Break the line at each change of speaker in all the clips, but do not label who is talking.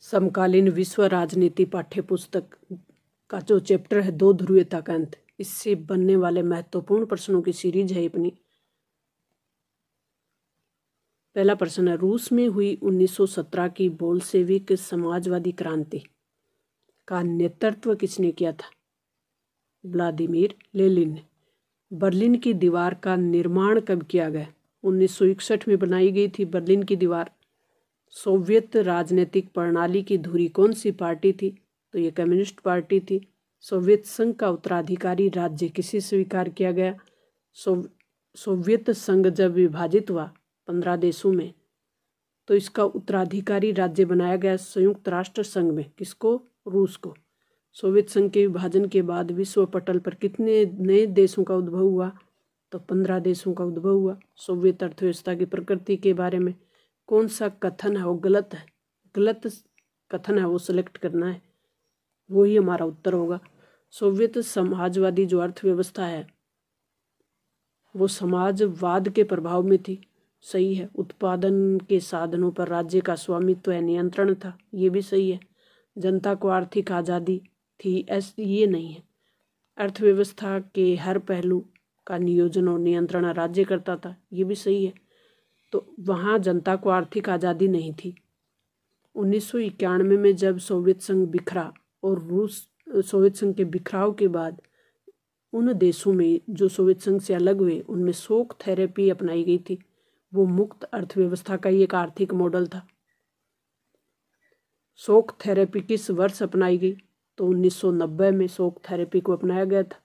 समकालीन विश्व राजनीति पाठ्य पुस्तक का जो चैप्टर है दो ध्रुवीयता का अंत इससे बनने वाले महत्वपूर्ण प्रश्नों की सीरीज है अपनी पहला प्रश्न है रूस में हुई 1917 की बोलसेविक समाजवादी क्रांति का नेतृत्व किसने किया था व्लादिमीर लेलिन बर्लिन की दीवार का निर्माण कब किया गया 1961 में बनाई गई थी बर्लिन की दीवार सोवियत राजनीतिक प्रणाली की धुरी कौन सी पार्टी थी तो ये कम्युनिस्ट पार्टी थी सोवियत संघ का उत्तराधिकारी राज्य किसे स्वीकार किया गया सोव सोवियत संघ जब विभाजित हुआ पंद्रह देशों में तो इसका उत्तराधिकारी राज्य बनाया गया संयुक्त राष्ट्र संघ में किसको रूस को सोवियत संघ के विभाजन के बाद विश्व पटल पर कितने नए देशों का उद्भव हुआ तो पंद्रह देशों का उद्भव हुआ सोवियत अर्थव्यवस्था की प्रकृति के बारे में कौन सा कथन है वो गलत है गलत कथन है वो सिलेक्ट करना है वो ही हमारा उत्तर होगा सोवियत समाजवादी जो अर्थव्यवस्था है वो समाजवाद के प्रभाव में थी सही है उत्पादन के साधनों पर राज्य का स्वामित्व है नियंत्रण था ये भी सही है जनता को आर्थिक आज़ादी थी ऐसी ये नहीं है अर्थव्यवस्था के हर पहलू का नियोजन और नियंत्रण राज्य करता था ये भी सही है तो वहाँ जनता को आर्थिक आज़ादी नहीं थी उन्नीस इक्यानवे में जब सोवियत संघ बिखरा और रूस सोवियत संघ के बिखराव के बाद उन देशों में जो सोवियत संघ से अलग हुए उनमें शोक थेरेपी अपनाई गई थी वो मुक्त अर्थव्यवस्था का ही एक आर्थिक मॉडल था शोक थेरेपी किस वर्ष अपनाई गई तो 1990 में शोक थेरेपी को अपनाया गया था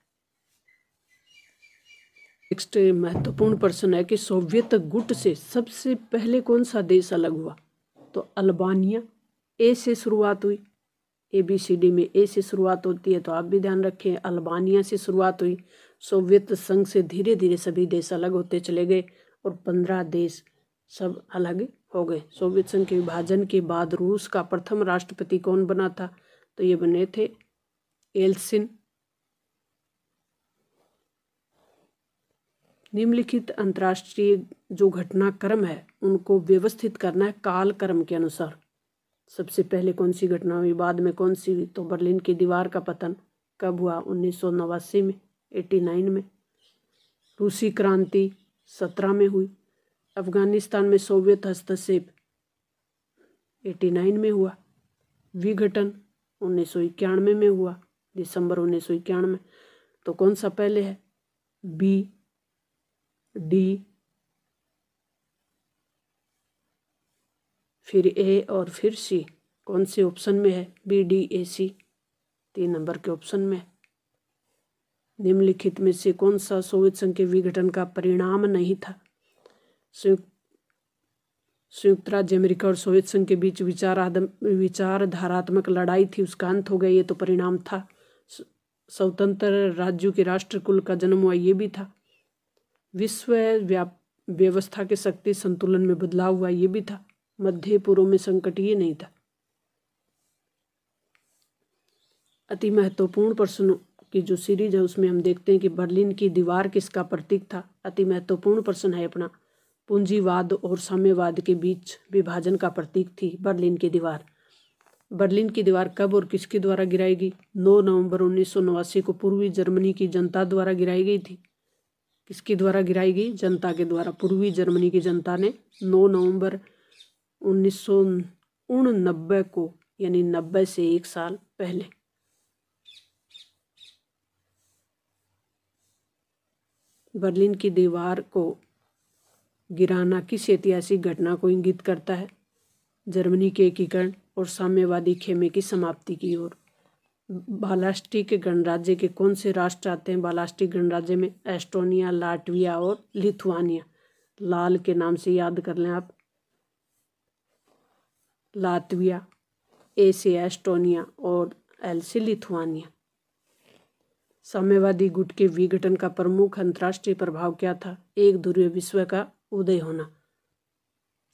नेक्स्ट महत्वपूर्ण प्रश्न है कि सोवियत गुट से सबसे पहले कौन सा देश अलग हुआ तो अल्बानिया ए से शुरुआत हुई ए बी सी डी में ए से शुरुआत होती है तो आप भी ध्यान रखें अल्बानिया से शुरुआत हुई सोवियत संघ से धीरे धीरे सभी देश अलग होते चले गए और पंद्रह देश सब अलग हो गए सोवियत संघ के विभाजन के बाद रूस का प्रथम राष्ट्रपति कौन बना था तो ये बने थे एल्सिन निम्नलिखित अंतर्राष्ट्रीय जो घटनाक्रम है उनको व्यवस्थित करना है काल क्रम के अनुसार सबसे पहले कौन सी घटना हुई बाद में कौन सी हुई तो बर्लिन की दीवार का पतन कब हुआ उन्नीस में 89 में रूसी क्रांति सत्रह में हुई अफगानिस्तान में सोवियत हस्तक्षेप 89 में हुआ विघटन उन्नीस में हुआ दिसंबर उन्नीस में तो कौन सा पहले है बी डी फिर ए और फिर सी कौन से ऑप्शन में है बी डी ए सी तीन नंबर के ऑप्शन में निम्नलिखित में से कौन सा सोवियत संघ के विघटन का परिणाम नहीं था संयुक्त संयुक्त राज्य अमेरिका और सोवियत संघ के बीच विचार विचारधारात्मक लड़ाई थी उसका अंत हो गया ये तो परिणाम था स्वतंत्र राज्यों के राष्ट्रकुल का जन्म हुआ ये भी था विश्व व्याप व्यवस्था के शक्ति संतुलन में बदलाव हुआ ये भी था मध्य पूर्व में संकट ये नहीं था अति महत्वपूर्ण प्रश्नों की जो सीरीज है उसमें हम देखते हैं कि बर्लिन की दीवार किसका प्रतीक था अति महत्वपूर्ण प्रश्न है अपना पूंजीवाद और साम्यवाद के बीच विभाजन का प्रतीक थी बर्लिन की दीवार बर्लिन की दीवार कब और किसके द्वारा गिराई गई नौ नवंबर उन्नीस को पूर्वी जर्मनी की जनता द्वारा गिराई गई थी किसके द्वारा गिराई गई जनता के द्वारा पूर्वी जर्मनी की जनता ने 9 नवंबर उन्नीस को यानी नब्बे से एक साल पहले बर्लिन की दीवार को गिराना किस ऐतिहासिक घटना को इंगित करता है जर्मनी के एकीकरण और साम्यवादी खेमे की समाप्ति की ओर बालास्टिक गणराज्य के कौन से राष्ट्र आते हैं बालास्टिक गणराज्य में एस्टोनिया लाटविया और लिथुआनिया लाल के नाम से याद कर लें आप लातविया ए से एस्टोनिया और एल से लिथुआनिया साम्यवादी गुट के विघटन का प्रमुख अंतर्राष्ट्रीय प्रभाव क्या था एक ध्रुवीय विश्व का उदय होना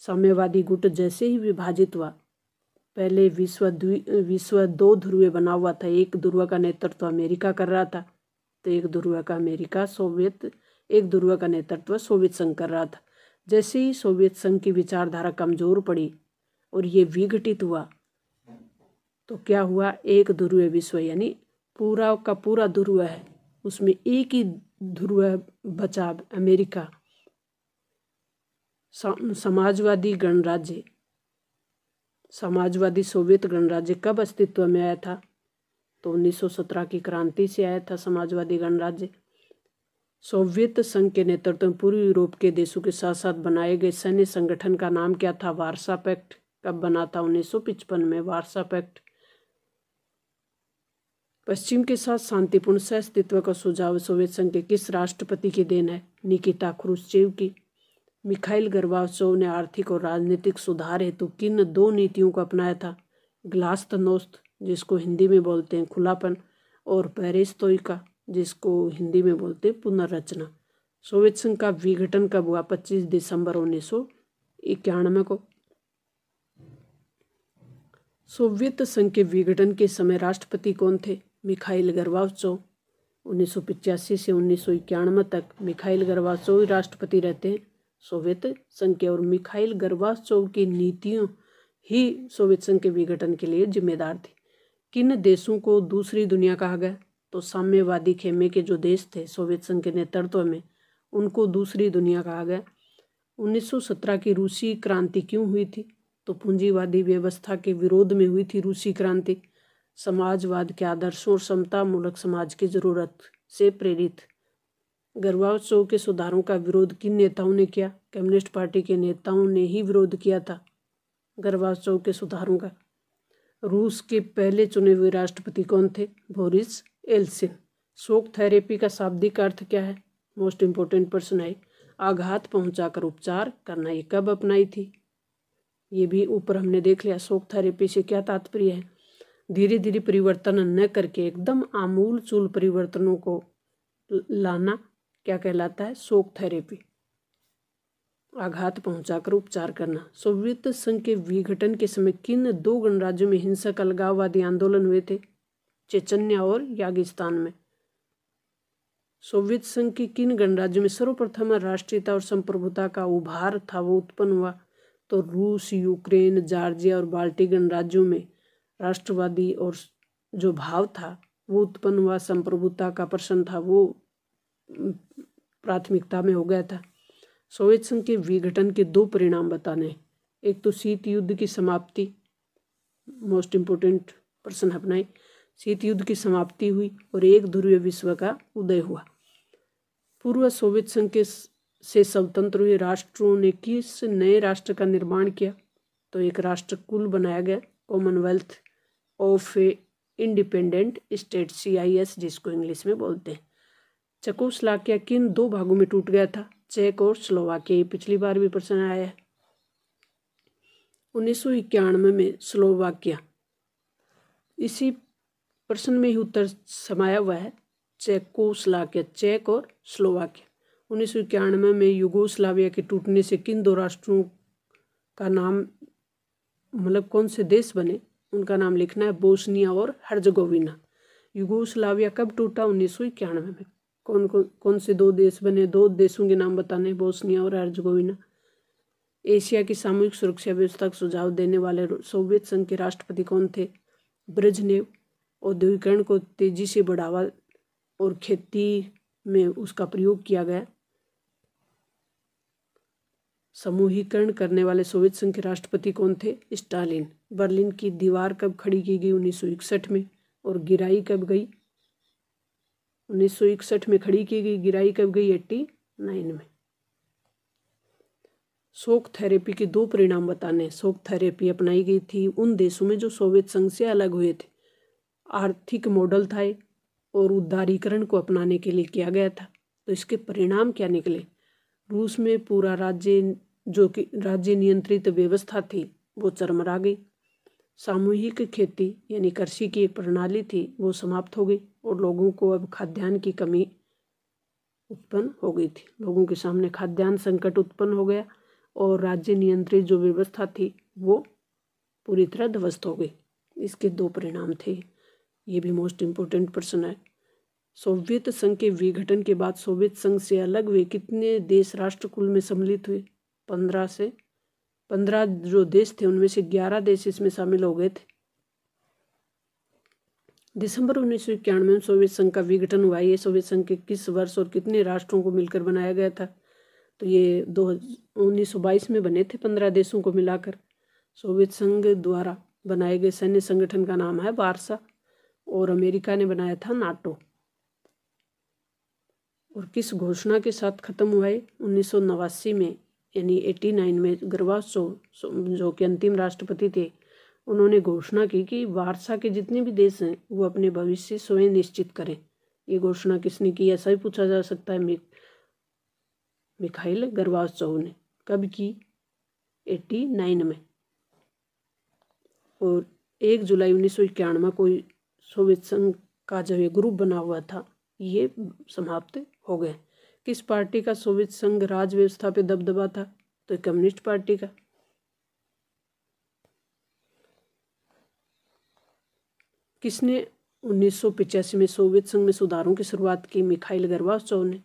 साम्यवादी गुट जैसे ही विभाजित हुआ पहले विश्व विश्व दो ध्रुवे बना हुआ था एक ध्रुव का नेतृत्व अमेरिका कर रहा था तो एक ध्रुव का अमेरिका सोवियत एक ध्रुव का नेतृत्व सोवियत संघ कर रहा था जैसे ही सोवियत संघ की विचारधारा कमजोर पड़ी और ये विघटित हुआ तो क्या हुआ एक ध्रुव विश्व यानी पूरा का पूरा ध्रुव है उसमें एक ही ध्रुव बचा अमेरिका समाजवादी गणराज्य समाजवादी सोवियत गणराज्य कब अस्तित्व में आया था तो 1917 की क्रांति से आया था समाजवादी गणराज्य सोवियत संघ के नेतृत्व में पूर्व यूरोप के देशों के साथ साथ बनाए गए सैन्य संगठन का नाम क्या था वार्सा पैक्ट कब बना था उन्नीस में वार्सा पैक्ट पश्चिम के साथ शांतिपूर्ण सह अस्तित्व का सुझाव सोवियत संघ के किस राष्ट्रपति की देन है निकिता क्रुश्चेव की मिखाइल गर्बाचोव ने आर्थिक और राजनीतिक सुधार हेतु किन दो नीतियों को अपनाया था ग्लास्तनोस्त जिसको हिंदी में बोलते हैं खुलापन और पेरिस का जिसको हिंदी में बोलते हैं पुनर्रचना सोवियत संघ का विघटन कब हुआ 25 दिसंबर उन्नीस सौ इक्यानवे को सोवियत संघ के विघटन के समय राष्ट्रपति कौन थे मिखाइल गर्बाचोव उन्नीस से उन्नीस तक मिखाइल गर्बाचोव राष्ट्रपति रहते हैं सोवियत संघ के और मिखाइल गर्वाचोव की नीतियों ही सोवियत संघ के विघटन के लिए जिम्मेदार थी किन देशों को दूसरी दुनिया कहा गया तो साम्यवादी खेमे के जो देश थे सोवियत संघ के नेतृत्व में उनको दूसरी दुनिया कहा गया 1917 की रूसी क्रांति क्यों हुई थी तो पूंजीवादी व्यवस्था के विरोध में हुई थी रूसी क्रांति समाजवाद के आदर्शों और समता मूलक समाज की जरूरत से प्रेरित गर्भवात के सुधारों का विरोध किन नेताओं ने किया कम्युनिस्ट पार्टी के नेताओं ने ही विरोध किया था गर्भवात के सुधारों का रूस के पहले चुने हुए राष्ट्रपति कौन थे बोरिस एल्सिन शोक थेरेपी का शाब्दिक अर्थ क्या है मोस्ट इम्पोर्टेंट प्रश्न है आघात पहुंचाकर उपचार करना ये कब अपनाई थी ये भी ऊपर हमने देख लिया शोक थेरेपी से क्या तात्पर्य है धीरे धीरे परिवर्तन न करके एकदम आमूल चूल परिवर्तनों को लाना क्या कहलाता है शोक थेरेपी आघात पहुंचाकर उपचार करना सोवियत संघ के विघटन के समय किन दो गणराज्यों में हिंसक अलगाववादी आंदोलन हुए थे चेचन्या और यागिस्तान में सोवियत संघ के किन गणराज्यों में सर्वप्रथम राष्ट्रीयता और संप्रभुता का उभार था वो उत्पन्न हुआ तो रूस यूक्रेन जॉर्जिया और बाल्टी गणराज्यों में राष्ट्रवादी और जो भाव था वो उत्पन्न हुआ संप्रभुता का प्रश्न था वो प्राथमिकता में हो गया था सोवियत संघ के विघटन के दो परिणाम बताने एक तो शीत युद्ध की समाप्ति मोस्ट इम्पोर्टेंट पर्सन अपनाए शीत युद्ध की समाप्ति हुई और एक ध्रुवीय विश्व का उदय हुआ पूर्व सोवियत संघ के से स्वतंत्र हुए राष्ट्रों ने किस नए राष्ट्र का निर्माण किया तो एक राष्ट्र कुल बनाया गया Commonwealth of a Independent State C I S जिसको इंग्लिश में बोलते हैं चकोस्लाकिया किन दो भागों में टूट गया था चेक और स्लोवाकिया ये पिछली बार भी प्रश्न आया है उन्नीस सौ इक्यानवे में स्लोवाकिया इसी प्रश्न में ही उत्तर समाया हुआ है चेकोस्लाकिया चेक और स्लोवाकिया उन्नीस सौ इक्यानवे में युगोस्लाविया के टूटने से किन दो राष्ट्रों का नाम मतलब कौन से देश बने उनका नाम लिखना है बोस्निया और हर्जगोविना युगोस्लाविया कब टूटा उन्नीस सौ इक्यानवे में कौन कौन कौन से दो देश बने दो देशों के नाम बताने बोस्निया और अर्जगोविना एशिया की सामूहिक सुरक्षा व्यवस्था का सुझाव देने वाले सोवियत संघ के राष्ट्रपति कौन थे ब्रजनेव औद्योगिकरण को तेजी से बढ़ावा और खेती में उसका प्रयोग किया गया समूहीकरण करने वाले सोवियत संघ के राष्ट्रपति कौन थे स्टालिन बर्लिन की दीवार कब खड़ी की गई उन्नीस में और गिराई कब गई उन्नीस सौ इकसठ में खड़ी की गई गिराई कब गई एट्टी नाइन में शोक थेरेपी के दो परिणाम बताने शोक थेरेपी अपनाई गई थी उन देशों में जो सोवियत संघ से अलग हुए थे आर्थिक मॉडल था और उदारीकरण को अपनाने के लिए किया गया था तो इसके परिणाम क्या निकले रूस में पूरा राज्य जो कि राज्य नियंत्रित व्यवस्था थी वो चरमरा गई सामूहिक खेती यानी कृषि की एक प्रणाली थी वो समाप्त हो गई और लोगों को अब खाद्यान्न की कमी उत्पन्न हो गई थी लोगों के सामने खाद्यान्न संकट उत्पन्न हो गया और राज्य नियंत्रित जो व्यवस्था थी वो पूरी तरह ध्वस्त हो गई इसके दो परिणाम थे ये भी मोस्ट इम्पोर्टेंट प्रश्न है सोवियत संघ के विघटन के बाद सोवियत संघ से अलग हुए कितने देश राष्ट्र कुल में सम्मिलित हुए पंद्रह से पंद्रह जो देश थे उनमें से ग्यारह देश इसमें शामिल हो गए थे दिसंबर उन्नीस सौ इक्यानवे में सोवियत संघ का विघटन हुआ ये सोवियत संघ के किस वर्ष और कितने राष्ट्रों को मिलकर बनाया गया था तो ये दो उन्नीस सौ बाईस में बने थे पंद्रह देशों को मिलाकर सोवियत संघ द्वारा बनाए गए सैन्य संगठन का नाम है वारसा और अमेरिका ने बनाया था नाटो और किस घोषणा के साथ ख़त्म हुआ है उन्नीस में यानी एटी नाइन में गर्भासो जो कि अंतिम राष्ट्रपति थे उन्होंने घोषणा की कि वारसा के जितने भी देश हैं वो अपने भविष्य स्वयं निश्चित करें ये घोषणा किसने की ऐसा भी पूछा जा सकता है मिखाइल मिखाइल चौह ने कब की एट्टी नाइन में और एक जुलाई उन्नीस सौ इक्यानवे को सोवियत संघ का जो ये ग्रुप बना हुआ था ये समाप्त हो गए किस पार्टी का सोवियत संघ राज व्यवस्था पे दबदबा था तो कम्युनिस्ट पार्टी का किसने उन्नीस में सोवियत संघ में सुधारों की शुरुआत की मिखाइल चौ ने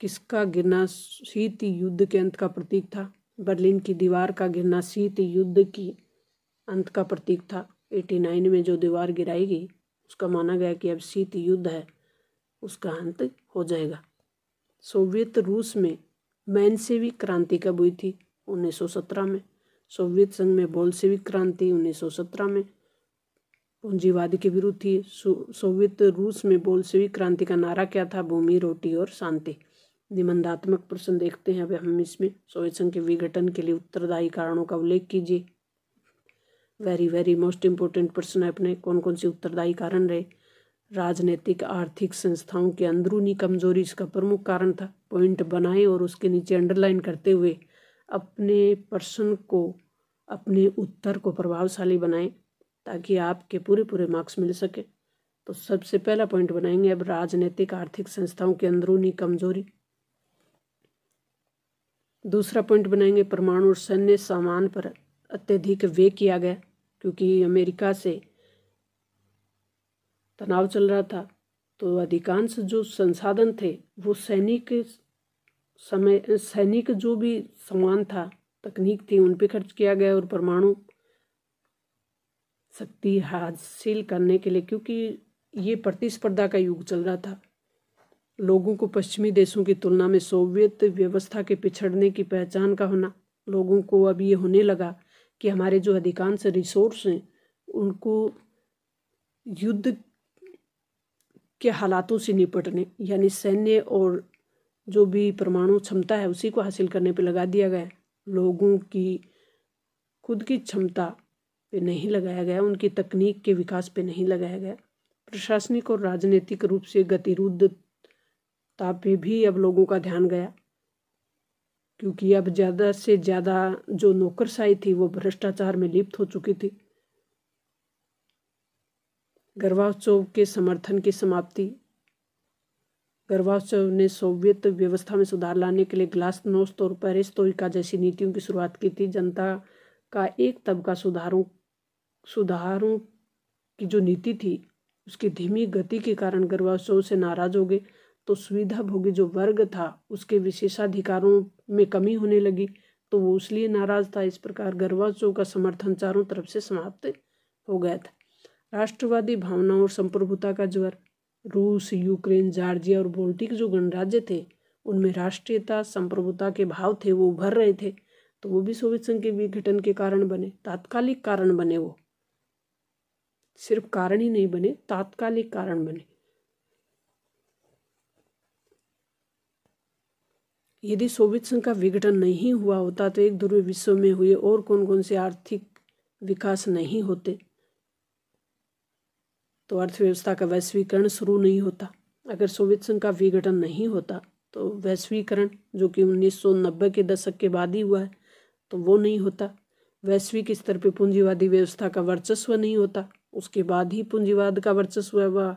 किसका गिरना शीत युद्ध के अंत का प्रतीक था बर्लिन की दीवार का गिरना शीत युद्ध की अंत का प्रतीक था 89 में जो दीवार गिराई गई उसका माना गया कि अब शीत युद्ध है उसका अंत हो जाएगा सोवियत रूस में मैनसेवी क्रांति कब हुई थी 1917 में सोवियत संघ में सेविक क्रांति 1917 में पूंजीवाद के विरुद्ध थी सोवियत रूस में बोल्शेविक क्रांति का नारा क्या था भूमि रोटी और शांति निबंधात्मक प्रश्न देखते हैं अब हम इसमें सोवियत संघ के विघटन के लिए उत्तरदायी कारणों का उल्लेख कीजिए वेरी वेरी मोस्ट इम्पोर्टेंट प्रश्न है अपने कौन कौन से उत्तरदायी कारण रहे राजनीतिक आर्थिक संस्थाओं के अंदरूनी कमजोरी इसका प्रमुख कारण था पॉइंट बनाए और उसके नीचे अंडरलाइन करते हुए अपने प्रश्न को अपने उत्तर को प्रभावशाली बनाएं ताकि आपके पूरे पूरे मार्क्स मिल सके तो सबसे पहला पॉइंट बनाएंगे अब राजनीतिक आर्थिक संस्थाओं की अंदरूनी कमजोरी दूसरा पॉइंट बनाएंगे परमाणु और सैन्य सामान पर अत्यधिक व्यय किया गया क्योंकि अमेरिका से तनाव चल रहा था तो अधिकांश जो संसाधन थे वो सैनिक समय सैनिक जो भी सामान था तकनीक थी उन पर खर्च किया गया और परमाणु शक्ति हासिल करने के लिए क्योंकि ये प्रतिस्पर्धा का युग चल रहा था लोगों को पश्चिमी देशों की तुलना में सोवियत व्यवस्था के पिछड़ने की पहचान का होना लोगों को अब ये होने लगा कि हमारे जो अधिकांश रिसोर्स हैं उनको युद्ध के हालातों से निपटने यानी सैन्य और जो भी परमाणु क्षमता है उसी को हासिल करने पर लगा दिया गया लोगों की खुद की क्षमता पे नहीं लगाया गया उनकी तकनीक के विकास पे नहीं लगाया गया प्रशासनिक और राजनीतिक रूप से गतिरुद्धता पे भी अब लोगों का ध्यान गया क्योंकि अब ज़्यादा से ज़्यादा जो नौकरशाही थी वो भ्रष्टाचार में लिप्त हो चुकी थी गरवा उत्सव के समर्थन की समाप्ति गर्भाशव ने सोवियत व्यवस्था में सुधार लाने के लिए ग्लासनोस्त और पेरेस्तोइका जैसी नीतियों की शुरुआत की थी जनता का एक तबका सुधारों सुधारों की जो नीति थी उसकी धीमी गति के कारण गर्भाशयों से नाराज हो गए तो सुविधाभोगी जो वर्ग था उसके विशेषाधिकारों में कमी होने लगी तो वो उसलिए नाराज था इस प्रकार गर्भाशयों का समर्थन चारों तरफ से समाप्त हो गया था राष्ट्रवादी भावना और संप्रभुता का ज्वर रूस यूक्रेन जॉर्जिया और बोल्टिक जो गणराज्य थे उनमें राष्ट्रीयता संप्रभुता के भाव थे वो उभर रहे थे तो वो भी सोवियत संघ के विघटन के कारण बने तात्कालिक कारण बने वो सिर्फ कारण ही नहीं बने तात्कालिक कारण बने यदि सोवियत संघ का विघटन नहीं हुआ होता तो एक ध्रुव विश्व में हुए और कौन कौन से आर्थिक विकास नहीं होते तो अर्थव्यवस्था का वैश्वीकरण शुरू नहीं होता अगर सोवियत संघ का विघटन नहीं होता तो वैश्वीकरण जो कि 1990 के दशक के बाद ही हुआ है तो वो नहीं होता वैश्विक स्तर पर पूंजीवादी व्यवस्था का वर्चस्व नहीं होता उसके बाद ही पूंजीवाद का वर्चस्व हुआ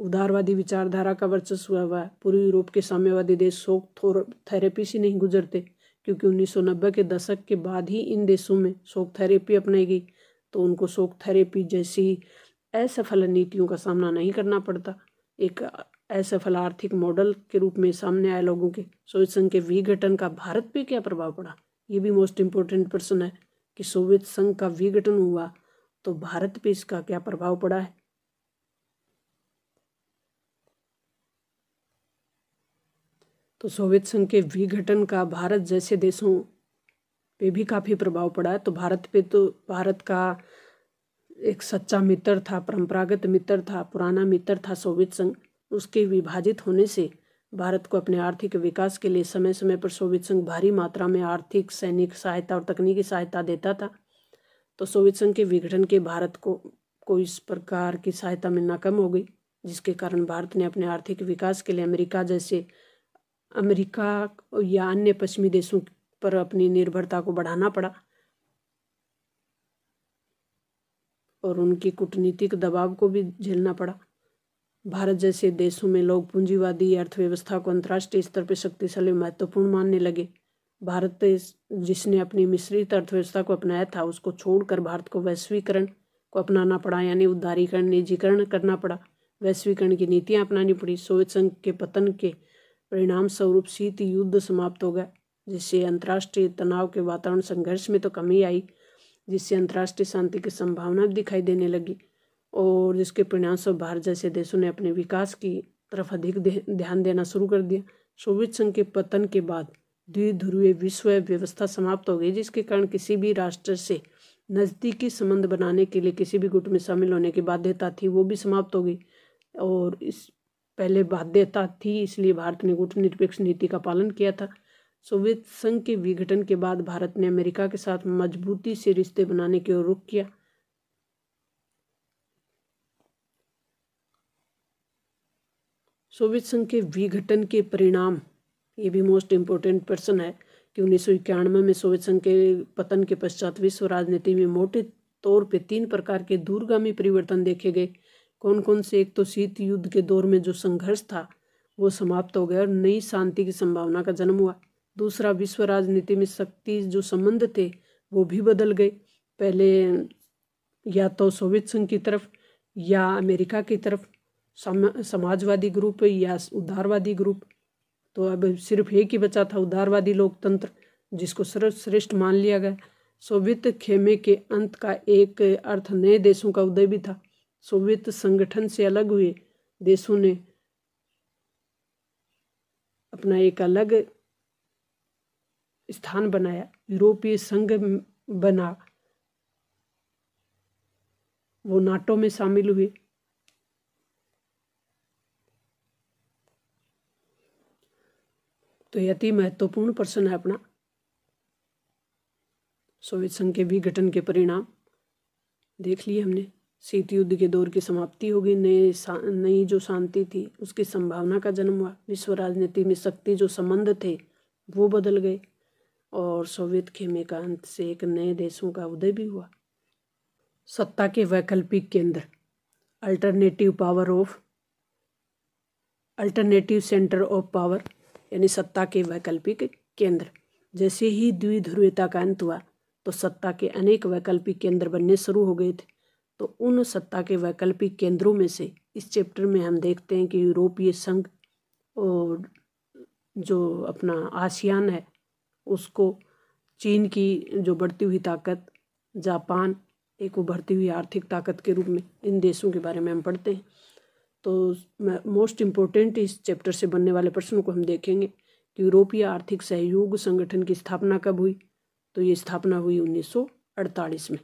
उदारवादी विचारधारा का वर्चस्व हुआ है पूर्व यूरोप के साम्यवादी देश शोक थेरेपी से नहीं गुजरते क्योंकि 1990 के दशक के बाद ही इन देशों में शोक थेरेपी अपनाई गई तो उनको शोक थेरेपी जैसी असफल नीतियों का सामना नहीं करना पड़ता एक असफल आर्थिक मॉडल के रूप में सामने आए लोगों के सोवियत संघ के विघटन का भारत पे क्या प्रभाव पड़ा ये भी मोस्ट इम्पोर्टेंट प्रश्न है कि सोवियत संघ का विघटन हुआ तो भारत पे इसका क्या प्रभाव पड़ा है तो सोवियत संघ के विघटन का भारत जैसे देशों पे भी काफ़ी प्रभाव पड़ा है तो भारत पे तो भारत का एक सच्चा मित्र था परंपरागत मित्र था पुराना मित्र था सोवियत संघ उसके विभाजित होने से भारत को अपने आर्थिक विकास के लिए समय समय पर सोवियत संघ भारी मात्रा में आर्थिक सैनिक सहायता और तकनीकी सहायता देता था तो सोवियत संघ के विघटन के भारत को कोई इस प्रकार की सहायता मिलना कम हो गई जिसके कारण भारत ने अपने आर्थिक विकास के लिए अमेरिका जैसे अमेरिका या अन्य पश्चिमी देशों पर अपनी निर्भरता को बढ़ाना पड़ा और उनकी कूटनीतिक दबाव को भी झेलना पड़ा भारत जैसे देशों में लोग पूंजीवादी अर्थव्यवस्था को अंतर्राष्ट्रीय स्तर पर शक्तिशाली महत्वपूर्ण मानने लगे भारत जिसने अपनी मिश्रित अर्थव्यवस्था को अपनाया था उसको छोड़कर भारत को वैश्वीकरण को अपनाना पड़ा यानी उदारीकरण निजीकरण करना पड़ा वैश्वीकरण की नीतियाँ अपनानी पड़ी सोवियत संघ के पतन के परिणाम स्वरूप शीत युद्ध समाप्त हो गया जिससे अंतर्राष्ट्रीय तनाव के वातावरण संघर्ष में तो कमी आई जिससे अंतर्राष्ट्रीय शांति की संभावना दिखाई देने लगी और जिसके परिणामस्वरूप भारत जैसे देशों ने अपने विकास की तरफ अधिक ध्यान देना शुरू कर दिया सोवियत संघ के पतन के बाद द्विध्रुवीय विश्व व्यवस्था समाप्त हो गई जिसके कारण किसी भी राष्ट्र से नज़दीकी संबंध बनाने के लिए किसी भी गुट में शामिल होने की बाध्यता थी वो भी समाप्त हो गई और इस पहले बाध्यता थी इसलिए भारत ने गुट निरपेक्ष नीति का पालन किया था सोवियत संघ के विघटन के बाद भारत ने अमेरिका के साथ मजबूती से रिश्ते बनाने की ओर रुख किया सोवियत संघ के विघटन के परिणाम ये भी मोस्ट इम्पोर्टेंट पर्सन है कि उन्नीस सौ इक्यानवे में सोवियत संघ के पतन के पश्चात विश्व राजनीति में मोटे तौर पे तीन प्रकार के दूरगामी परिवर्तन देखे गए कौन कौन से एक तो शीत युद्ध के दौर में जो संघर्ष था वो समाप्त हो गया और नई शांति की संभावना का जन्म हुआ दूसरा विश्व राजनीति में शक्ति जो संबंध थे वो भी बदल गए पहले या तो सोवियत संघ की तरफ या अमेरिका की तरफ सम, समाजवादी ग्रुप या उदारवादी ग्रुप तो अब सिर्फ एक ही बचा था उदारवादी लोकतंत्र जिसको सर्वश्रेष्ठ मान लिया गया सोवियत खेमे के अंत का एक अर्थ नए देशों का उदय भी था सोवियत संगठन से अलग हुए देशों ने अपना एक अलग स्थान बनाया यूरोपीय संघ बना वो नाटो में शामिल हुए तो अति महत्वपूर्ण प्रश्न है अपना सोवियत संघ के विघटन के परिणाम देख लिए हमने शीत युद्ध के दौर की समाप्ति हो गई नए नई जो शांति थी उसकी संभावना का जन्म हुआ विश्व राजनीति में शक्ति जो संबंध थे वो बदल गए और सोवियत खेमे का अंत से एक नए देशों का उदय भी हुआ सत्ता के वैकल्पिक केंद्र alternative power of alternative centre of power यानी सत्ता के वैकल्पिक केंद्र जैसे ही द्विध्रुवता का अंत हुआ तो सत्ता के अनेक वैकल्पिक केंद्र बनने शुरू हो गए थे तो उन सत्ता के वैकल्पिक केंद्रों में से इस चैप्टर में हम देखते हैं कि यूरोपीय संघ और जो अपना आसियान है उसको चीन की जो बढ़ती हुई ताकत जापान एक उभरती हुई आर्थिक ताकत के रूप में इन देशों के बारे में हम पढ़ते हैं तो मोस्ट इम्पोर्टेंट इस चैप्टर से बनने वाले प्रश्नों को हम देखेंगे कि यूरोपीय आर्थिक सहयोग संगठन की स्थापना कब हुई तो ये स्थापना हुई 1948 में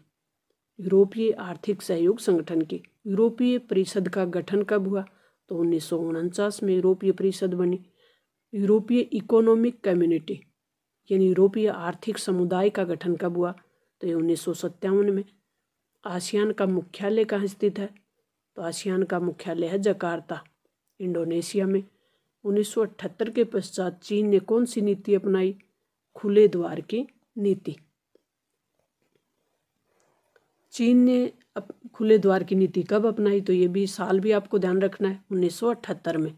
यूरोपीय आर्थिक सहयोग संगठन की यूरोपीय परिषद का गठन कब हुआ तो उन्नीस में यूरोपीय परिषद बनी यूरोपीय इकोनॉमिक कम्युनिटी यानी यूरोपीय आर्थिक समुदाय का गठन कब हुआ तो ये उन्नीस में आसियान का मुख्यालय कहाँ स्थित है तो आसियान का मुख्यालय है जकार्ता इंडोनेशिया में 1978 के पश्चात चीन ने कौन सी नीति अपनाई खुले द्वार की नीति चीन ने अप, खुले द्वार की नीति कब अपनाई तो ये भी साल भी आपको ध्यान रखना है 1978 में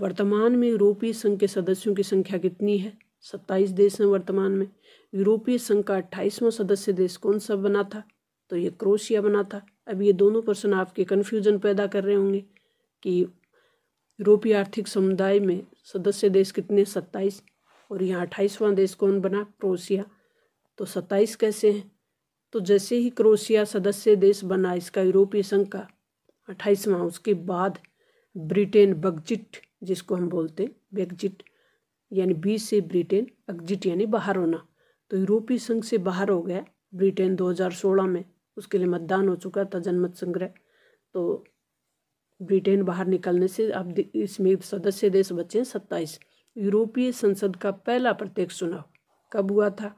वर्तमान में यूरोपीय संघ के सदस्यों की संख्या कितनी है सत्ताईस देश हैं वर्तमान में यूरोपीय संघ का अट्ठाईसवां सदस्य देश कौन सा बना था तो ये क्रोशिया बना था अब ये दोनों प्रश्न आपके कन्फ्यूजन पैदा कर रहे होंगे कि यूरोपीय आर्थिक समुदाय में सदस्य देश कितने सत्ताईस और यहाँ अट्ठाईसवां देश कौन बना क्रोशिया तो सत्ताईस कैसे हैं तो जैसे ही क्रोशिया सदस्य देश बना इसका यूरोपीय संघ का अट्ठाईसवां उसके बाद ब्रिटेन बगजिट जिसको हम बोलते हैं बेगजिट यानी बी से ब्रिटेन एग्जिट यानी बाहर होना तो यूरोपीय संघ से बाहर हो गया ब्रिटेन 2016 में उसके लिए मतदान हो चुका था जनमत संग्रह तो ब्रिटेन बाहर निकलने से अब इसमें सदस्य देश बचे हैं सत्ताईस यूरोपीय संसद का पहला प्रत्यक्ष चुनाव कब हुआ था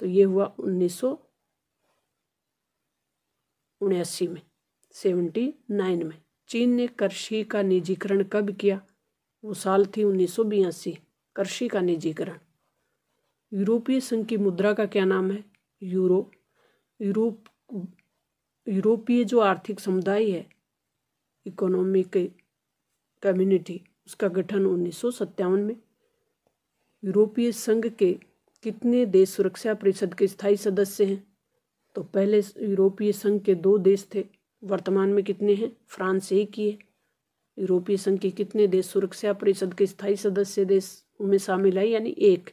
तो ये हुआ उन्नीस उन्यासी में सेवेंटी नाइन में चीन ने कृषि का निजीकरण कब किया वो साल थी उन्नीस सौ बयासी कृषि का निजीकरण यूरोपीय संघ की मुद्रा का क्या नाम है यूरो यूरोप यूरोपीय जो आर्थिक समुदाय है इकोनॉमिक कम्युनिटी उसका गठन उन्नीस में यूरोपीय संघ के कितने देश सुरक्षा परिषद के स्थायी सदस्य हैं तो पहले यूरोपीय संघ के दो देश थे वर्तमान में कितने हैं फ्रांस एक ही है यूरोपीय संघ के कितने देश सुरक्षा परिषद के स्थायी सदस्य देश में शामिल है यानी एक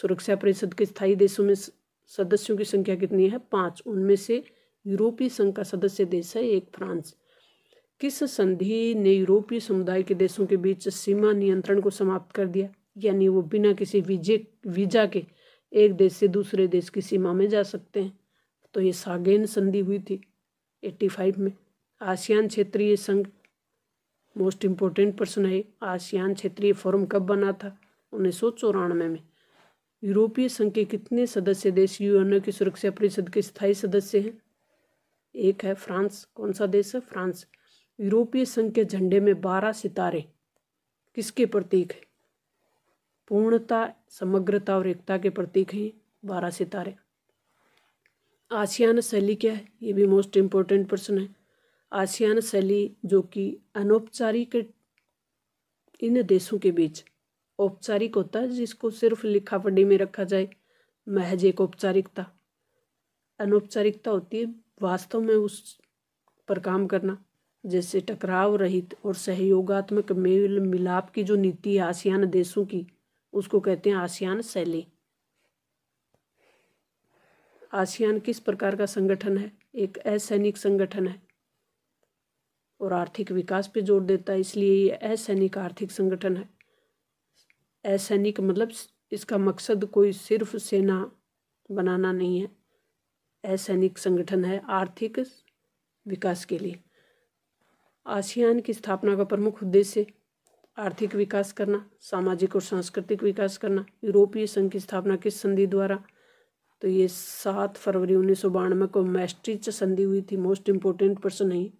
सुरक्षा परिषद के स्थायी देशों में सदस्यों की संख्या कितनी है पाँच उनमें से यूरोपीय संघ का सदस्य देश है एक फ्रांस किस संधि ने यूरोपीय समुदाय के देशों के बीच सीमा नियंत्रण को समाप्त कर दिया यानी वो बिना किसी वीजे वीजा के एक देश से दूसरे देश की सीमा में जा सकते हैं तो ये सागेन संधि हुई थी 85 में आसियान क्षेत्रीय संघ मोस्ट इम्पोर्टेंट प्रश्न है आसियान क्षेत्रीय फोरम कब बना था उन्नीस सौ चौरानवे में यूरोपीय संघ के कितने सदस्य देश यूएनओ की सुरक्षा परिषद के स्थायी सदस्य हैं एक है फ्रांस कौन सा देश है फ्रांस यूरोपीय संघ के झंडे में बारह सितारे किसके प्रतीक है पूर्णता समग्रता और एकता के प्रतीक हैं बारह सितारे आसियान शैली क्या है ये भी मोस्ट इम्पोर्टेंट प्रश्न है आसियान शैली जो कि अनौपचारिक इन देशों के बीच औपचारिक होता है जिसको सिर्फ पढ़ी में रखा जाए महज एक औपचारिकता अनौपचारिकता होती है वास्तव में उस पर काम करना जैसे टकराव रहित और सहयोगात्मक मेल मिलाप की जो नीति है आसियान देशों की उसको कहते हैं आसियान शैली आसियान किस प्रकार का संगठन है एक असैनिक संगठन है और आर्थिक विकास पे जोर देता है इसलिए ये असैनिक आर्थिक संगठन है असैनिक मतलब इसका मकसद कोई सिर्फ सेना बनाना नहीं है असैनिक संगठन है आर्थिक विकास के लिए आसियान की स्थापना का प्रमुख उद्देश्य आर्थिक विकास करना सामाजिक और सांस्कृतिक विकास करना यूरोपीय संघ की स्थापना किस संधि द्वारा तो ये सात फरवरी उन्नीस सौ बानवे को मैस्ट्रिच संधि हुई थी मोस्ट इम्पोर्टेंट पर्सन नहीं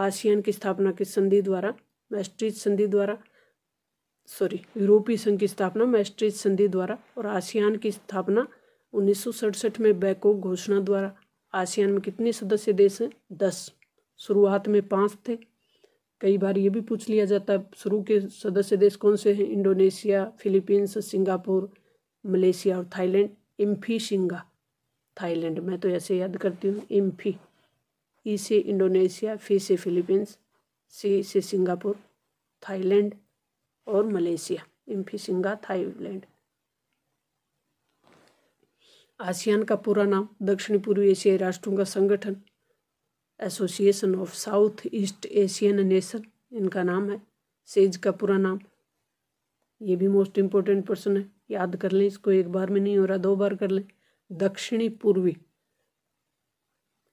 आसियान की स्थापना किस संधि द्वारा मैस्ट्रीज संधि द्वारा सॉरी यूरोपीय संघ की स्थापना मैस्ट्रीज संधि द्वारा और आसियान की स्थापना उन्नीस में बैको घोषणा द्वारा आसियान में कितने सदस्य देश हैं दस शुरुआत में पाँच थे कई बार ये भी पूछ लिया जाता है शुरू के सदस्य देश कौन से हैं इंडोनेशिया फिलीपींस सिंगापुर मलेशिया और थाईलैंड इम्फी सिंगा थाईलैंड मैं तो ऐसे याद करती हूँ इम्फी ई से इंडोनेशिया फी से फिलीपींस सी से सिंगापुर थाईलैंड और मलेशिया सिंगा थाईलैंड आसियान का पूरा नाम दक्षिण पूर्व एशियाई राष्ट्रों का संगठन association of south east Asian nation इनका नाम है सेज का पूरा नाम ये भी मोस्ट इम्पोर्टेंट पर्सन है याद कर लें इसको एक बार में नहीं हो रहा दो बार कर लें दक्षिणी पूर्वी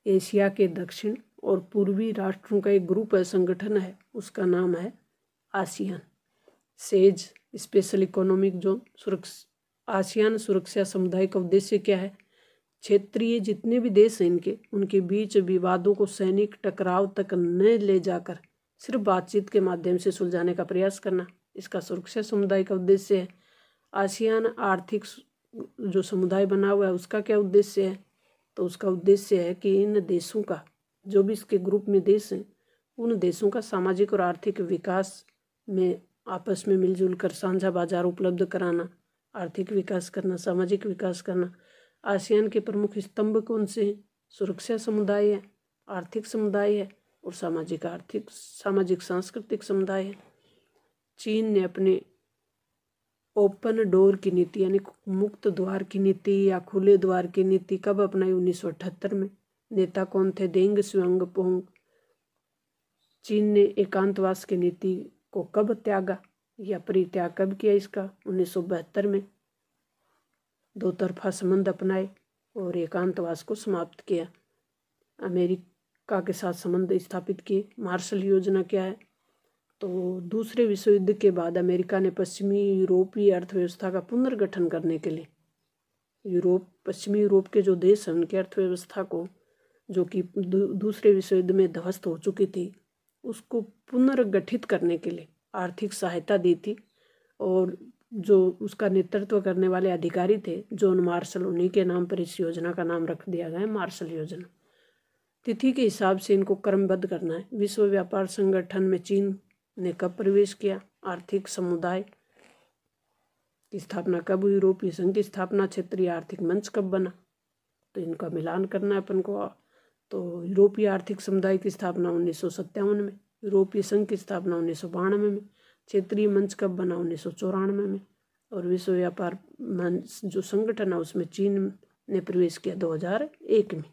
एशिया के दक्षिण और पूर्वी राष्ट्रों का एक ग्रुप है संगठन है उसका नाम है ASEAN SEZ special economic zone सुरक्षा आसियान सुरक्षा समुदाय का उद्देश्य क्या है क्षेत्रीय जितने भी देश हैं इनके उनके बीच विवादों को सैनिक टकराव तक न ले जाकर सिर्फ बातचीत के माध्यम से सुलझाने का प्रयास करना इसका सुरक्षा समुदाय का उद्देश्य है आसियान आर्थिक जो समुदाय बना हुआ है उसका क्या उद्देश्य है तो उसका उद्देश्य है कि इन देशों का जो भी इसके ग्रुप में देश हैं उन देशों का सामाजिक और आर्थिक विकास में आपस में मिलजुल कर साझा बाजार उपलब्ध कराना आर्थिक विकास करना सामाजिक विकास करना आसियान के प्रमुख स्तंभ कौन से हैं सुरक्षा समुदाय है आर्थिक समुदाय है और सामाजिक आर्थिक सामाजिक सांस्कृतिक समुदाय है चीन ने अपने ओपन डोर की नीति यानी मुक्त द्वार की नीति या खुले द्वार की नीति कब अपनाई उन्नीस में नेता कौन थे देंग स्वयं पोंग चीन ने एकांतवास की नीति को कब त्यागा या परित्याग कब किया इसका उन्नीस में दो तरफा संबंध अपनाए और एकांतवास को समाप्त किया अमेरिका के साथ संबंध स्थापित किए मार्शल योजना क्या है तो दूसरे विश्व युद्ध के बाद अमेरिका ने पश्चिमी यूरोपीय अर्थव्यवस्था का पुनर्गठन करने के लिए यूरोप पश्चिमी यूरोप के जो देश हैं उनकी अर्थव्यवस्था को जो कि दूसरे विश्व युद्ध में ध्वस्त हो चुकी थी उसको पुनर्गठित करने के लिए आर्थिक सहायता दी थी और जो उसका नेतृत्व करने वाले अधिकारी थे जॉन मार्शल उन्हीं के नाम पर इस योजना का नाम रख दिया गया है मार्शल योजना तिथि के हिसाब से इनको क्रमबद्ध करना है विश्व व्यापार संगठन में चीन ने कब प्रवेश किया आर्थिक समुदाय की स्थापना कब हुई यूरोपीय संघ की स्थापना क्षेत्रीय आर्थिक मंच कब बना तो इनका मिलान करना है अपन को तो यूरोपीय आर्थिक समुदाय की स्थापना उन्नीस में यूरोपीय संघ की स्थापना उन्नीस में क्षेत्रीय मंच कब बना उन्नीस में और विश्व व्यापार मंच जो संगठन है उसमें चीन ने प्रवेश किया 2001 में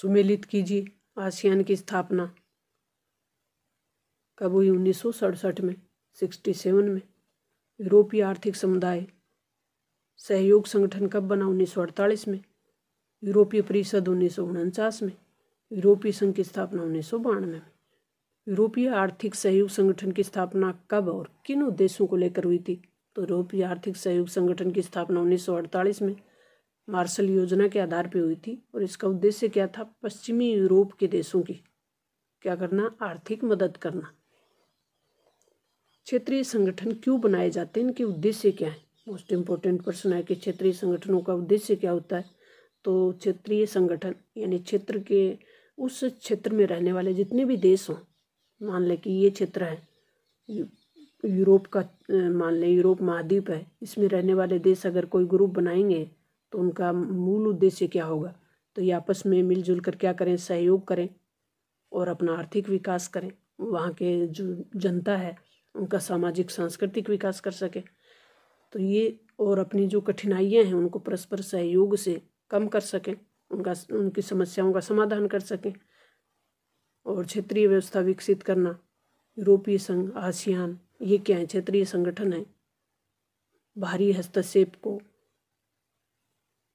सुमेलित कीजिए आसियान की स्थापना कब हुई उन्नीस में सिक्सटी सेवन में यूरोपीय आर्थिक समुदाय सहयोग संगठन कब बना उन्नीस में यूरोपीय परिषद उन्नीस में यूरोपीय संघ की स्थापना उन्नीस में यूरोपीय आर्थिक सहयोग संगठन की स्थापना कब और किन उद्देश्यों को लेकर हुई थी तो यूरोपीय आर्थिक सहयोग संगठन की स्थापना उन्नीस में मार्शल योजना के आधार पर हुई थी और इसका उद्देश्य क्या था पश्चिमी यूरोप के देशों की क्या करना आर्थिक मदद करना क्षेत्रीय संगठन क्यों बनाए जाते हैं इनके उद्देश्य क्या है मोस्ट इम्पोर्टेंट प्रश्न है कि क्षेत्रीय संगठनों का उद्देश्य क्या होता है तो क्षेत्रीय संगठन यानी क्षेत्र के उस क्षेत्र में रहने वाले जितने भी देश हों मान लें कि ये क्षेत्र है यूरोप का मान लें यूरोप महाद्वीप है इसमें रहने वाले देश अगर कोई ग्रुप बनाएंगे तो उनका मूल उद्देश्य क्या होगा तो ये आपस में मिलजुल कर क्या करें सहयोग करें और अपना आर्थिक विकास करें वहाँ के जो जनता है उनका सामाजिक सांस्कृतिक विकास कर सके तो ये और अपनी जो कठिनाइयाँ हैं उनको परस्पर सहयोग से कम कर सकें उनका उनकी समस्याओं का समाधान कर सकें और क्षेत्रीय व्यवस्था विकसित करना यूरोपीय संघ आसियान ये क्या है क्षेत्रीय संगठन है बाहरी हस्तक्षेप को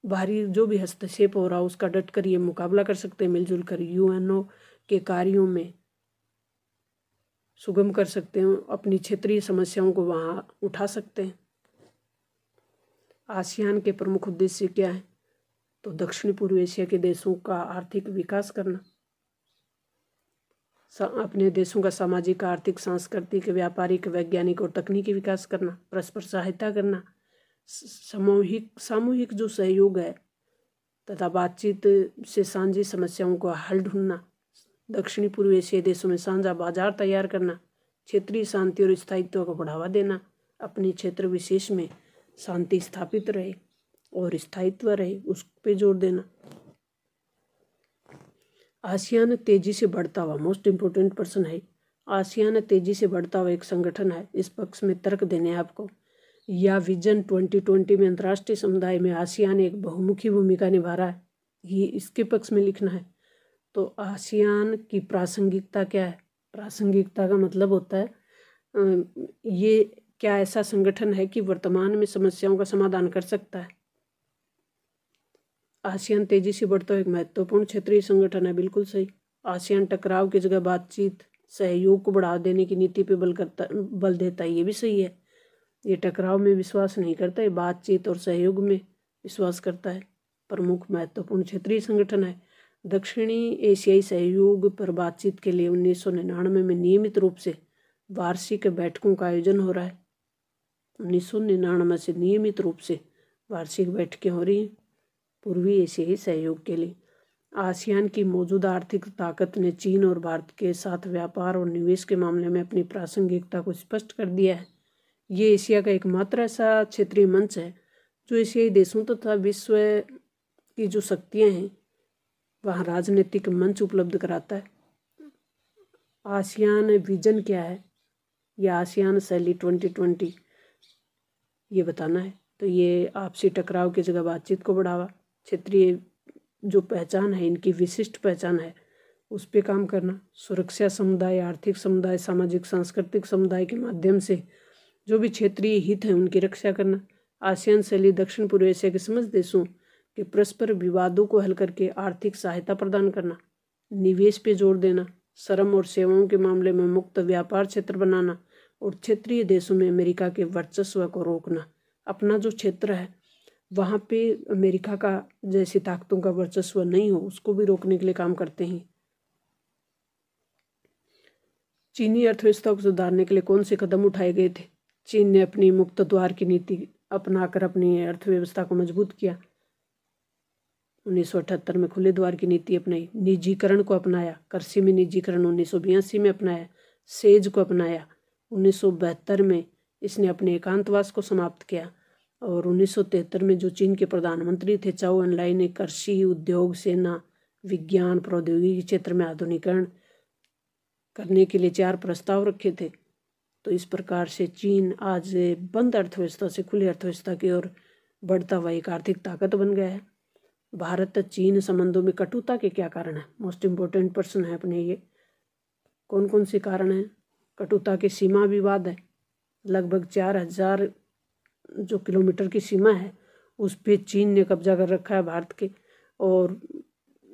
बाहरी जो भी हस्तक्षेप हो रहा है उसका डट कर ये मुकाबला कर सकते हैं मिलजुल कर यूएनओ के कार्यों में सुगम कर सकते हैं अपनी क्षेत्रीय समस्याओं को वहाँ उठा सकते हैं आसियान के प्रमुख उद्देश्य क्या है तो दक्षिण पूर्व एशिया के देशों का आर्थिक विकास करना अपने देशों का सामाजिक आर्थिक सांस्कृतिक व्यापारिक वैज्ञानिक और तकनीकी विकास करना परस्पर सहायता करना सामूहिक सामूहिक जो सहयोग है तथा बातचीत से साझी समस्याओं का हल ढूंढना दक्षिणी पूर्व एशिया देशों में साझा बाजार तैयार करना क्षेत्रीय शांति और स्थायित्व को बढ़ावा देना अपने क्षेत्र विशेष में शांति स्थापित रहे और स्थायित्व रहे उस पर जोर देना आसियान तेजी से बढ़ता हुआ मोस्ट इम्पोर्टेंट पर्सन है आसियान तेजी से बढ़ता हुआ एक संगठन है इस पक्ष में तर्क देने आपको या विजन 2020 में अंतर्राष्ट्रीय समुदाय में आसियान एक बहुमुखी भूमिका निभा रहा है ये इसके पक्ष में लिखना है तो आसियान की प्रासंगिकता क्या है प्रासंगिकता का मतलब होता है ये क्या ऐसा संगठन है कि वर्तमान में समस्याओं का समाधान कर सकता है आसियान तेजी से बढ़ता हुआ एक महत्वपूर्ण क्षेत्रीय संगठन है बिल्कुल सही आसियान टकराव की जगह बातचीत सहयोग को बढ़ावा देने की नीति पर बल करता बल देता है ये भी सही है ये टकराव में विश्वास नहीं करता ये बातचीत और सहयोग में विश्वास करता है प्रमुख महत्वपूर्ण क्षेत्रीय संगठन है दक्षिणी एशियाई सहयोग पर बातचीत के लिए उन्नीस सौ निन्यानवे में नियमित रूप से वार्षिक बैठकों का आयोजन हो रहा है उन्नीस सौ निन्यानवे से नियमित रूप से वार्षिक बैठकें हो रही हैं पूर्वी एशियाई सहयोग के लिए आसियान की मौजूदा आर्थिक ताकत ने चीन और भारत के साथ व्यापार और निवेश के मामले में अपनी प्रासंगिकता को स्पष्ट कर दिया है ये एशिया का एकमात्र ऐसा क्षेत्रीय मंच है जो एशियाई देशों तथा तो विश्व की जो शक्तियाँ हैं वहाँ राजनीतिक मंच उपलब्ध कराता है आसियान विजन क्या है या आसियान शैली ट्वेंटी ट्वेंटी ये बताना है तो ये आपसी टकराव की जगह बातचीत को बढ़ावा क्षेत्रीय जो पहचान है इनकी विशिष्ट पहचान है उस पर काम करना सुरक्षा समुदाय आर्थिक समुदाय सामाजिक सांस्कृतिक समुदाय के माध्यम से जो भी क्षेत्रीय हित हैं उनकी रक्षा करना आसियान शैली दक्षिण पूर्व एशिया के समस्त देशों के परस्पर विवादों को हल करके आर्थिक सहायता प्रदान करना निवेश पे जोर देना श्रम और सेवाओं के मामले में मुक्त व्यापार क्षेत्र बनाना और क्षेत्रीय देशों में अमेरिका के वर्चस्व को रोकना अपना जो क्षेत्र है वहाँ पे अमेरिका का जैसी ताकतों का वर्चस्व नहीं हो उसको भी रोकने के लिए काम करते हैं चीनी अर्थव्यवस्था को सुधारने के लिए कौन से कदम उठाए गए थे चीन ने अपनी मुक्त द्वार की नीति अपनाकर अपनी अर्थव्यवस्था को मजबूत किया उन्नीस में खुले द्वार की नीति अपनाई निजीकरण को अपनाया कृषि में निजीकरण उन्नीस में अपनाया सेज को अपनाया उन्नीस में इसने अपने एकांतवास को समाप्त किया और उन्नीस में जो चीन के प्रधानमंत्री थे चाओ अनलाई ने कृषि उद्योग सेना विज्ञान प्रौद्योगिकी क्षेत्र में आधुनिकरण करने के लिए चार प्रस्ताव रखे थे तो इस प्रकार से चीन आज बंद अर्थव्यवस्था से खुली अर्थव्यवस्था की ओर बढ़ता हुआ एक आर्थिक ताकत बन गया है भारत चीन संबंधों में कटुता के क्या कारण है मोस्ट इम्पोर्टेंट पर्सन है अपने ये कौन कौन से कारण हैं कटुता की सीमा विवाद है लगभग चार हजार जो किलोमीटर की सीमा है उस पर चीन ने कब्जा कर रखा है भारत के और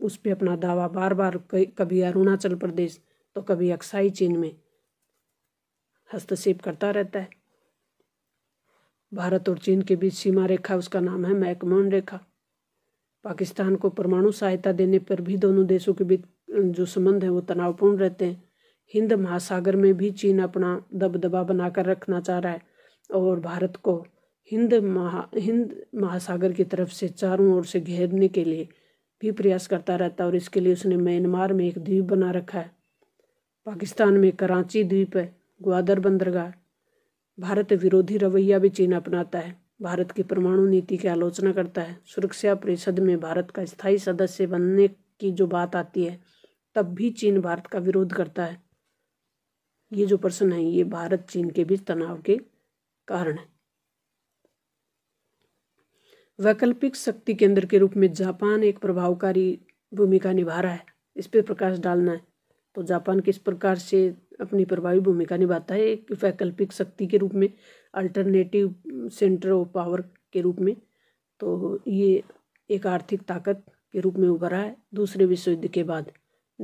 उस पर अपना दावा बार बार कभी अरुणाचल प्रदेश तो कभी अक्साई चीन में हस्तक्षेप करता रहता है भारत और चीन के बीच सीमा रेखा उसका नाम है मैकमोन रेखा पाकिस्तान को परमाणु सहायता देने पर भी दोनों देशों के बीच जो संबंध है वो तनावपूर्ण रहते हैं हिंद महासागर में भी चीन अपना दबदबा बनाकर रखना चाह रहा है और भारत को हिंद महा हिंद महासागर की तरफ से चारों ओर से घेरने के लिए भी प्रयास करता रहता है और इसके लिए उसने म्यांमार में एक द्वीप बना रखा है पाकिस्तान में कराची द्वीप है ग्वादर बंदरगाह भारत विरोधी रवैया भी चीन अपनाता है भारत की परमाणु नीति की आलोचना करता है सुरक्षा परिषद में भारत का स्थायी सदस्य बनने की जो बात आती है तब भी चीन भारत का विरोध करता है ये जो प्रश्न है ये भारत चीन के बीच तनाव के कारण है वैकल्पिक शक्ति केंद्र के रूप में जापान एक प्रभावकारी भूमिका निभा रहा है इस पर प्रकाश डालना है तो जापान किस प्रकार से अपनी प्रभावी भूमिका निभाता है एक वैकल्पिक शक्ति के रूप में अल्टरनेटिव सेंटर ऑफ पावर के रूप में तो ये एक आर्थिक ताकत के रूप में उभरा है दूसरे विश्व युद्ध के बाद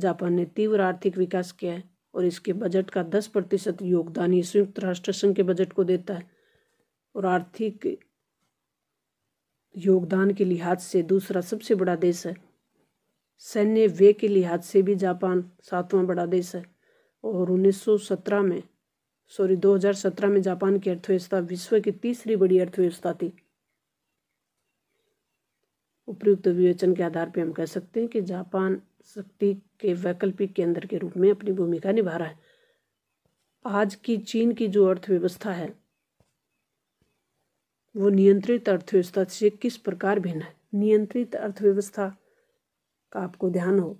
जापान ने तीव्र आर्थिक विकास किया है और इसके बजट का दस प्रतिशत योगदान ये संयुक्त राष्ट्र संघ के बजट को देता है और आर्थिक योगदान के लिहाज से दूसरा सबसे बड़ा देश है सैन्य व्यय के लिहाज से भी जापान सातवां बड़ा देश है और 1917 में सॉरी 2017 में जापान की अर्थव्यवस्था विश्व की तीसरी बड़ी अर्थव्यवस्था थी उपयुक्त विवेचन के आधार पर हम कह सकते हैं कि जापान शक्ति के वैकल्पिक केंद्र के रूप में अपनी भूमिका निभा रहा है आज की चीन की जो अर्थव्यवस्था है वो नियंत्रित अर्थव्यवस्था से किस प्रकार भिन्न है नियंत्रित अर्थव्यवस्था का आपको ध्यान हो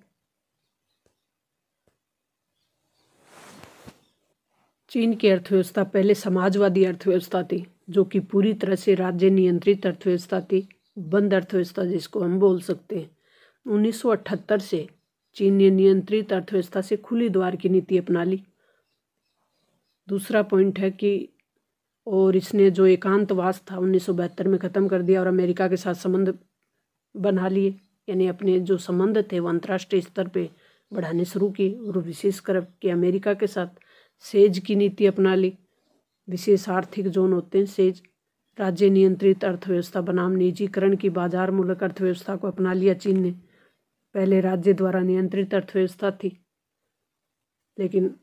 चीन की अर्थव्यवस्था पहले समाजवादी अर्थव्यवस्था थी जो कि पूरी तरह से राज्य नियंत्रित अर्थव्यवस्था थी बंद अर्थव्यवस्था जिसको हम बोल सकते हैं 1978 से चीन ने नियंत्रित अर्थव्यवस्था से खुली द्वार की नीति अपना ली दूसरा पॉइंट है कि और इसने जो एकांतवास था उन्नीस में ख़त्म कर दिया और अमेरिका के साथ संबंध बना लिए यानी अपने जो संबंध थे वो अंतर्राष्ट्रीय स्तर पे बढ़ाने शुरू किए और विशेषकर के अमेरिका के साथ सेज की नीति अपना ली विशेष आर्थिक जोन होते हैं सेज राज्य नियंत्रित अर्थव्यवस्था बनाम निजीकरण की बाजार मूलक अर्थव्यवस्था को अपना लिया चीन ने पहले राज्य द्वारा नियंत्रित अर्थव्यवस्था थी लेकिन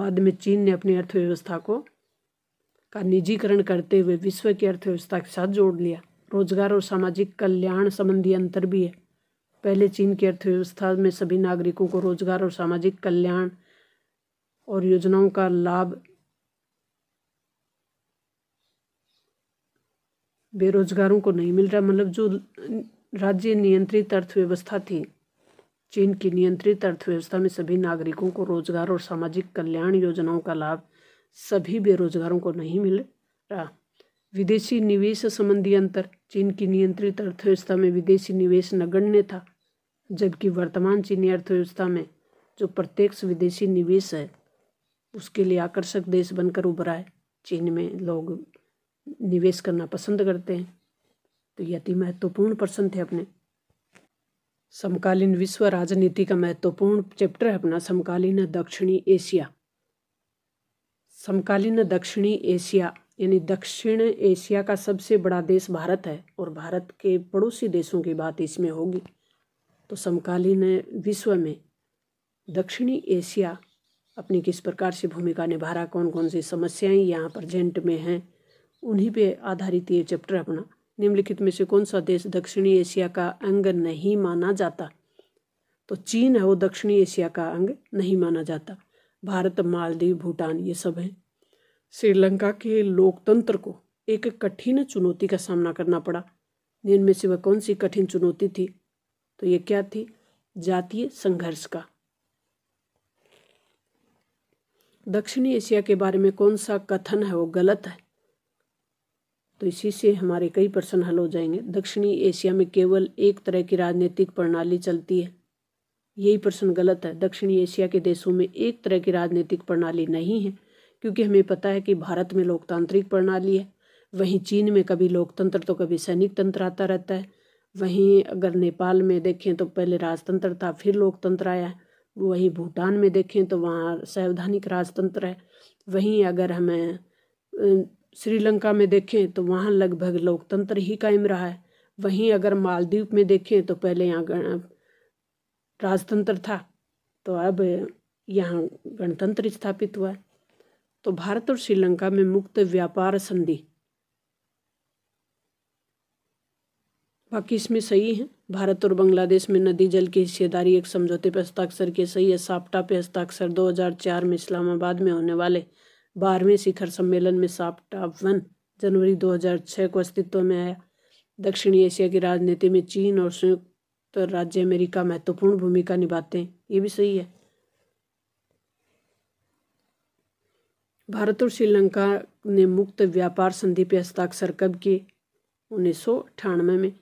बाद में चीन ने अपनी अर्थव्यवस्था को का निजीकरण करते हुए विश्व की अर्थव्यवस्था के साथ जोड़ लिया रोजगार और सामाजिक कल्याण संबंधी अंतर भी है पहले चीन की अर्थव्यवस्था में सभी नागरिकों को रोजगार और सामाजिक कल्याण और योजनाओं का लाभ बेरोजगारों को नहीं मिल रहा मतलब जो राज्य नियंत्रित अर्थव्यवस्था थी चीन की नियंत्रित अर्थव्यवस्था में सभी नागरिकों को रोजगार और सामाजिक कल्याण योजनाओं का लाभ सभी बेरोजगारों को नहीं मिल रहा विदेशी निवेश संबंधी अंतर चीन की नियंत्रित अर्थव्यवस्था में विदेशी निवेश नगण्य था जबकि वर्तमान चीनी अर्थव्यवस्था में जो प्रत्यक्ष विदेशी निवेश है उसके लिए आकर्षक देश बनकर उभरा है चीन में लोग निवेश करना पसंद करते हैं तो ये अति महत्वपूर्ण प्रश्न थे अपने समकालीन विश्व राजनीति का महत्वपूर्ण चैप्टर है अपना समकालीन दक्षिणी एशिया समकालीन दक्षिणी एशिया यानी दक्षिण एशिया का सबसे बड़ा देश भारत है और भारत के पड़ोसी देशों की बात इसमें होगी तो समकालीन विश्व में दक्षिणी एशिया अपनी किस प्रकार से भूमिका निभा रहा कौन कौन सी समस्याएं यहाँ प्रजेंट में हैं उन्हीं पे आधारित ये चैप्टर अपना निम्नलिखित में से कौन सा देश दक्षिणी एशिया का अंग नहीं माना जाता तो चीन है वो दक्षिणी एशिया का अंग नहीं माना जाता भारत मालदीव भूटान ये सब हैं श्रीलंका के लोकतंत्र को एक कठिन चुनौती का सामना करना पड़ा जिनमें से वह कौन सी कठिन चुनौती थी तो ये क्या थी जातीय संघर्ष का दक्षिणी एशिया के बारे में कौन सा कथन है वो गलत है तो इसी से हमारे कई प्रश्न हल हो जाएंगे दक्षिणी एशिया में केवल एक तरह की राजनीतिक प्रणाली चलती है यही प्रश्न गलत है दक्षिणी एशिया के देशों में एक तरह की राजनीतिक प्रणाली नहीं है क्योंकि हमें पता है कि भारत में लोकतांत्रिक प्रणाली है वहीं चीन में कभी लोकतंत्र तो कभी सैनिक तंत्र आता रहता है वहीं अगर नेपाल में देखें तो पहले राजतंत्र था फिर लोकतंत्र आया है वहीं भूटान में देखें तो वहाँ संवैधानिक राजतंत्र है वहीं अगर हमें श्रीलंका में देखें तो वहाँ लगभग लोकतंत्र ही कायम रहा है वहीं अगर मालदीव में देखें तो पहले यहाँ राजतंत्र था तो अब यहाँ गणतंत्र स्थापित हुआ है तो भारत और श्रीलंका में मुक्त व्यापार संधि बाकी इसमें सही है भारत और बांग्लादेश में नदी जल की हिस्सेदारी एक समझौते पर हस्ताक्षर के सही है साप्टा पे हस्ताक्षर 2004 में इस्लामाबाद में होने वाले बारहवें शिखर सम्मेलन में साप्टा वन जनवरी 2006 को अस्तित्व में आया दक्षिण एशिया की राजनीति में चीन और संयुक्त राज्य अमेरिका महत्वपूर्ण भूमिका निभाते हैं ये भी सही है भारत और श्रीलंका ने मुक्त व्यापार संधि पर हस्ताक्षर कब किए उन्नीस में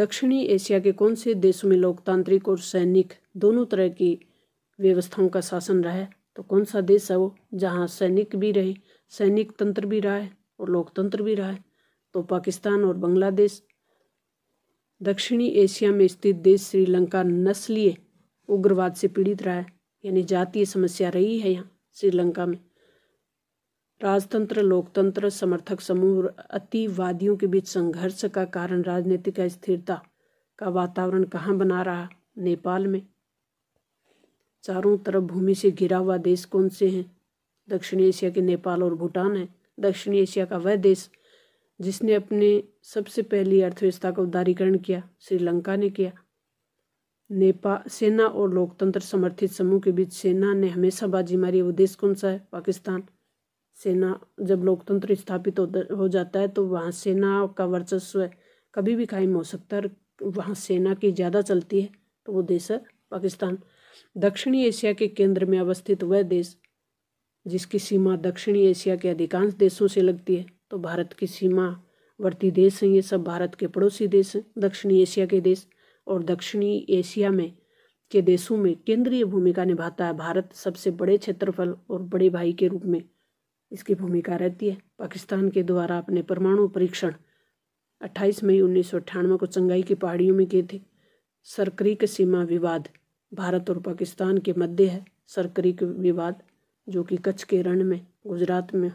दक्षिणी एशिया के कौन से देशों में लोकतांत्रिक और सैनिक दोनों तरह की व्यवस्थाओं का शासन रहा है तो कौन सा देश है वो जहाँ सैनिक भी रहे सैनिक तंत्र भी रहा है और लोकतंत्र भी रहा है तो पाकिस्तान और बांग्लादेश दक्षिणी एशिया में स्थित देश श्रीलंका नस्लीय उग्रवाद से पीड़ित रहा है यानी जातीय समस्या रही है यहाँ श्रीलंका में राजतंत्र लोकतंत्र समर्थक समूह और अतिवादियों के बीच संघर्ष का कारण राजनीतिक अस्थिरता का वातावरण कहाँ बना रहा नेपाल में चारों तरफ भूमि से घिरा हुआ देश कौन से हैं दक्षिण एशिया के नेपाल और भूटान है दक्षिण एशिया का वह देश जिसने अपने सबसे पहली अर्थव्यवस्था का उदारीकरण किया श्रीलंका ने किया नेपा सेना और लोकतंत्र समर्थित समूह के बीच सेना ने हमेशा बाजी मारी वो देश कौन सा है पाकिस्तान सेना जब लोकतंत्र स्थापित हो जाता है तो वहाँ सेना का वर्चस्व कभी भी कायम हो सकता है वहाँ सेना की ज़्यादा चलती है तो वो देश है पाकिस्तान दक्षिणी एशिया के केंद्र में अवस्थित वह देश जिसकी सीमा दक्षिणी एशिया के अधिकांश देशों से लगती है तो भारत की सीमावर्ती देश हैं ये सब भारत के पड़ोसी देश हैं दक्षिणी एशिया के देश और दक्षिणी एशिया में के देशों में केंद्रीय भूमिका निभाता है भारत सबसे बड़े क्षेत्रफल और बड़े भाई के रूप में इसकी भूमिका रहती है पाकिस्तान के द्वारा अपने परमाणु परीक्षण 28 मई उन्नीस को चंगाई की पहाड़ियों में किए थे सरक्रिक सीमा विवाद भारत और पाकिस्तान के मध्य है सरक्रिक विवाद जो कि कच्छ के रण में गुजरात में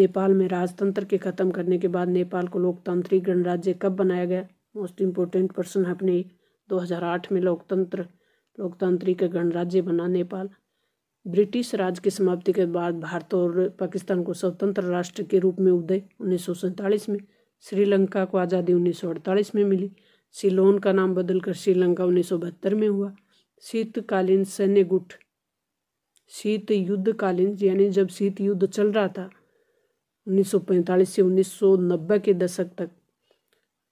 नेपाल में राजतंत्र के ख़त्म करने के बाद नेपाल को लोकतांत्रिक गणराज्य कब बनाया गया मोस्ट इम्पोर्टेंट पर्सन है अपने 2008 में लोकतंत्र लोकतांत्रिक गणराज्य बना नेपाल ब्रिटिश राज की समाप्ति के बाद भारत और पाकिस्तान को स्वतंत्र राष्ट्र के रूप में उदय उन्नीस में श्रीलंका को आज़ादी उन्नीस में मिली सिलोन का नाम बदलकर श्रीलंका उन्नीस में हुआ शीतकालीन सैन्य गुट शीत युद्धकालीन यानी जब शीत युद्ध चल रहा था 1945 से 1990 के दशक तक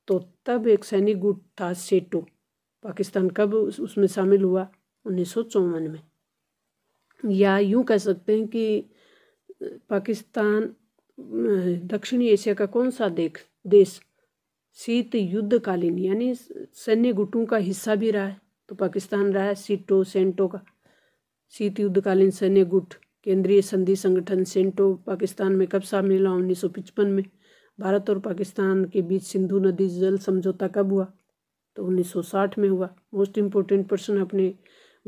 तो तब एक सैनिक गुट था सेटो पाकिस्तान कब उसमें शामिल हुआ उन्नीस में या यूँ कह सकते हैं कि पाकिस्तान दक्षिणी एशिया का कौन सा देख देश शीत युद्धकालीन यानी सैन्य गुटों का हिस्सा भी रहा है तो पाकिस्तान रहा है सीटो सेंटो का शीत युद्धकालीन सैन्य गुट केंद्रीय संधि संगठन सेंटो पाकिस्तान में कब शामिल हुआ उन्नीस में भारत और पाकिस्तान के बीच सिंधु नदी जल समझौता कब हुआ तो 1960 में हुआ मोस्ट इम्पोर्टेंट पर्सन अपने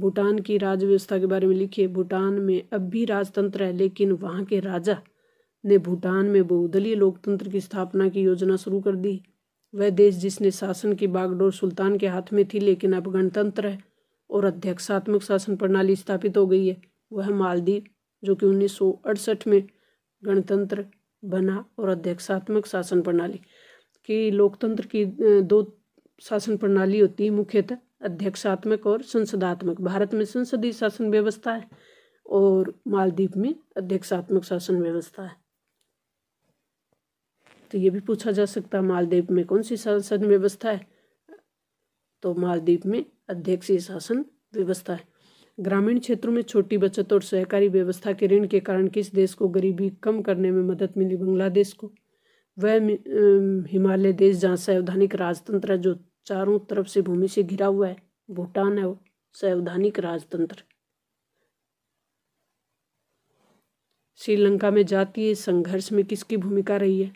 भूटान की राज व्यवस्था के बारे में लिखिए भूटान में अब भी राजतंत्र है लेकिन वहाँ के राजा ने भूटान में बहुदलीय लोकतंत्र की स्थापना की योजना शुरू कर दी वह देश जिसने शासन की बागडोर सुल्तान के हाथ में थी लेकिन अब गणतंत्र है और अध्यक्षात्मक शासन प्रणाली स्थापित हो गई है वह मालदीव जो कि उन्नीस में गणतंत्र बना और अध्यक्षात्मक शासन प्रणाली की लोकतंत्र की दो शासन प्रणाली होती है मुख्यतः अध्यक्षात्मक और संसदात्मक भारत में संसदीय शासन व्यवस्था है और मालदीव में अध्यक्षात्मक शासन व्यवस्था है तो ये भी पूछा जा सकता है मालदीव में कौन सी शासन व्यवस्था है तो मालदीव में अध्यक्षीय शासन व्यवस्था है ग्रामीण क्षेत्रों में छोटी बचत और सहकारी व्यवस्था के ऋण के कारण किस देश को गरीबी कम करने में मदद मिली बांग्लादेश को वह हिमालय देश जहाँ संवैधानिक राजतंत्र जो चारों तरफ से भूमि से घिरा हुआ है भूटान है वो संवैधानिक राजतंत्र श्रीलंका में जातीय संघर्ष में किसकी भूमिका रही है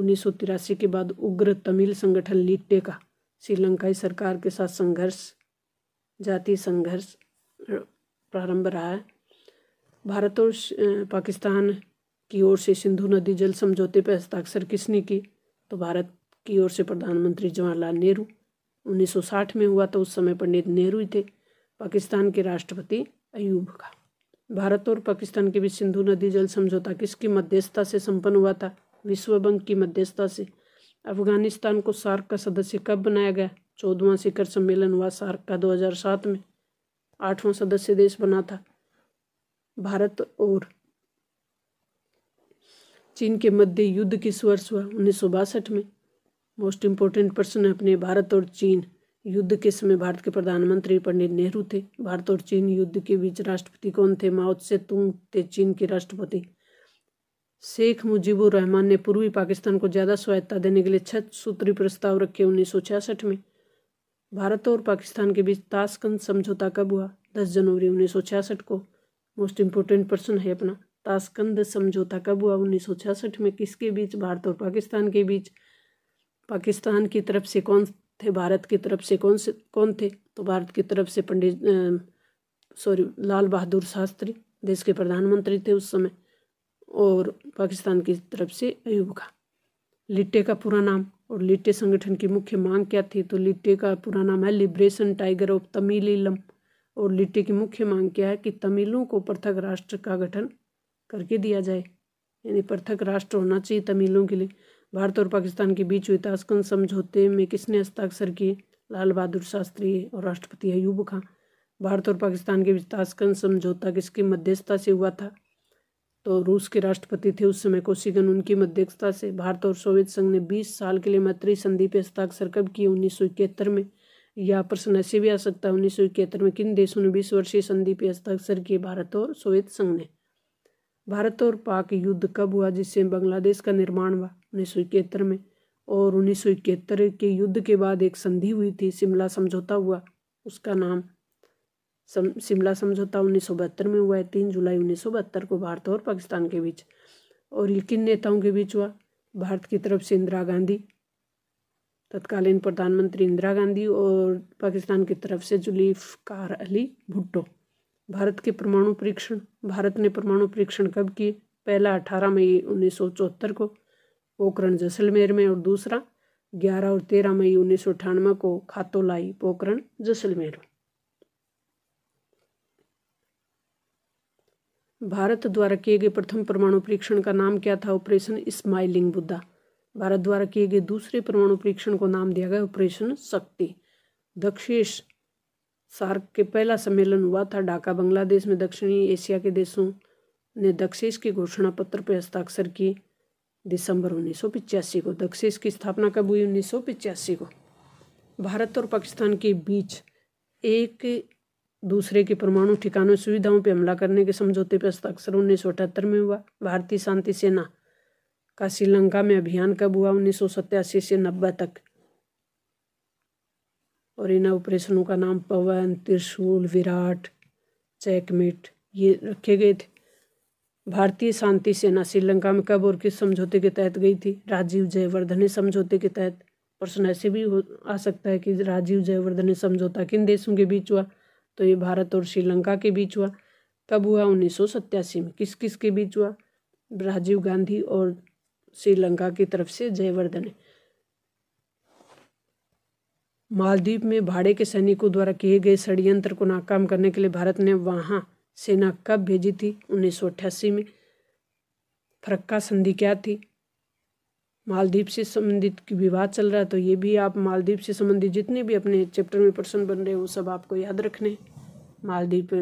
उन्नीस सौ तिरासी के बाद उग्र तमिल संगठन लीटे का श्रीलंकाई सरकार के साथ संघर्ष जातीय संघर्ष प्रारंभ रहा है भारत और पाकिस्तान की ओर से सिंधु नदी जल समझौते पर हस्ताक्षर किसने की तो भारत की ओर से प्रधानमंत्री जवाहरलाल नेहरू 1960 में हुआ तो उस समय पंडित नेहरू ही थे पाकिस्तान के राष्ट्रपति अयूब का भारत और पाकिस्तान के बीच सिंधु नदी जल समझौता किसकी मध्यस्थता से संपन्न हुआ था विश्व बैंक की मध्यस्थता से अफगानिस्तान को सार्क का सदस्य कब बनाया गया चौदवा शिखर सम्मेलन हुआ सार्क का 2007 में आठवां सदस्य देश बना था भारत और चीन के मध्य युद्ध किस वर्ष हुआ उन्नीस में मोस्ट इम्पोर्टेंट पर्सन है अपने भारत और चीन युद्ध के समय भारत के प्रधानमंत्री पंडित नेहरू थे भारत और चीन युद्ध के बीच राष्ट्रपति कौन थे माओ से तुंग थे चीन के राष्ट्रपति शेख मुजीबुर रहमान ने पूर्वी पाकिस्तान को ज़्यादा स्वायत्ता देने के लिए छत सूत्री प्रस्ताव रखे उन्नीस में भारत और पाकिस्तान के बीच ताशकंद समझौता कब हुआ दस जनवरी उन्नीस को मोस्ट इम्पोर्टेंट पर्सन है अपना ताशकंद समझौता कब हुआ उन्नीस में किसके बीच भारत और पाकिस्तान के बीच पाकिस्तान की तरफ से कौन थे भारत की तरफ से कौन से कौन थे तो भारत की तरफ से पंडित सॉरी लाल बहादुर शास्त्री देश के प्रधानमंत्री थे उस समय और पाकिस्तान की तरफ से अयूब खां लिट्टे का पूरा नाम और लिट्टे संगठन की मुख्य मांग क्या थी तो लिट्टे का पूरा नाम है लिब्रेशन टाइगर ऑफ तमिलम और लिट्टे की मुख्य मांग क्या है कि तमिलों को पृथक राष्ट्र का गठन करके दिया जाए यानी पृथक राष्ट्र होना चाहिए तमिलों के लिए भारत और पाकिस्तान के बीच हुए ताशकंद समझौते में किसने हस्ताक्षर किए लाल बहादुर शास्त्री और राष्ट्रपति अयूब खां हाँ, भारत और पाकिस्तान के बीच ताशकंद समझौता किसकी मध्यस्थता से हुआ था तो रूस के राष्ट्रपति थे उस समय कोशिगन उनकी मध्यस्थता से भारत और सोवियत संघ ने 20 साल के लिए मैत्री संधि पर हस्ताक्षर कब किए उन्नीस में यह प्रश्न ऐसे भी आ सकता है उन्नीस में किन देशों ने बीस वर्षीय संधि पर हस्ताक्षर किए भारत और सोवियत संघ ने भारत और पाक युद्ध कब हुआ जिससे बांग्लादेश का निर्माण हुआ उन्नीस सौ इकहत्तर में और उन्नीस सौ इकहत्तर के युद्ध के बाद एक संधि हुई थी शिमला समझौता हुआ उसका नाम सम, शिमला समझौता उन्नीस सौ बहत्तर में हुआ है तीन जुलाई उन्नीस सौ बहत्तर को भारत और पाकिस्तान के बीच और ये किन नेताओं के बीच हुआ भारत की तरफ से इंदिरा गांधी तत्कालीन प्रधानमंत्री इंदिरा गांधी और पाकिस्तान की तरफ से जुलीफ कार अली भुट्टो भारत के परमाणु परीक्षण भारत ने परमाणु परीक्षण कब किए पहला अठारह मई उन्नीस को पोकरण जैसलमेर में और दूसरा 11 और 13 मई उन्नीस को खातोलाई पोकरण जैसलमेर भारत द्वारा किए गए प्रथम परमाणु परीक्षण का नाम क्या था ऑपरेशन स्माइलिंग बुद्धा भारत द्वारा किए गए दूसरे परमाणु परीक्षण को नाम दिया गया ऑपरेशन शक्ति दक्षिण सार्क के पहला सम्मेलन हुआ था ढाका बांग्लादेश में दक्षिणी एशिया के देशों ने दक्षिण के घोषणा पत्र पर हस्ताक्षर किए दिसंबर उन्नीस को दक्षिस की स्थापना कब हुई उन्नीस को भारत और पाकिस्तान के बीच एक दूसरे के परमाणु ठिकानों सुविधाओं पर हमला करने के समझौते पर हस्ताक्षर उन्नीस में हुआ भारतीय शांति सेना का श्रीलंका में अभियान कब हुआ उन्नीस से नब्बे तक और इन ऑपरेशनों का नाम पवन त्रिशूल विराट चैकमेट ये रखे गए थे भारतीय शांति सेना श्रीलंका में कब और किस समझौते के तहत गई थी राजीव जयवर्धन समझौते के तहत प्रश्न ऐसे भी हो आ सकता है कि राजीव जयवर्धन समझौता किन देशों के बीच हुआ तो ये भारत और श्रीलंका के बीच हुआ कब हुआ उन्नीस में किस किस के बीच हुआ राजीव गांधी और श्रीलंका की तरफ से जयवर्धन मालदीव में भाड़े के सैनिकों द्वारा किए गए षडयंत्र को नाकाम करने के लिए भारत ने वहाँ सेना कब भेजी थी उन्नीस में फरक्का संधि क्या थी मालदीप से संबंधित विवाद चल रहा है तो ये भी आप मालदीप से संबंधित जितने भी अपने चैप्टर में प्रश्न बन रहे हैं वो सब आपको याद रखने मालदीप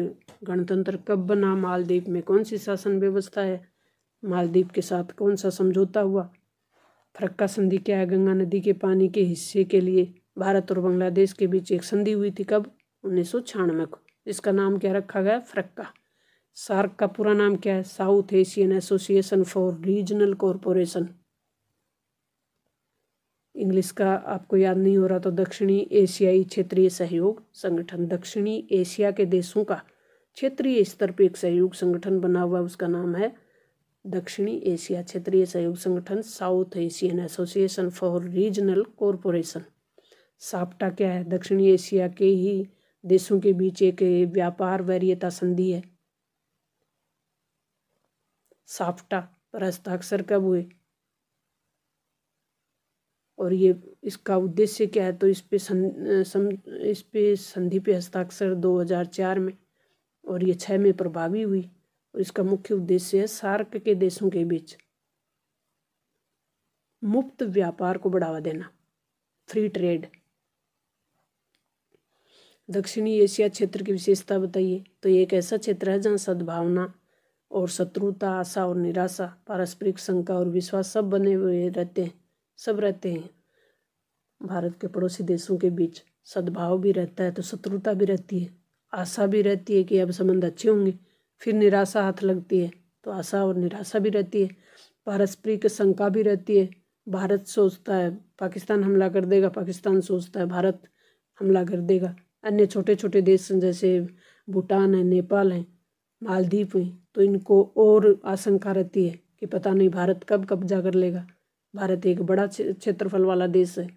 गणतंत्र कब बना मालदीप में कौन सी शासन व्यवस्था है मालदीप के साथ कौन सा समझौता हुआ फरक्का संधि क्या है गंगा नदी के पानी के हिस्से के लिए भारत और बांग्लादेश के बीच एक संधि हुई थी कब उन्नीस सौ छियानवे को इसका नाम क्या रखा गया फ्रक्का सार्क का पूरा नाम क्या है south Asian association for regional corporation English का आपको याद नहीं हो रहा तो दक्षिणी एशियाई क्षेत्रीय सहयोग संगठन दक्षिणी एशिया के देशों का क्षेत्रीय स्तर पर एक सहयोग संगठन बना हुआ है उसका नाम है दक्षिणी एशिया क्षेत्रीय सहयोग संगठन south Asian association for regional corporation SAPTA क्या है दक्षिणी एशिया के ही देशों के बीच एक व्यापार वैरियता संधि है साफ्टा पर हस्ताक्षर कब हुए और ये इसका उद्देश्य क्या है तो इस पे सं, सं इस पे संधि पे हस्ताक्षर 2004 में और ये छः में प्रभावी हुई और इसका मुख्य उद्देश्य है सार्क के देशों के बीच मुफ्त व्यापार को बढ़ावा देना फ्री ट्रेड दक्षिणी एशिया क्षेत्र की विशेषता बताइए तो ये एक ऐसा क्षेत्र है जहाँ सद्भावना और शत्रुता आशा और निराशा पारस्परिक शंका और विश्वास सब बने हुए रहते हैं सब रहते हैं भारत के पड़ोसी देशों के बीच सद्भाव भी रहता है तो शत्रुता भी रहती है आशा भी रहती है कि अब संबंध अच्छे होंगे फिर निराशा हाथ लगती है तो आशा और निराशा भी रहती है पारस्परिक शंका भी रहती है भारत सोचता है पाकिस्तान हमला कर देगा पाकिस्तान सोचता है भारत हमला कर देगा अन्य छोटे छोटे देश जैसे भूटान है नेपाल है मालदीप हैं तो इनको और आशंका रहती है कि पता नहीं भारत कब कब्जा कर लेगा भारत एक बड़ा क्षेत्रफल वाला देश है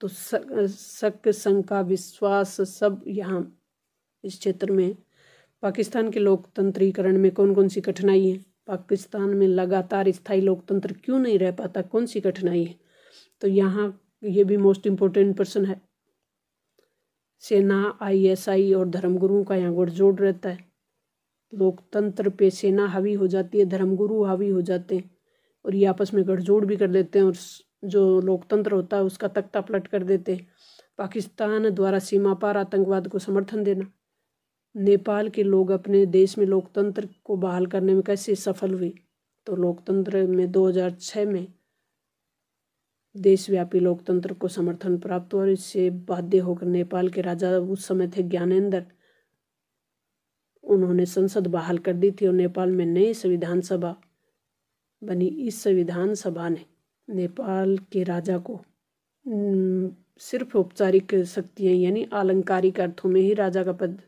तो शक शंका विश्वास सब यहाँ इस क्षेत्र में पाकिस्तान के लोकतंत्रीकरण में कौन कौन सी कठिनाई है पाकिस्तान में लगातार स्थायी लोकतंत्र क्यों नहीं रह पाता कौन सी कठिनाई है तो यहाँ ये भी मोस्ट इम्पोर्टेंट पर्सन है सेना आईएसआई और धर्मगुरुओं का यहाँ गठजोड़ रहता है लोकतंत्र पे सेना हावी हो जाती है धर्मगुरु हावी हो जाते हैं और ये आपस में गठजोड़ भी कर लेते हैं और जो लोकतंत्र होता है उसका तख्ता पलट कर देते हैं पाकिस्तान द्वारा सीमा पार आतंकवाद को समर्थन देना नेपाल के लोग अपने देश में लोकतंत्र को बहाल करने में कैसे सफल हुए तो लोकतंत्र में 2006 में देशव्यापी लोकतंत्र को समर्थन प्राप्त हुआ और इससे बाध्य होकर नेपाल के राजा उस समय थे ज्ञानेंद्र उन्होंने संसद बहाल कर दी थी और नेपाल में नई संविधान सभा बनी इस संविधान सभा ने नेपाल के राजा को सिर्फ औपचारिक शक्तियाँ यानी आलंकारिक अर्थों में ही राजा का पद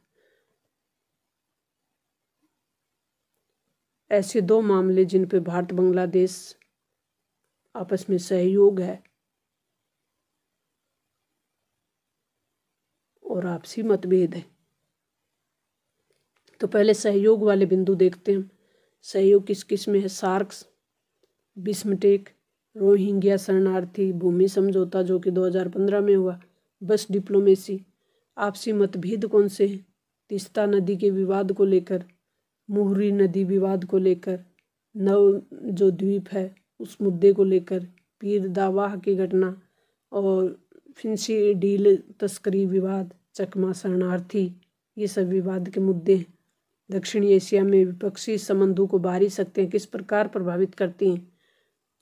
ऐसे दो मामले जिन पर भारत बांग्लादेश आपस में सहयोग है और आपसी मतभेद है तो पहले सहयोग वाले बिंदु देखते हैं सहयोग किस किस में है सार्क्स बिस्मटेक रोहिंग्या शरणार्थी भूमि समझौता जो कि 2015 में हुआ बस डिप्लोमेसी आपसी मतभेद कौन से हैं तिस्ता नदी के विवाद को लेकर मुहरी नदी विवाद को लेकर नव जो द्वीप है उस मुद्दे को लेकर पीर दावाह की घटना और फिंसी डील तस्करी विवाद चकमा शरणार्थी ये सब विवाद के मुद्दे हैं दक्षिणी एशिया में विपक्षी संबंधों को बाहरी सकते हैं किस प्रकार प्रभावित करती हैं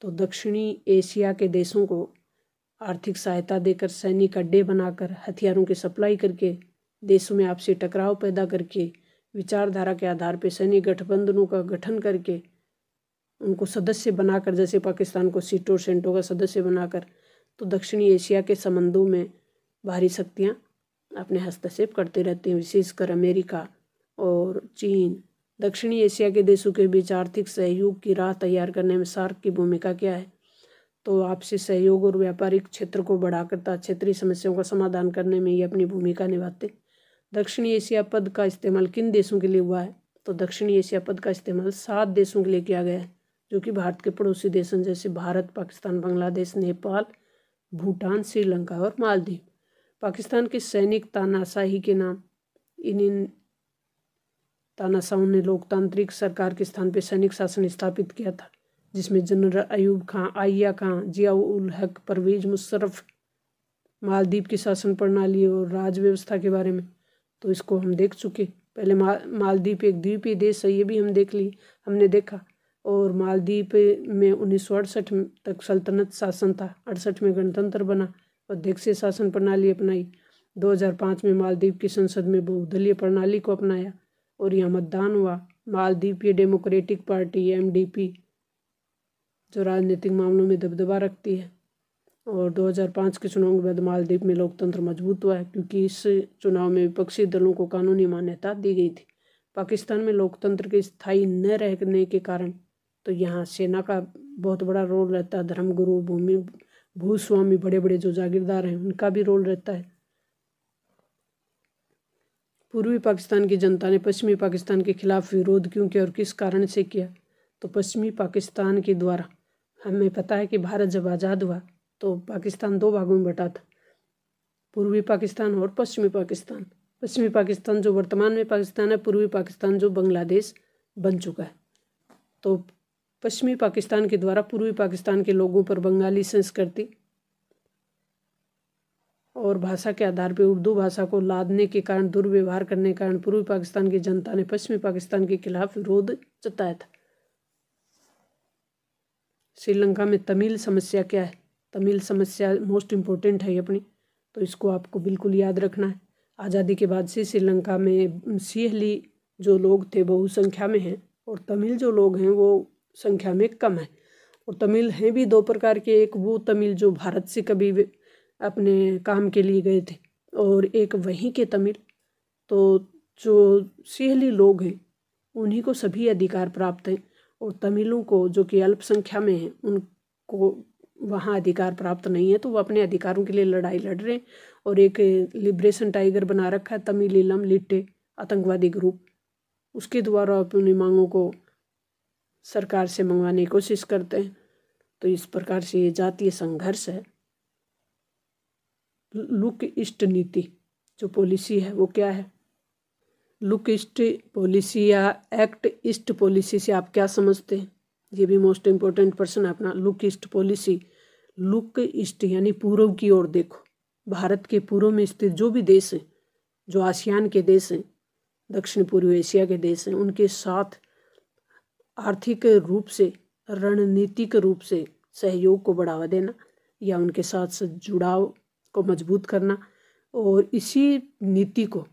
तो दक्षिणी एशिया के देशों को आर्थिक सहायता देकर सैनिक अड्डे बनाकर हथियारों की सप्लाई करके देशों में आपसी टकराव पैदा करके विचारधारा के आधार पर सैनिक गठबंधनों का गठन करके उनको सदस्य बनाकर जैसे पाकिस्तान को सीटो सेंटों का सदस्य बनाकर तो दक्षिणी एशिया के संबंधों में भारी शक्तियाँ अपने हस्तक्षेप करते रहती हैं विशेषकर अमेरिका और चीन दक्षिणी एशिया के देशों के बीच आर्थिक सहयोग की राह तैयार करने में सार्क की भूमिका क्या है तो आपसी सहयोग और व्यापारिक क्षेत्र को बढ़ाकर तथा क्षेत्रीय समस्याओं का समाधान करने में ये अपनी भूमिका निभाते दक्षिणी एशिया पद का इस्तेमाल किन देशों के लिए हुआ है तो दक्षिणी एशिया पद का इस्तेमाल सात देशों के लिए किया गया है जो कि भारत के पड़ोसी देशों जैसे भारत पाकिस्तान बांग्लादेश नेपाल भूटान श्रीलंका और मालदीव पाकिस्तान के सैनिक तानाशाही के नाम इन इन तानाशाहों ने लोकतांत्रिक सरकार के स्थान पर सैनिक शासन स्थापित किया था जिसमें जनरल अयूब खां आइया खां जियाउल हक परवेज मुशरफ मालदीव की शासन प्रणाली और राज व्यवस्था के बारे में तो इसको हम देख चुके पहले मा, मालदीप एक द्वीपीय देश है ये भी हम देख ली हमने देखा और मालदीप में उन्नीस तक सल्तनत शासन था अड़सठ में गणतंत्र बना अध्यक्षीय शासन प्रणाली अपनाई 2005 में मालदीव की संसद में बहुदलीय प्रणाली को अपनाया और यहाँ मतदान हुआ मालदीपीय डेमोक्रेटिक पार्टी एमडीपी जो राजनीतिक मामलों में दबदबा रखती है और 2005 के चुनाव के बाद मालदीप में लोकतंत्र मजबूत हुआ है क्योंकि इस चुनाव में विपक्षी दलों को कानूनी मान्यता दी गई थी पाकिस्तान में लोकतंत्र के स्थायी न रहने के कारण तो यहाँ सेना का बहुत बड़ा रोल रहता है धर्मगुरु भूमि भूस्वामी बड़े बड़े जो जागीरदार हैं उनका भी रोल रहता है पूर्वी पाकिस्तान की जनता ने पश्चिमी पाकिस्तान के खिलाफ विरोध क्यों किया और किस कारण से किया तो पश्चिमी पाकिस्तान के द्वारा हमें पता है कि भारत जब आज़ाद हुआ तो पाकिस्तान दो भागों में बटा था पूर्वी पाकिस्तान और पश्चिमी पाकिस्तान पश्चिमी पाकिस्तान जो वर्तमान में पाकिस्तान है पूर्वी पाकिस्तान जो बांग्लादेश बन चुका है तो पश्चिमी पाकिस्तान के द्वारा पूर्वी पाकिस्तान के लोगों पर बंगाली संस्कृति और भाषा के आधार पर उर्दू भाषा को लादने के कारण दुर्व्यवहार करने के कारण पूर्वी पाकिस्तान की जनता ने पश्चिमी पाकिस्तान के खिलाफ विरोध जताया था श्रीलंका में तमिल समस्या क्या है तमिल समस्या मोस्ट इम्पोर्टेंट है अपनी तो इसको आपको बिल्कुल याद रखना है आज़ादी के बाद से श्रीलंका में सीहली जो लोग थे बहुसंख्या में हैं और तमिल जो लोग हैं वो संख्या में कम है और तमिल हैं भी दो प्रकार के एक वो तमिल जो भारत से कभी अपने काम के लिए गए थे और एक वहीं के तमिल तो जो सहली लोग हैं उन्हीं को सभी अधिकार प्राप्त हैं और तमिलों को जो कि अल्पसंख्या में हैं उनको वहाँ अधिकार प्राप्त नहीं है तो वो अपने अधिकारों के लिए लड़ाई लड़ रहे हैं और एक लिब्रेशन टाइगर बना रखा है तमिल इलम लिट्टे आतंकवादी ग्रुप उसके द्वारा अपनी मांगों को सरकार से मंगवाने की कोशिश करते हैं तो इस प्रकार से ये जातीय संघर्ष है लुक इष्ट नीति जो पॉलिसी है वो क्या है लुक इष्ट पॉलिसी या एक्ट इष्ट पॉलिसी से आप क्या समझते हैं ये भी मोस्ट इम्पोर्टेंट पर्सन है अपना look east policy look east यानी पूर्व की ओर देखो भारत के पूर्व में स्थित जो भी देश हैं जो आसियान के देश हैं दक्षिण पूर्व एशिया के देश हैं उनके साथ आर्थिक रूप से रणनीतिक रूप से सहयोग को बढ़ावा देना या उनके साथ जुड़ाव को मजबूत करना और इसी नीति को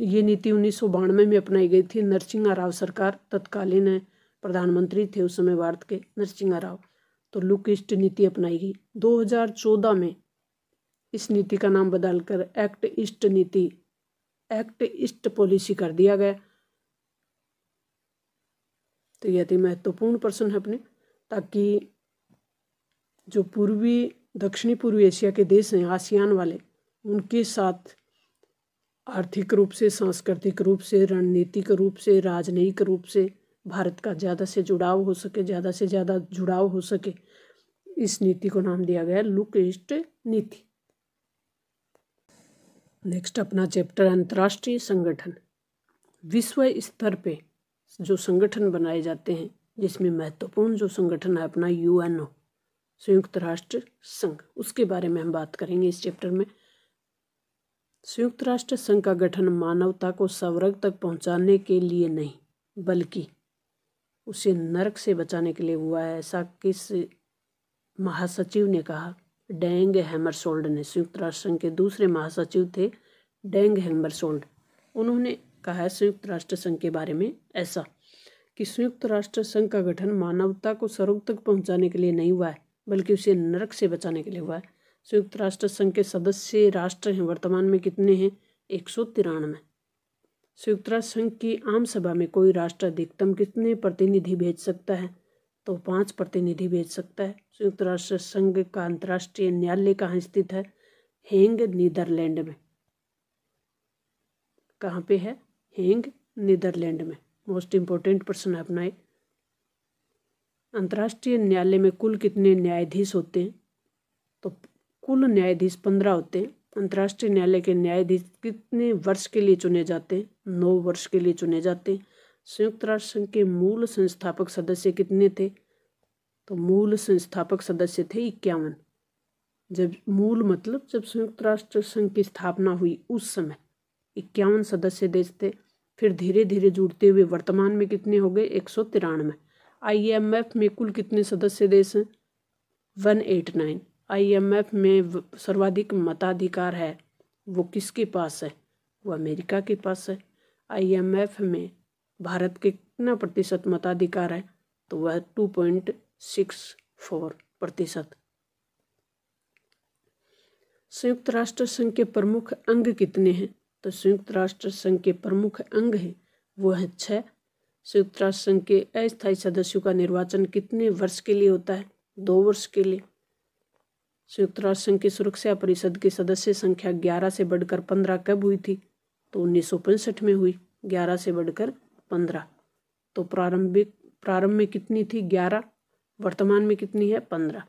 ये नीति उन्नीस सौ बानवे में अपनाई गई थी नरसिंह राव सरकार तत्कालीन प्रधानमंत्री थे उस समय भारत के नरसिंह राव तो लुक ईस्ट नीति अपनाई गई 2014 में इस नीति का नाम बदलकर एक्ट ईस्ट नीति एक्ट ईस्ट पॉलिसी कर दिया गया तो ये अति महत्वपूर्ण प्रश्न है अपने ताकि जो पूर्वी दक्षिणी पूर्वी एशिया के देश हैं आसियान वाले उनके साथ आर्थिक रूप से सांस्कृतिक रूप से रणनीतिक रूप से राजनयिक रूप से भारत का ज़्यादा से जुड़ाव हो सके ज़्यादा से ज़्यादा जुड़ाव हो सके इस नीति को नाम दिया गया लुक ईस्ट नीति नेक्स्ट अपना चैप्टर अंतर्राष्ट्रीय संगठन विश्व स्तर पे जो संगठन बनाए जाते हैं जिसमें महत्वपूर्ण जो संगठन है अपना यूएनओ संयुक्त राष्ट्र संघ उसके बारे में हम बात करेंगे इस चैप्टर में संयुक्त राष्ट्र संघ का गठन मानवता को स्वर्ग तक पहुंचाने के लिए नहीं बल्कि उसे नरक से बचाने के लिए हुआ है ऐसा किस महासचिव ने कहा डेंग हैमरसोल्ड ने संयुक्त राष्ट्र संघ के दूसरे महासचिव थे डेंग हैमरसोल्ड उन्होंने कहा है संयुक्त राष्ट्र संघ के बारे में ऐसा कि संयुक्त राष्ट्र संघ का गठन मानवता को सर्व तक पहुंचाने के लिए नहीं हुआ है बल्कि उसे नरक से बचाने के लिए हुआ है संयुक्त राष्ट्र संघ के सदस्य राष्ट्र हैं वर्तमान में कितने हैं एक सौ तिरानवे संयुक्त राष्ट्र संघ की आम सभा में कोई राष्ट्र अधिकतम कितने प्रतिनिधि भेज सकता है तो पाँच प्रतिनिधि भेज सकता है संयुक्त राष्ट्र संघ का अंतर्राष्ट्रीय न्यायालय कहाँ स्थित है हेंग नीदरलैंड में कहाँ पे है हेंग नीदरलैंड में मोस्ट इम्पोर्टेंट प्रश्न है अपना अंतर्राष्ट्रीय न्यायालय में कुल कितने न्यायाधीश होते हैं तो कुल न्यायाधीश पंद्रह होते हैं अंतर्राष्ट्रीय न्यायालय के न्यायाधीश कितने वर्ष के लिए चुने जाते हैं नौ वर्ष के लिए चुने जाते हैं संयुक्त राष्ट्र संघ के मूल संस्थापक सदस्य कितने थे तो मूल संस्थापक सदस्य थे इक्यावन जब मूल मतलब जब संयुक्त राष्ट्र संघ की स्थापना हुई उस समय इक्यावन सदस्य देश थे फिर धीरे धीरे जुड़ते हुए वर्तमान में कितने हो गए एक सौ तिरानवे आई एम एफ में कुल कितने सदस्य देश हैं one eight nine I M F में सर्वाधिक मताधिकार है वो किसके पास है वो अमेरिका के पास है आई एम एफ में भारत के कितना प्रतिशत मताधिकार है तो वह टू पॉइंट सिक्स फोर प्रतिशत संयुक्त राष्ट्र संघ के प्रमुख अंग कितने हैं तो संयुक्त राष्ट्र संघ के प्रमुख अंग हैं वो है छः संयुक्त राष्ट्र संघ के अस्थायी सदस्यों का निर्वाचन कितने वर्ष के लिए होता है दो वर्ष के लिए संयुक्त राष्ट्र संघ की सुरक्षा परिषद के सदस्य संख्या ग्यारह से बढ़कर पंद्रह कब हुई थी तो उन्नीस में हुई ग्यारह से बढ़कर पंद्रह तो प्रारंभिक प्रारंभ में कितनी थी ग्यारह वर्तमान में कितनी है पंद्रह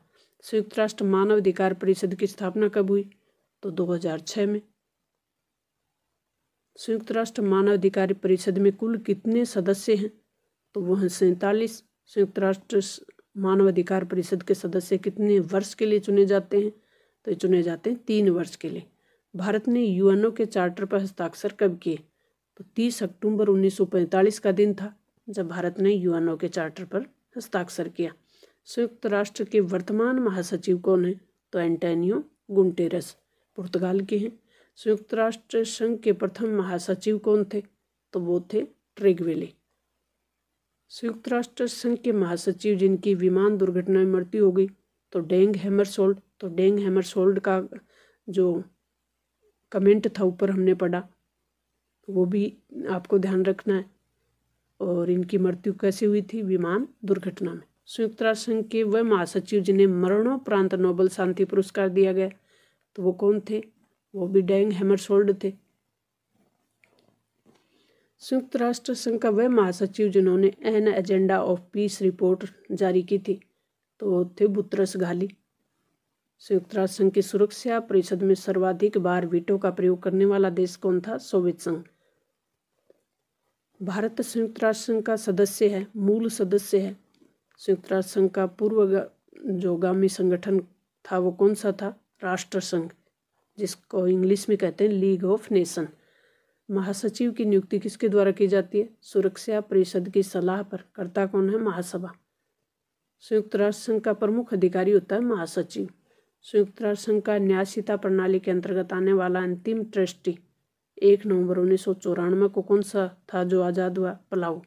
संयुक्त राष्ट्र मानवाधिकार परिषद की स्थापना कब हुई तो 2006 में संयुक्त राष्ट्र मानवाधिकार परिषद में कुल कितने सदस्य हैं तो वह हैं सैंतालीस संयुक्त राष्ट्र मानवाधिकार परिषद के सदस्य कितने वर्ष के लिए चुने जाते हैं तो चुने जाते हैं तीन वर्ष के लिए भारत ने यूएनओ के चार्टर पर हस्ताक्षर कब किए तो 30 अक्टूबर 1945 का दिन था जब भारत ने यूएनओ के चार्टर पर हस्ताक्षर किया संयुक्त राष्ट्र के वर्तमान महासचिव कौन हैं तो एंटेनियो गुंटेरस पुर्तगाल के हैं संयुक्त राष्ट्र संघ के प्रथम महासचिव कौन थे तो वो थे ट्रेगवेले संयुक्त राष्ट्र संघ के महासचिव जिनकी विमान दुर्घटना में मृत्यु हो गई तो डेंग हैमरसोल्ड तो डेंग हैमरसोल्ड का जो कमेंट था ऊपर हमने पढ़ा वो भी आपको ध्यान रखना है और इनकी मृत्यु कैसे हुई थी विमान दुर्घटना में संयुक्त राष्ट्र संघ के वह महासचिव जिन्हें मरणोपरांत नोबल शांति पुरस्कार दिया गया तो वो कौन थे वो भी डैंग हैमर शोल्ड थे संयुक्त राष्ट्र संघ का वह महासचिव जिन्होंने an agenda of peace report जारी की थी तो वो थे बुतरस घाली संयुक्त राष्ट्र संघ की सुरक्षा परिषद में सर्वाधिक बार वीटो का प्रयोग करने वाला देश कौन था सोवियत संघ भारत संयुक्त राष्ट्र संघ का सदस्य है मूल सदस्य है संयुक्त राष्ट्र संघ का पूर्व जो गामी संगठन था वो कौन सा था राष्ट्र संघ जिसको इंग्लिश में कहते हैं लीग ऑफ नेशन महासचिव की नियुक्ति किसके द्वारा की जाती है सुरक्षा परिषद की सलाह पर करता कौन है महासभा संयुक्त राष्ट्र संघ का प्रमुख अधिकारी होता है महासचिव संयुक्त राष्ट्र संघ का न्यायशिता प्रणाली के अंतर्गत आने वाला अंतिम ट्रस्टी एक नवंबर उन्नीस सौ चौरानवे को कौन सा था जो आज़ाद हुआ पलाऊ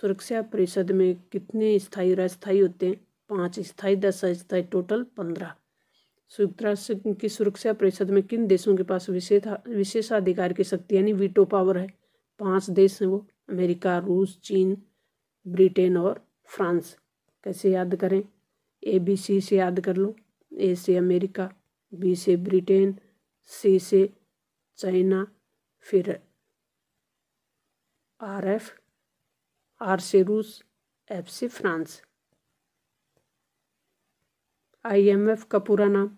सुरक्षा परिषद में कितने स्थायी और अस्थायी होते हैं पाँच स्थायी दस अस्थायी टोटल पंद्रह संयुक्त राष्ट्र की सुरक्षा परिषद में किन देशों के पास विशेष विशेषाधिकार की शक्ति यानी वीटो पावर है पांच देश हैं वो अमेरिका रूस चीन ब्रिटेन और फ्रांस कैसे याद करें ए बी सी से याद कर लो ए से अमेरिका बी से ब्रिटेन सी से चाइना फिर आर एफ आर से रूस एफ से फ्रांस आईएमएफ का पूरा नाम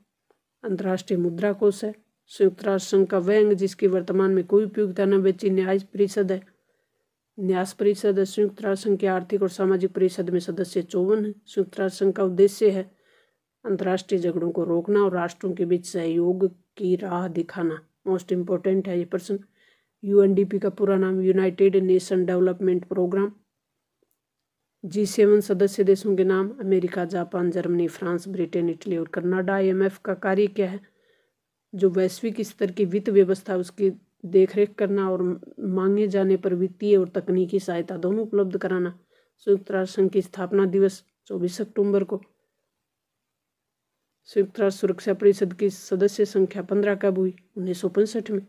अंतर्राष्ट्रीय मुद्रा कोष है संयुक्त राष्ट्र संघ का वह अंग जिसकी वर्तमान में कोई उपयोगिता न बेची न्याय परिषद है न्यास परिषद है संयुक्त राष्ट्र संघ के आर्थिक और सामाजिक परिषद में सदस्य चौवन है संयुक्त राष्ट्र संघ का उद्देश्य है अंतर्राष्ट्रीय झगड़ों को रोकना और राष्ट्रों के बीच सहयोग की राह दिखाना मोस्ट इम्पोर्टेंट है ये प्रश्न यूएनडीपी का पूरा नाम United Nation development programme G seven सदस्य देशों के नाम America Japan Germany France Britain Italy और कनाडा आईएमएफ का कार्य क्या है जो वैश्विक स्तर की वित्त व्यवस्था उसकी देखरेख करना और मांगे जाने पर वित्तीय और तकनीकी सहायता दोनों उपलब्ध कराना संयुक्त राष्ट्र संघ की स्थापना दिवस चौबीस अक्टूबर को संयुक्त राष्ट्र सुरक्षा परिषद की सदस्य संख्या पंद्रह कब हुई उन्नीस में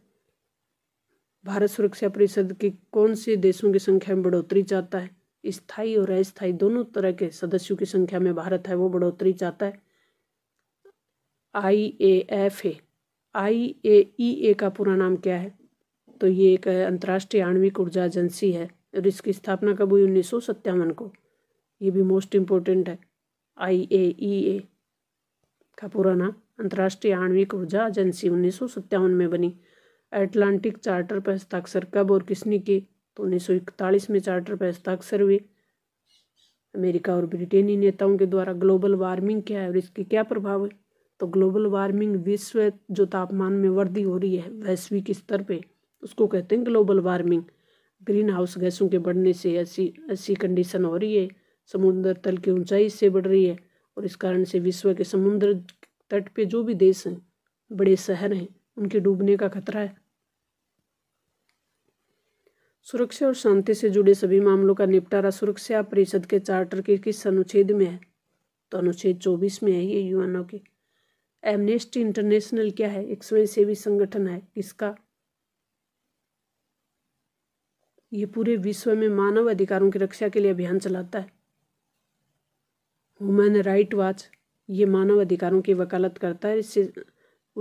भारत सुरक्षा परिषद की कौन से देशों की संख्या में बढ़ोतरी चाहता है स्थाई और अस्थाई दोनों तरह के सदस्यों की संख्या में भारत है वो बढ़ोतरी चाहता है आई ए एफ ए आई ए ई ए का पूरा नाम क्या है तो ये एक अंतर्राष्ट्रीय आणविक ऊर्जा एजेंसी है और इसकी स्थापना कब हुई उन्नीस सौ सत्तावन को ये भी मोस्ट इम्पोर्टेंट है आई ए ई ए का पूरा नाम अंतर्राष्ट्रीय आणविक ऊर्जा एजेंसी उन्नीस सौ सत्तावन में बनी अटलांटिक चार्टर पर हस्ताक्षर कब और किसने की तो उन्नीस में चार्टर पर हस्ताक्षर हुए अमेरिका और ब्रिटेनी नेताओं के द्वारा ग्लोबल वार्मिंग क्या है और इसके क्या प्रभाव है तो ग्लोबल वार्मिंग विश्व जो तापमान में वृद्धि हो रही है वैश्विक स्तर पे उसको कहते हैं ग्लोबल वार्मिंग ग्रीन हाउस गैसों के बढ़ने से ऐसी ऐसी कंडीशन हो रही है समुद्र तल की ऊंचाई इससे बढ़ रही है और इस कारण से विश्व के समुद्र तट पे जो भी देश हैं बड़े शहर हैं उनके डूबने का खतरा है सुरक्षा और शांति से जुड़े सभी मामलों का निपटारा सुरक्षा परिषद के चार्टर के किस अनुच्छेद में है तो अनुच्छेद चौबीस में है ये यूएनओ के एमनेस्टी इंटरनेशनल क्या है एक स्वयंसेवी संगठन है किसका ये पूरे विश्व में मानव अधिकारों की रक्षा के लिए अभियान चलाता है वुमेन राइट वॉच ये मानव अधिकारों की वकालत करता है इससे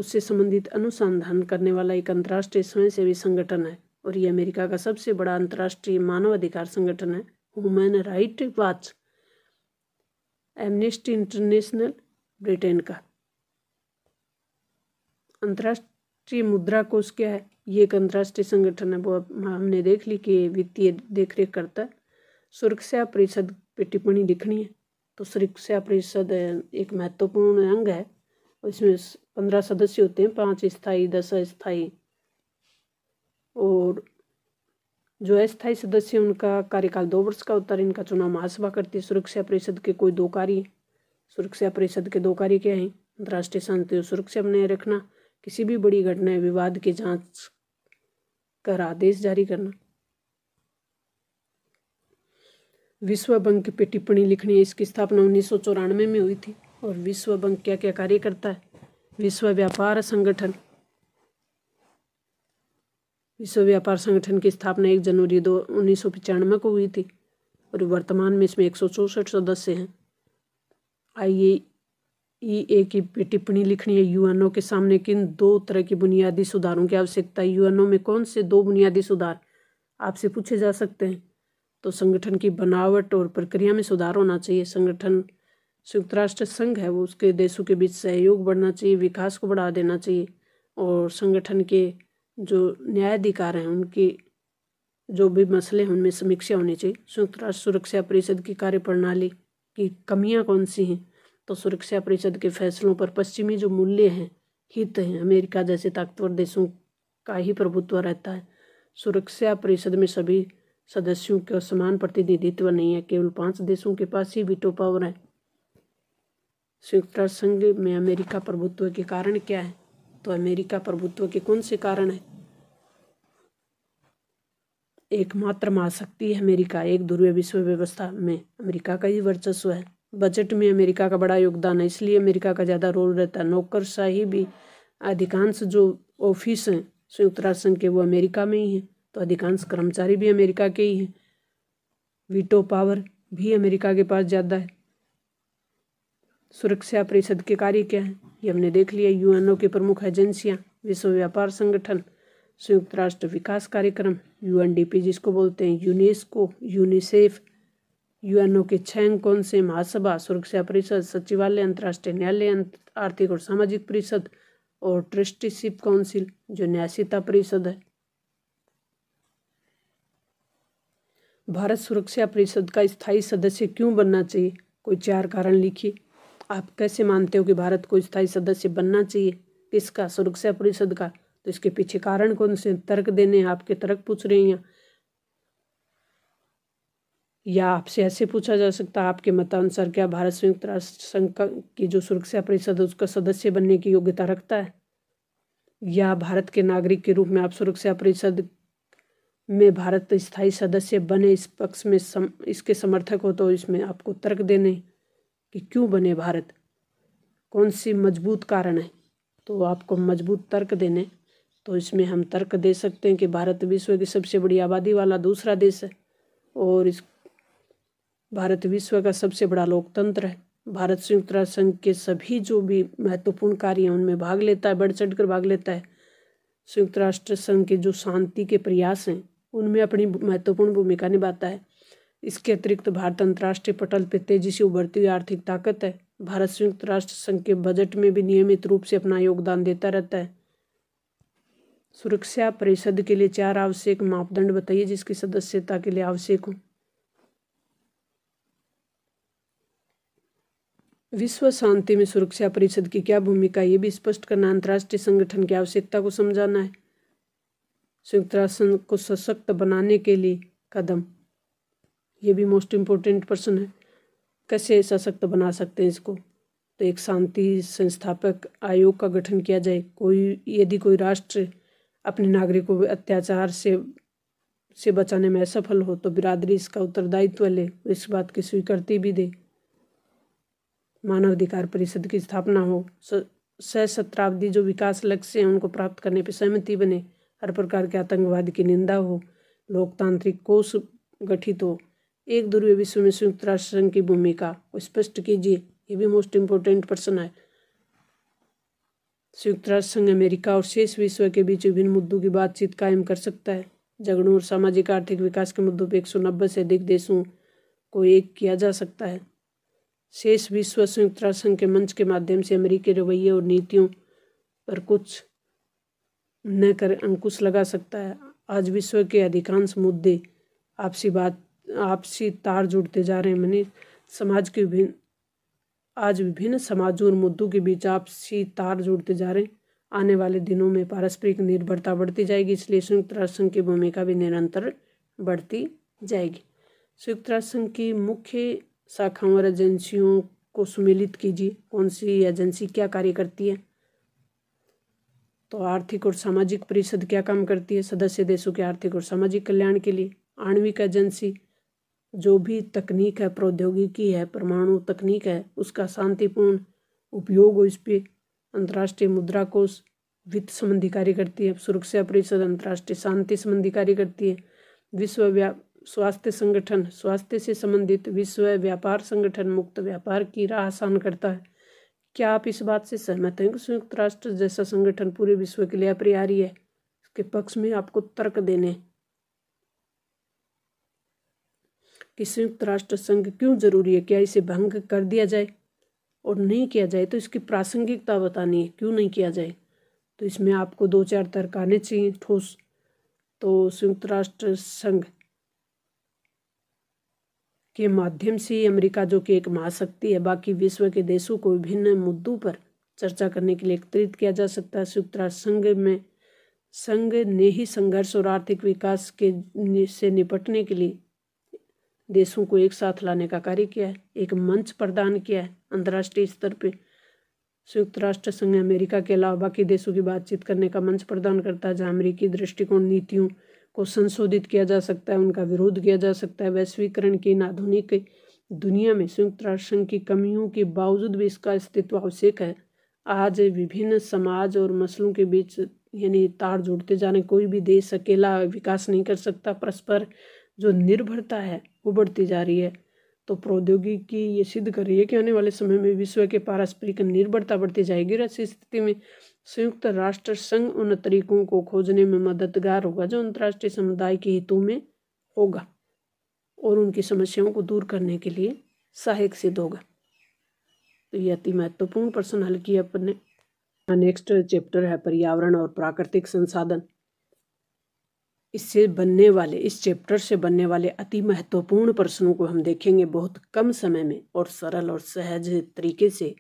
उससे संबंधित अनुसंधान करने वाला एक अंतर्राष्ट्रीय स्वयंसेवी संगठन है और ये अमेरिका का सबसे बड़ा अंतर्राष्ट्रीय मानवाधिकार संगठन है human right watch Amnesty International Britain का अंतर्राष्ट्रीय मुद्रा कोष क्या है ये एक अंतर्राष्ट्रीय संगठन है वो हमने देख ली कि वित्तीय देख रेख करता है सुरक्षा परिषद पे टिप्पणी लिखनी है तो सुरक्षा परिषद एक महत्वपूर्ण अंग है इसमें पंद्रह सदस्य होते हैं पाँच स्थायी दस स्थाई और जो अस्थायी सदस्य उनका कार्यकाल दो वर्ष का होता है इनका चुनाव महासभा करती है सुरक्षा परिषद के कोई दो कार्य सुरक्षा परिषद के दो कार्य क्या हैं अंतर्राष्ट्रीय शांति और सुरक्षा बनाए रखना किसी भी बड़ी घटना विवाद की जांच कर आदेश जारी करना विश्व बैंक पे टिप्पणी लिखनी है इसकी स्थापना उन्नीस में हुई थी और विश्व बैंक क्या क्या कार्य करता है विश्व व्यापार संगठन विश्व व्यापार संगठन की स्थापना एक जनवरी दो उन्नीस को हुई थी और वर्तमान में इसमें एक सदस्य हैं आई ई ए की टिप्पणी लिखनी है यूएनओ के सामने किन दो तरह की बुनियादी सुधारों की आवश्यकता है यूएनओ में कौन से दो बुनियादी सुधार आपसे पूछे जा सकते हैं तो संगठन की बनावट और प्रक्रिया में सुधार होना चाहिए संगठन संयुक्त राष्ट्र संघ है वो उसके देशों के बीच सहयोग बढ़ना चाहिए विकास को बढ़ा देना चाहिए और संगठन के जो न्यायाधिकार हैं उनकी जो भी मसले हैं उनमें समीक्षा होनी चाहिए संयुक्त राष्ट्र सुरक्षा परिषद की कार्यप्रणाली की कमियां कौन सी हैं तो सुरक्षा परिषद के फैसलों पर पश्चिमी जो मूल्य हैं हित हैं अमेरिका जैसे ताकतवर देशों का ही प्रभुत्व रहता है सुरक्षा परिषद में सभी सदस्यों का समान प्रतिनिधित्व नहीं है केवल पांच देशों के पास ही वीटो पावर है संयुक्त राष्ट्र संघ में अमेरिका प्रभुत्व के कारण क्या है तो अमेरिका प्रभुत्व के कौन से कारण है एकमात्र महाशक्ति है अमेरिका एक ध्रुवीय विश्व व्यवस्था में अमेरिका का ही वर्चस्व है बजट में अमेरिका का बड़ा योगदान है इसलिए अमेरिका का ज़्यादा रोल रहता है नौकरशाही भी अधिकांश जो ऑफिस हैं संयुक्त राष्ट्र संघ के वो अमेरिका में ही हैं तो अधिकांश कर्मचारी भी अमेरिका के ही हैं वीटो पावर भी अमेरिका के पास ज़्यादा है सुरक्षा परिषद के कार्य क्या है ये हमने देख लिया यूएनओ के प्रमुख एजेंसियां विश्व व्यापार संगठन संयुक्त राष्ट्र विकास कार्यक्रम यूएनडीपी जिसको बोलते हैं यूनेस्को यूनिसेफ यूएनओ के छह अंग कौन से महासभा सुरक्षा परिषद सचिवालय अंतर्राष्ट्रीय न्यायालय आर्थिक और सामाजिक परिषद और ट्रस्टीशिप काउंसिल जो न्यासिता परिषद है भारत सुरक्षा परिषद का स्थायी सदस्य क्यों बनना चाहिए कोई चार कारण लिखिए आप कैसे मानते हो कि भारत को स्थायी सदस्य बनना चाहिए किसका सुरक्षा परिषद का तो इसके पीछे कारण कौन से तर्क देने आपके तर्क पूछ रही हैं या आपसे ऐसे पूछा जा सकता है आपके मतानुसार क्या भारत संयुक्त राष्ट्र संघ की जो सुरक्षा परिषद है उसका सदस्य बनने की योग्यता रखता है या भारत के नागरिक के रूप में आप सुरक्षा परिषद में भारत स्थायी सदस्य बने इस पक्ष में सम इसके समर्थक हो तो इसमें आपको तर्क देने कि क्यों बने भारत कौन सी मजबूत कारण है तो आपको मजबूत तर्क देने तो इसमें हम तर्क दे सकते हैं कि भारत विश्व की सबसे बड़ी आबादी वाला दूसरा देश है और इस भारत विश्व का सबसे बड़ा लोकतंत्र है भारत संयुक्त राष्ट्र संघ के सभी जो भी महत्वपूर्ण कार्य हैं उनमें भाग लेता है बढ़ चढ़ कर भाग लेता है संयुक्त राष्ट्र संघ के जो शांति के प्रयास हैं उनमें अपनी महत्वपूर्ण भूमिका निभाता है इसके अतिरिक्त भारत अंतर्राष्ट्रीय पटल पर तेजी से उभरती हुई आर्थिक ताकत है भारत संयुक्त राष्ट्र संघ के बजट में भी नियमित रूप से अपना योगदान देता रहता है सुरक्षा परिषद के लिए चार आवश्यक मापदंड बताइए जिसकी सदस्यता के लिए आवश्यक हो विश्व शांति में सुरक्षा परिषद की क्या भूमिका ये भी स्पष्ट करना अंतर्राष्ट्रीय संगठन की आवश्यकता को समझाना है संयुक्त राष्ट्र को सशक्त बनाने के लिए कदम ये भी मोस्ट इम्पोर्टेंट पर्सन है कैसे सशक्त बना सकते हैं इसको तो एक शांति संस्थापक आयोग का गठन किया जाए कोई यदि कोई राष्ट्र अपने नागरिकों को अत्याचार से से बचाने में असफल हो तो बिरादरी इसका उत्तरदायित्व ले इस बात की स्वीकृति भी दे मानवाधिकार परिषद की स्थापना हो सह शताब्दी जो विकास लक्ष्य हैं उनको प्राप्त करने पर सहमति बने हर प्रकार के आतंकवाद की निंदा हो लोकतांत्रिक कोष गठित हो एक ध्रुवीय विश्व में संयुक्त राष्ट्र संघ की भूमिका को स्पष्ट कीजिए ये भी मोस्ट इम्पोर्टेंट प्रश्न है संयुक्त राष्ट्र संघ अमेरिका और शेष विश्व के बीच विभिन्न मुद्दों की बातचीत कायम कर सकता है झगड़ों और सामाजिक आर्थिक विकास के मुद्दों पर एक सौ नब्बे से अधिक देशों को एक किया जा सकता है शेष विश्व संयुक्त राष्ट्र संघ के मंच के माध्यम से अमेरिकी रवैये और नीतियों पर कुछ न कर अंकुश लगा सकता है आज विश्व के अधिकांश मुद्दे आपसी बात आपसी तार जुड़ते जा रहे हैं मनी समाज के विभिन्न आज विभिन्न समाजों और मुद्दों के बीच आपसी तार जुड़ते जा रहे हैं आने वाले दिनों में पारस्परिक निर्भरता बढ़ती जाएगी इसलिए संयुक्त राष्ट्र संघ की भूमिका भी निरंतर बढ़ती जाएगी संयुक्त राष्ट्र संघ की मुख्य शाखाओं और एजेंसियों को सुमिलित कीजिए कौन सी एजेंसी क्या कार्य करती है तो आर्थिक और सामाजिक परिषद क्या काम करती है सदस्य देशों के आर्थिक और सामाजिक कल्याण के लिए आणविक एजेंसी जो भी तकनीक है प्रौद्योगिकी है परमाणु तकनीक है उसका शांतिपूर्ण उपयोग हो इस पर अंतर्राष्ट्रीय मुद्रा कोष वित्त संबंधी कार्य करती है सुरक्षा परिषद अंतर्राष्ट्रीय शांति संबंधी कार्य करती है विश्व व्या स्वास्थ्य संगठन स्वास्थ्य से संबंधित विश्व व्यापार संगठन मुक्त व्यापार की राह आसान करता है क्या आप इस बात से सहमत हैं कि संयुक्त राष्ट्र जैसा संगठन पूरे विश्व के लिए अपरिहार्य है इसके पक्ष में आपको तर्क देने कि संयुक्त राष्ट्र संघ क्यों ज़रूरी है क्या इसे भंग कर दिया जाए और नहीं किया जाए तो इसकी प्रासंगिकता बतानी है क्यों नहीं किया जाए तो इसमें आपको दो चार तर्क आने चाहिए ठोस तो संयुक्त राष्ट्र संघ के माध्यम से अमेरिका जो कि एक महाशक्ति है बाकी विश्व के देशों को विभिन्न मुद्दों पर चर्चा करने के लिए एकत्रित किया जा सकता है संयुक्त राष्ट्र संघ में संघ ने ही संघर्ष और आर्थिक विकास के से निपटने के लिए देशों को एक साथ लाने का कार्य किया है एक मंच प्रदान किया है अंतर्राष्ट्रीय स्तर पर संयुक्त राष्ट्र संघ अमेरिका के अलावा बाकी देशों की बातचीत करने का मंच प्रदान करता है जहाँ अमरीकी दृष्टिकोण नीतियों को संशोधित किया जा सकता है उनका विरोध किया जा सकता है वैश्वीकरण की इन आधुनिक दुनिया में संयुक्त राष्ट्र संघ की कमियों के बावजूद भी इसका अस्तित्व आवश्यक है आज विभिन्न समाज और मसलों के बीच यानी तार जोड़ते जाने कोई भी देश अकेला विकास नहीं कर सकता परस्पर जो निर्भरता है वो बढ़ती जा रही है तो प्रौद्योगिकी ये सिद्ध कर रही है कि आने वाले समय में विश्व के पारस्परिक निर्भरता बढ़ती जाएगी और ऐसी स्थिति में संयुक्त राष्ट्र संघ उन तरीकों को खोजने में मददगार होगा जो अंतर्राष्ट्रीय समुदाय के हितों में होगा और उनकी समस्याओं को दूर करने के लिए सहायक सिद्ध होगा तो ये अति महत्वपूर्ण प्रश्न हल किया अपने नेक्स्ट चैप्टर है पर्यावरण और प्राकृतिक संसाधन इससे बनने वाले इस चैप्टर से बनने वाले अति महत्वपूर्ण प्रश्नों को हम देखेंगे बहुत कम समय में और सरल और सहज तरीके से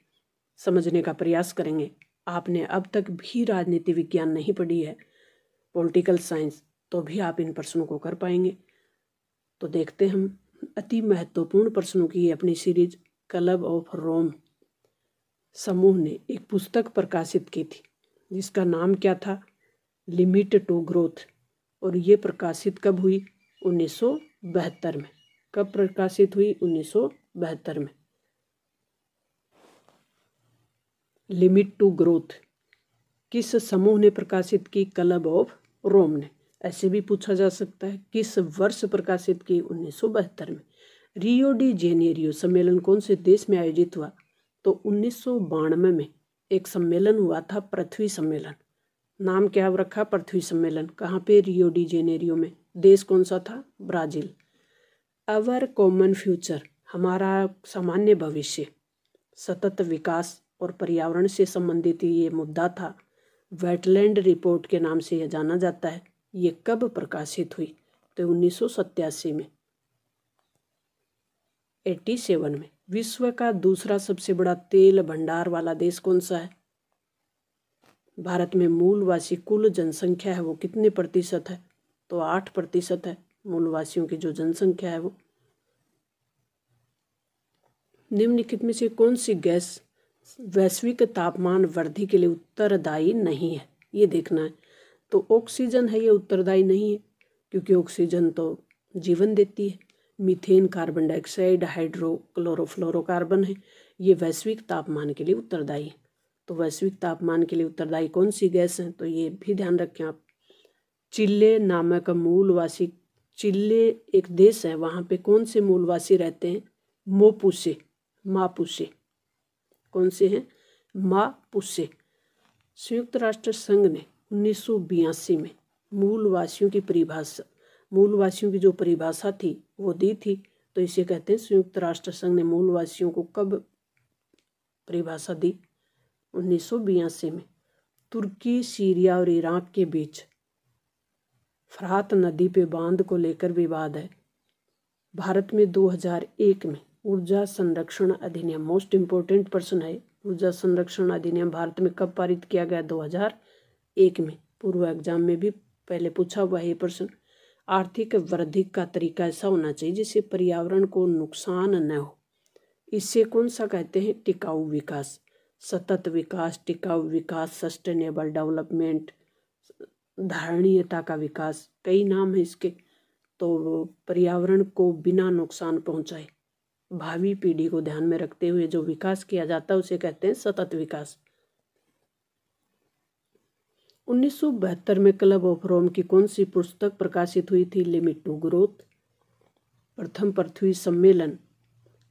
समझने का प्रयास करेंगे आपने अब तक भी राजनीति विज्ञान नहीं पढ़ी है पॉलिटिकल साइंस तो भी आप इन प्रश्नों को कर पाएंगे तो देखते हम अति महत्वपूर्ण प्रश्नों की अपनी सीरीज क्लब ऑफ रोम समूह ने एक पुस्तक प्रकाशित की थी जिसका नाम क्या था लिमिट टू ग्रोथ और ये प्रकाशित कब हुई उन्नीस में कब प्रकाशित हुई उन्नीस में लिमिट टू ग्रोथ किस समूह ने प्रकाशित की क्लब ऑफ रोम ने ऐसे भी पूछा जा सकता है किस वर्ष प्रकाशित की बहत्तर में रियो डी जेनेरियो सम्मेलन कौन से देश में आयोजित हुआ तो उन्नीस में एक सम्मेलन हुआ था पृथ्वी सम्मेलन नाम क्या रखा पृथ्वी सम्मेलन कहाँ पे रियो डी जेनेरियो में देश कौन सा था ब्राज़ील अवर कॉमन फ्यूचर हमारा सामान्य भविष्य सतत विकास और पर्यावरण से संबंधित ये मुद्दा था वेटलैंड रिपोर्ट के नाम से यह जाना जाता है ये कब प्रकाशित हुई तो उन्नीस में 87 में विश्व का दूसरा सबसे बड़ा तेल भंडार वाला देश कौन सा है भारत में मूलवासी कुल जनसंख्या है वो कितने प्रतिशत है तो आठ प्रतिशत है मूलवासियों की जो जनसंख्या है वो निम्नलिखित में से कौन सी गैस वैश्विक तापमान वृद्धि के लिए उत्तरदायी नहीं है ये देखना है तो ऑक्सीजन है ये उत्तरदायी नहीं है क्योंकि ऑक्सीजन तो जीवन देती है methane carbon dioxide hydro chlorofluorocarbon है ये वैश्विक तापमान के लिए उत्तरदायी है तो वैश्विक तापमान के लिए उत्तरदायी कौन सी गैस हैं तो ये भी ध्यान रखें आप चिल्ले नामक मूलवासी चिल्ले एक देश है वहाँ पे कौन से मूलवासी रहते हैं मोपुसे मापुसे कौन से हैं मापुसे संयुक्त राष्ट्र संघ ने उन्नीस में मूलवासियों की परिभाषा मूलवासियों की जो परिभाषा थी वो दी थी तो इसे कहते हैं संयुक्त राष्ट्र संघ ने मूलवासियों को कब परिभाषा दी उन्नीस में तुर्की सीरिया और इराक के बीच फरात नदी पे बांध को लेकर विवाद है भारत में 2001 में ऊर्जा संरक्षण अधिनियम मोस्ट इम्पोर्टेंट पर्सन है ऊर्जा संरक्षण अधिनियम भारत में कब पारित किया गया 2001 में पूर्व एग्जाम में भी पहले पूछा हुआ है प्रश्न आर्थिक वृद्धि का तरीका ऐसा होना चाहिए जिससे पर्यावरण को नुकसान न हो इससे कौन सा कहते हैं टिकाऊ विकास सतत विकास टिकाऊ विकास सस्टेनेबल डेवलपमेंट धारणीयता का विकास कई नाम है इसके तो पर्यावरण को बिना नुकसान पहुंचाए भावी पीढ़ी को ध्यान में रखते हुए जो विकास किया जाता है उसे कहते हैं सतत विकास उन्नीस में क्लब ऑफ रोम की कौन सी पुस्तक प्रकाशित हुई थी लिमिट टू ग्रोथ प्रथम पृथ्वी सम्मेलन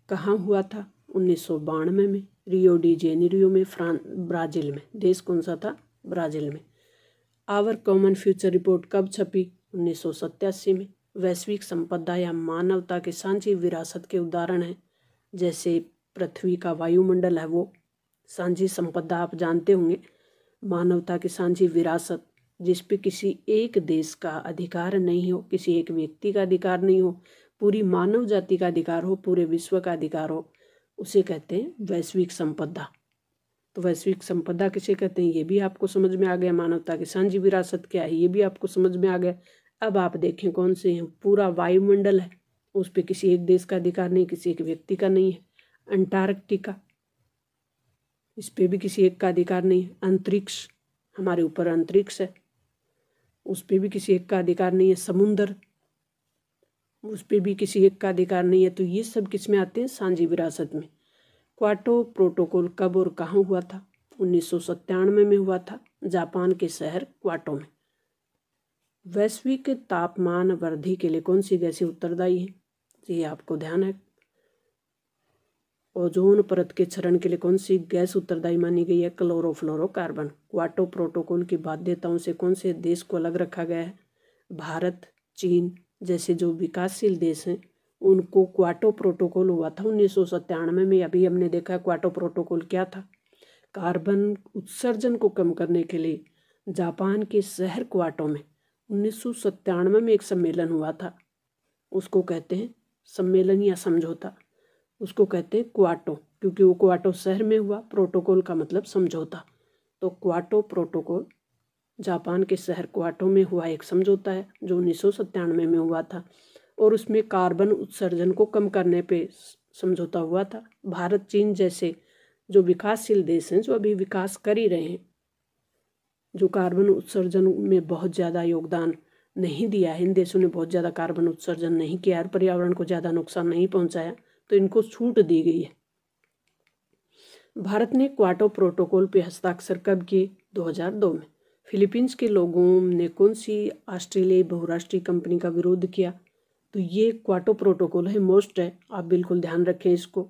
कहाँ हुआ था उन्नीस में रियो डी जेनेरियो में फ्रांस ब्राज़ील में देश कौन सा था ब्राज़ील में आवर कॉमन फ्यूचर रिपोर्ट कब छपी उन्नीस में वैश्विक संपदा या मानवता के सांझी विरासत के उदाहरण हैं जैसे पृथ्वी का वायुमंडल है वो सांझी संपदा आप जानते होंगे मानवता की सांझी विरासत जिस पे किसी एक देश का अधिकार नहीं हो किसी एक व्यक्ति का अधिकार नहीं हो पूरी मानव जाति का अधिकार हो पूरे विश्व का अधिकार हो उसे कहते हैं वैश्विक संपदा तो वैश्विक संपदा किसे कहते हैं ये भी आपको समझ में आ गया मानवता की सांझी विरासत क्या है ये भी आपको समझ में आ गया अब आप देखें कौन से हैं पूरा वायुमंडल है उस पर किसी एक देश का अधिकार नहीं किसी एक व्यक्ति का नहीं है अंटार्कटिका इस पर भी किसी एक का अधिकार नहीं है अंतरिक्ष हमारे ऊपर अंतरिक्ष है उस पर भी किसी एक का अधिकार नहीं है समुंदर उस पर भी किसी एक का अधिकार नहीं है तो ये सब किस में आते हैं सांझी विरासत में क्वाटो प्रोटोकॉल कब और कहाँ हुआ था उन्नीस में, में हुआ था जापान के शहर क्वाटो में वैश्विक तापमान वृद्धि के लिए कौन सी गैसें उत्तरदायी हैं ये आपको ध्यान है ओजोन परत के क्षरण के लिए कौन सी गैस उत्तरदायी मानी गई है क्लोरोफ्लोरोकार्बन क्वाटो प्रोटोकॉल की बाध्यताओं से कौन से देश को अलग रखा गया है भारत चीन जैसे जो विकासशील देश हैं उनको क्वाटो प्रोटोकॉल हुआ था उन्नीस सौ सत्तानवे में अभी हमने देखा क्वाटो प्रोटोकॉल क्या था कार्बन उत्सर्जन को कम करने के लिए जापान के शहर क्वाटो में उन्नीस सौ सत्तानवे में एक सम्मेलन हुआ था उसको कहते हैं सम्मेलन या समझौता उसको कहते हैं क्वाटो क्योंकि वो क्वाटो शहर में हुआ प्रोटोकॉल का मतलब समझौता तो क्वाटो प्रोटोकॉल जापान के शहर क्वाटो में हुआ एक समझौता है जो उन्नीस में हुआ था और उसमें कार्बन उत्सर्जन को कम करने पे समझौता हुआ था भारत चीन जैसे जो विकासशील देश हैं जो अभी विकास कर ही रहे हैं जो कार्बन उत्सर्जन में बहुत ज़्यादा योगदान नहीं दिया है इन देशों ने बहुत ज़्यादा कार्बन उत्सर्जन नहीं किया और पर्यावरण को ज़्यादा नुकसान नहीं पहुंचाया तो इनको छूट दी गई है भारत ने क्वाटो प्रोटोकॉल पर हस्ताक्षर कब किए 2002 में फिलीपींस के लोगों ने कौन सी ऑस्ट्रेलियाई बहुराष्ट्रीय कंपनी का विरोध किया तो ये क्वाटो प्रोटोकॉल है मोस्ट है आप बिल्कुल ध्यान रखें इसको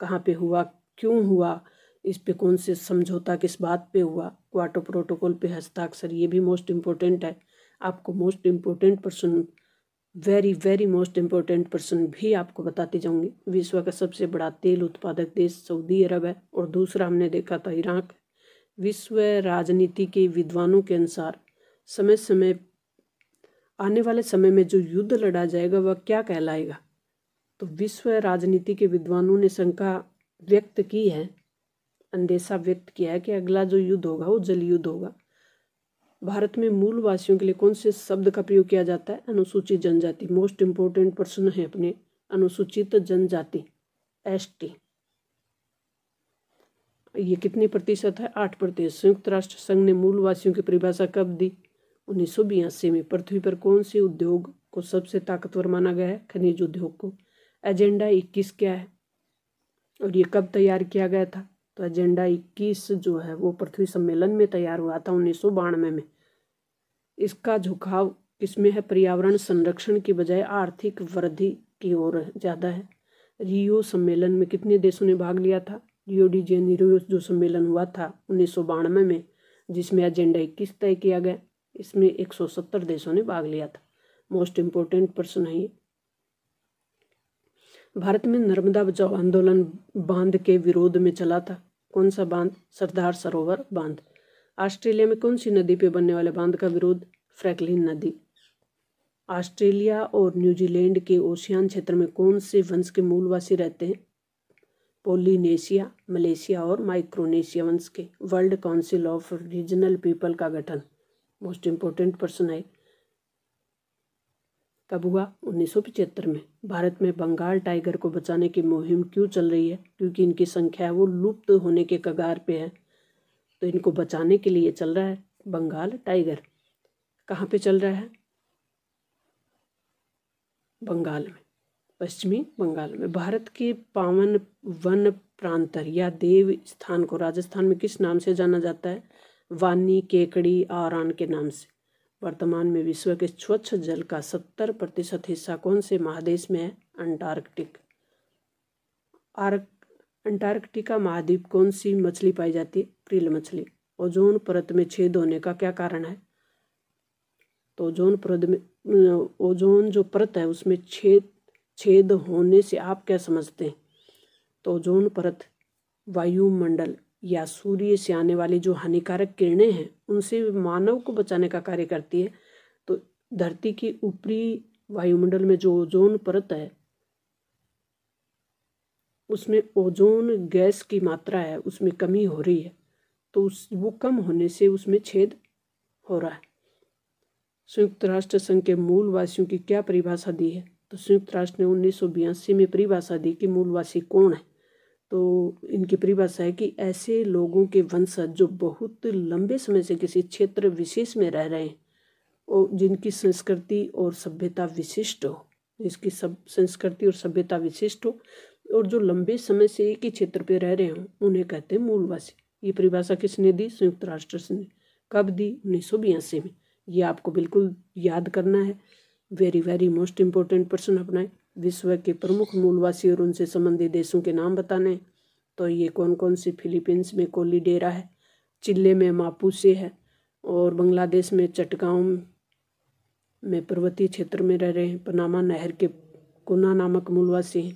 कहाँ पे हुआ क्यों हुआ इस पे कौन से समझौता किस बात पे हुआ क्वाटो प्रोटोकॉल पे हस्ताक्षर ये भी मोस्ट इम्पोर्टेंट है आपको most important person very very most important person भी आपको बताते जाऊँगी विश्व का सबसे बड़ा तेल उत्पादक देश सऊदी अरब है और दूसरा हमने देखा था इराक विश्व राजनीति के विद्वानों के अनुसार समय समय आने वाले समय में जो युद्ध लड़ा जाएगा वह क्या कहलाएगा तो विश्व राजनीति के विद्वानों ने शंका व्यक्त की है अंदेशा व्यक्त किया है कि अगला जो युद्ध होगा वो जल युद्ध होगा भारत में मूल वासियों के लिए कौन से शब्द का प्रयोग किया जाता है अनुसूचित जनजाति मोस्ट इम्पोर्टेंट पर्सन है अपने अनुसूचित जनजाति एस टी ये कितने प्रतिशत है आठ प्रतिशत संयुक्त राष्ट्र संघ ने मूलवासियों की परिभाषा कब दी उन्नीस में पृथ्वी पर कौन से उद्योग को सबसे ताकतवर माना गया है खनिज उद्योग को एजेंडा 21 क्या है और ये कब तैयार किया गया था तो एजेंडा 21 जो है वो पृथ्वी सम्मेलन में तैयार हुआ था उन्नीस सौ बानवे में इसका झुकाव इसमें है पर्यावरण संरक्षण के बजाय आर्थिक वृद्धि की ओर ज़्यादा है रियो सम्मेलन में कितने देशों ने भाग लिया था रियो डी जेनेरो जो सम्मेलन हुआ था उन्नीस में जिसमें एजेंडा इक्कीस तय किया गया इसमें 170 देशों ने भाग लिया था मोस्ट इम्पोर्टेंट प्रश्न है भारत में नर्मदा बचाओ आंदोलन बांध के विरोध में चला था कौन सा बांध सरदार सरोवर बांध ऑस्ट्रेलिया में कौन सी नदी पे बनने वाले बांध का विरोध फ्रैकलिन नदी ऑस्ट्रेलिया और न्यूजीलैंड के ओशियान क्षेत्र में कौन से वंश के मूलवासी रहते हैं पोलिनेशिया मलेशिया और माइक्रोनेशिया वंश के world council of regional people का गठन मोस्ट इम्पोर्टेंट पर्सन है कब हुआ उन्नीस में भारत में बंगाल टाइगर को बचाने की मुहिम क्यों चल रही है क्योंकि इनकी संख्या वो लुप्त होने के कगार पे है तो इनको बचाने के लिए चल रहा है बंगाल टाइगर कहाँ पे चल रहा है बंगाल में पश्चिमी बंगाल में भारत के पावन वन प्रांतर या देव स्थान को राजस्थान में किस नाम से जाना जाता है वानी केकड़ी आरान के नाम से वर्तमान में विश्व के स्वच्छ जल का सत्तर प्रतिशत हिस्सा कौन से महादेश में है अंटार्कटिक आर्क अंटार्कटिका महाद्वीप कौन सी मछली पाई जाती है क्रिल मछली ओजोन परत में छेद होने का क्या कारण है तो ओजोन परत में ओजोन जो परत है उसमें छेद छेद होने से आप क्या समझते हैं तो ओजोन परत वायुमंडल या सूर्य से आने वाली जो हानिकारक किरणें हैं उनसे मानव को बचाने का कार्य करती है तो धरती की ऊपरी वायुमंडल में जो ओजोन परत है उसमें ओजोन गैस की मात्रा है उसमें कमी हो रही है तो उस वो कम होने से उसमें छेद हो रहा है संयुक्त राष्ट्र संघ के मूल वासियों की क्या परिभाषा दी है तो संयुक्त राष्ट्र ने उन्नीस में परिभाषा दी कि मूलवासी कौन है तो इनकी परिभाषा है कि ऐसे लोगों के वंशज जो बहुत लंबे समय से किसी क्षेत्र विशेष में रह रहे हैं और जिनकी संस्कृति और सभ्यता विशिष्ट हो जिसकी सब संस्कृति और सभ्यता विशिष्ट हो और जो लंबे समय से एक ही क्षेत्र पर रह रहे हों उन्हें कहते हैं मूलवासी ये परिभाषा किसने दी संयुक्त राष्ट्र ने कब दी उन्नीस में ये आपको बिल्कुल याद करना है वेरी वेरी मोस्ट इम्पोर्टेंट प्रश्न अपनाएं विश्व के प्रमुख मूलवासी और उनसे संबंधित देशों के नाम बताने तो ये कौन कौन से फिलीपींस में कोली डेरा है चिल्ले में मापूसे है और बांग्लादेश में चटगांव में पर्वतीय क्षेत्र में रह रहे हैं पनामा नहर के कुना नामक मूलवासी हैं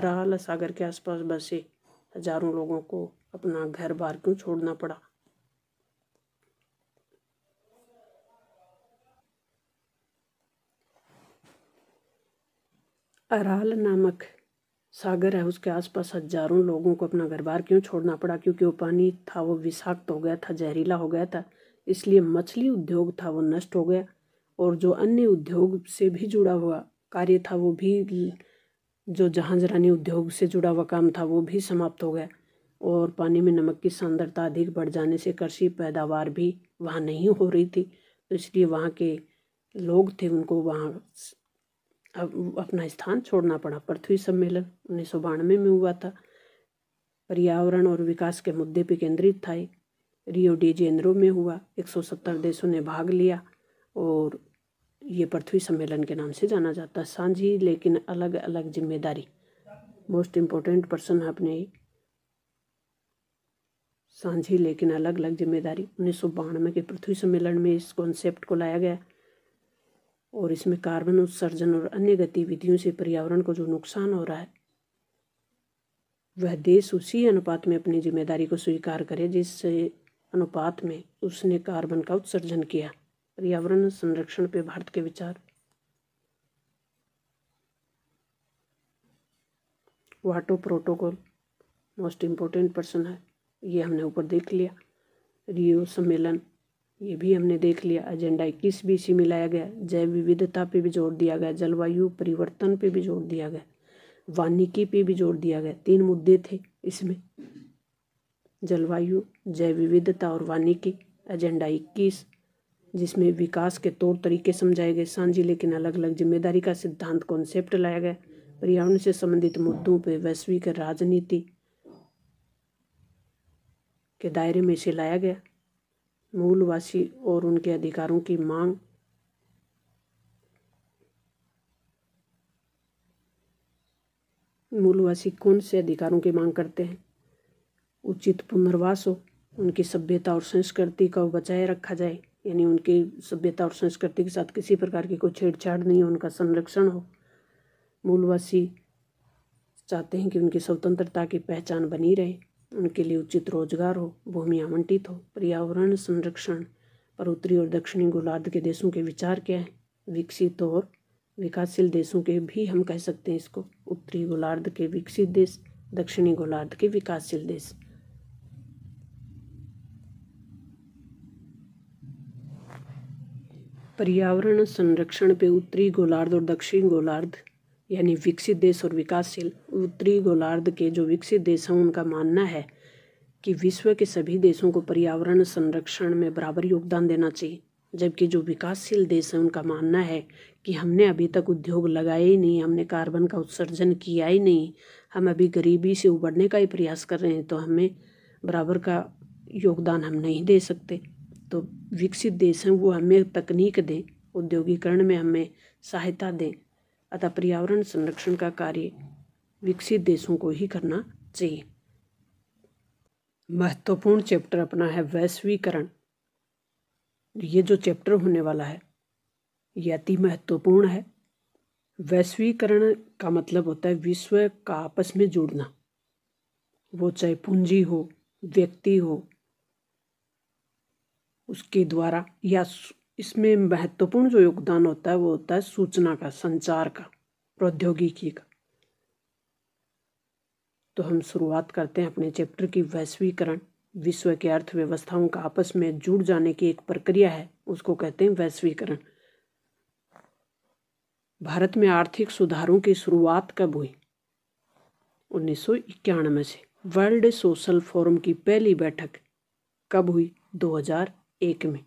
अराल सागर के आसपास बसे हजारों लोगों को अपना घर बार क्यों छोड़ना पड़ा अराल नामक सागर है उसके आसपास हजारों लोगों को अपना घर बार क्यों छोड़ना पड़ा क्योंकि वो पानी था वो विषाक्त हो गया था जहरीला हो गया था इसलिए मछली उद्योग था वो नष्ट हो गया और जो अन्य उद्योग से भी जुड़ा हुआ कार्य था वो भी जो जहाजरानी उद्योग से जुड़ा हुआ काम था वो भी समाप्त हो गया और पानी में नमक की सांद्रता अधिक बढ़ जाने से कृषि पैदावार भी वहाँ नहीं हो रही थी तो इसलिए वहाँ के लोग थे उनको वहाँ अब अपना स्थान छोड़ना पड़ा पृथ्वी सम्मेलन उन्नीस में हुआ था पर्यावरण और विकास के मुद्दे पर केंद्रित था रियो डी जेनरो में हुआ 170 देशों ने भाग लिया और ये पृथ्वी सम्मेलन के नाम से जाना जाता है सांझी लेकिन अलग अलग जिम्मेदारी मोस्ट इम्पोर्टेंट पर्सन है अपने सांझी लेकिन अलग अलग जिम्मेदारी उन्नीस सौ बानवे के पृथ्वी सम्मेलन में इस कॉन्सेप्ट को लाया गया और इसमें कार्बन उत्सर्जन और अन्य गतिविधियों से पर्यावरण को जो नुकसान हो रहा है वह देश उसी अनुपात में अपनी जिम्मेदारी को स्वीकार करे जिस अनुपात में उसने कार्बन का उत्सर्जन किया पर्यावरण संरक्षण पे भारत के विचार वाटो प्रोटोकॉल मोस्ट इम्पोर्टेंट पर्सन है ये हमने ऊपर देख लिया रियो सम्मेलन ये भी हमने देख लिया एजेंडा इक्कीस भी सी मिलाया गया जैव विविधता पे भी जोर दिया गया जलवायु परिवर्तन पे भी जोर दिया गया वानिकी पे भी जोर दिया गया तीन मुद्दे थे इसमें जलवायु जैव विविधता और वानिकी एजेंडा इक्कीस जिसमें विकास के तौर तरीके समझाए गए सांझी लेकिन अलग अलग जिम्मेदारी का सिद्धांत कॉन्सेप्ट लाया गया पर्यावरण से संबंधित मुद्दों पर वैश्विक राजनीति के दायरे में इसे लाया गया मूलवासी और उनके अधिकारों की मांग मूलवासी कौन से अधिकारों की मांग करते हैं उचित पुनर्वास हो उनकी सभ्यता और संस्कृति का बचाए रखा जाए यानी उनकी सभ्यता और संस्कृति के साथ किसी प्रकार की कोई छेड़छाड़ नहीं हो उनका संरक्षण हो मूलवासी चाहते हैं कि उनकी स्वतंत्रता की पहचान बनी रहे उनके लिए उचित रोजगार हो भूमि आवंटित हो पर्यावरण संरक्षण पर उत्तरी और दक्षिणी गोलार्ध के देशों के विचार क्या हैं विकसित और विकासशील देशों के भी हम कह सकते हैं इसको उत्तरी गोलार्ध के विकसित देश दक्षिणी गोलार्ध के विकासशील देश पर्यावरण संरक्षण पे उत्तरी गोलार्ध और दक्षिणी गोलार्ध यानी विकसित देश और विकासशील उत्तरी गोलार्ध के जो विकसित देश हैं उनका मानना है कि विश्व के सभी देशों को पर्यावरण संरक्षण में बराबर योगदान देना चाहिए जबकि जो विकासशील देश हैं उनका मानना है कि हमने अभी तक उद्योग लगाए ही नहीं हमने कार्बन का उत्सर्जन किया ही नहीं हम अभी गरीबी से उबरने का ही प्रयास कर रहे हैं तो हमें बराबर का योगदान हम नहीं दे सकते तो विकसित देश हैं वो हमें तकनीक दें औद्योगिकरण में हमें सहायता दें अतः पर्यावरण संरक्षण का कार्य विकसित देशों को ही करना चाहिए महत्वपूर्ण चैप्टर अपना है वैश्वीकरण ये जो चैप्टर होने वाला है ये अति महत्वपूर्ण है वैश्वीकरण का मतलब होता है विश्व का आपस में जुड़ना वो चाहे पूंजी हो व्यक्ति हो उसके द्वारा या इसमें महत्वपूर्ण जो योगदान होता है वो होता है सूचना का संचार का प्रौद्योगिकी का तो हम शुरुआत करते हैं अपने चैप्टर की वैश्वीकरण विश्व की अर्थव्यवस्थाओं का आपस में जुड़ जाने की एक प्रक्रिया है उसको कहते हैं वैश्वीकरण भारत में आर्थिक सुधारों की शुरुआत कब हुई उन्नीस में से वर्ल्ड सोशल फोरम की पहली बैठक कब हुई 2001 में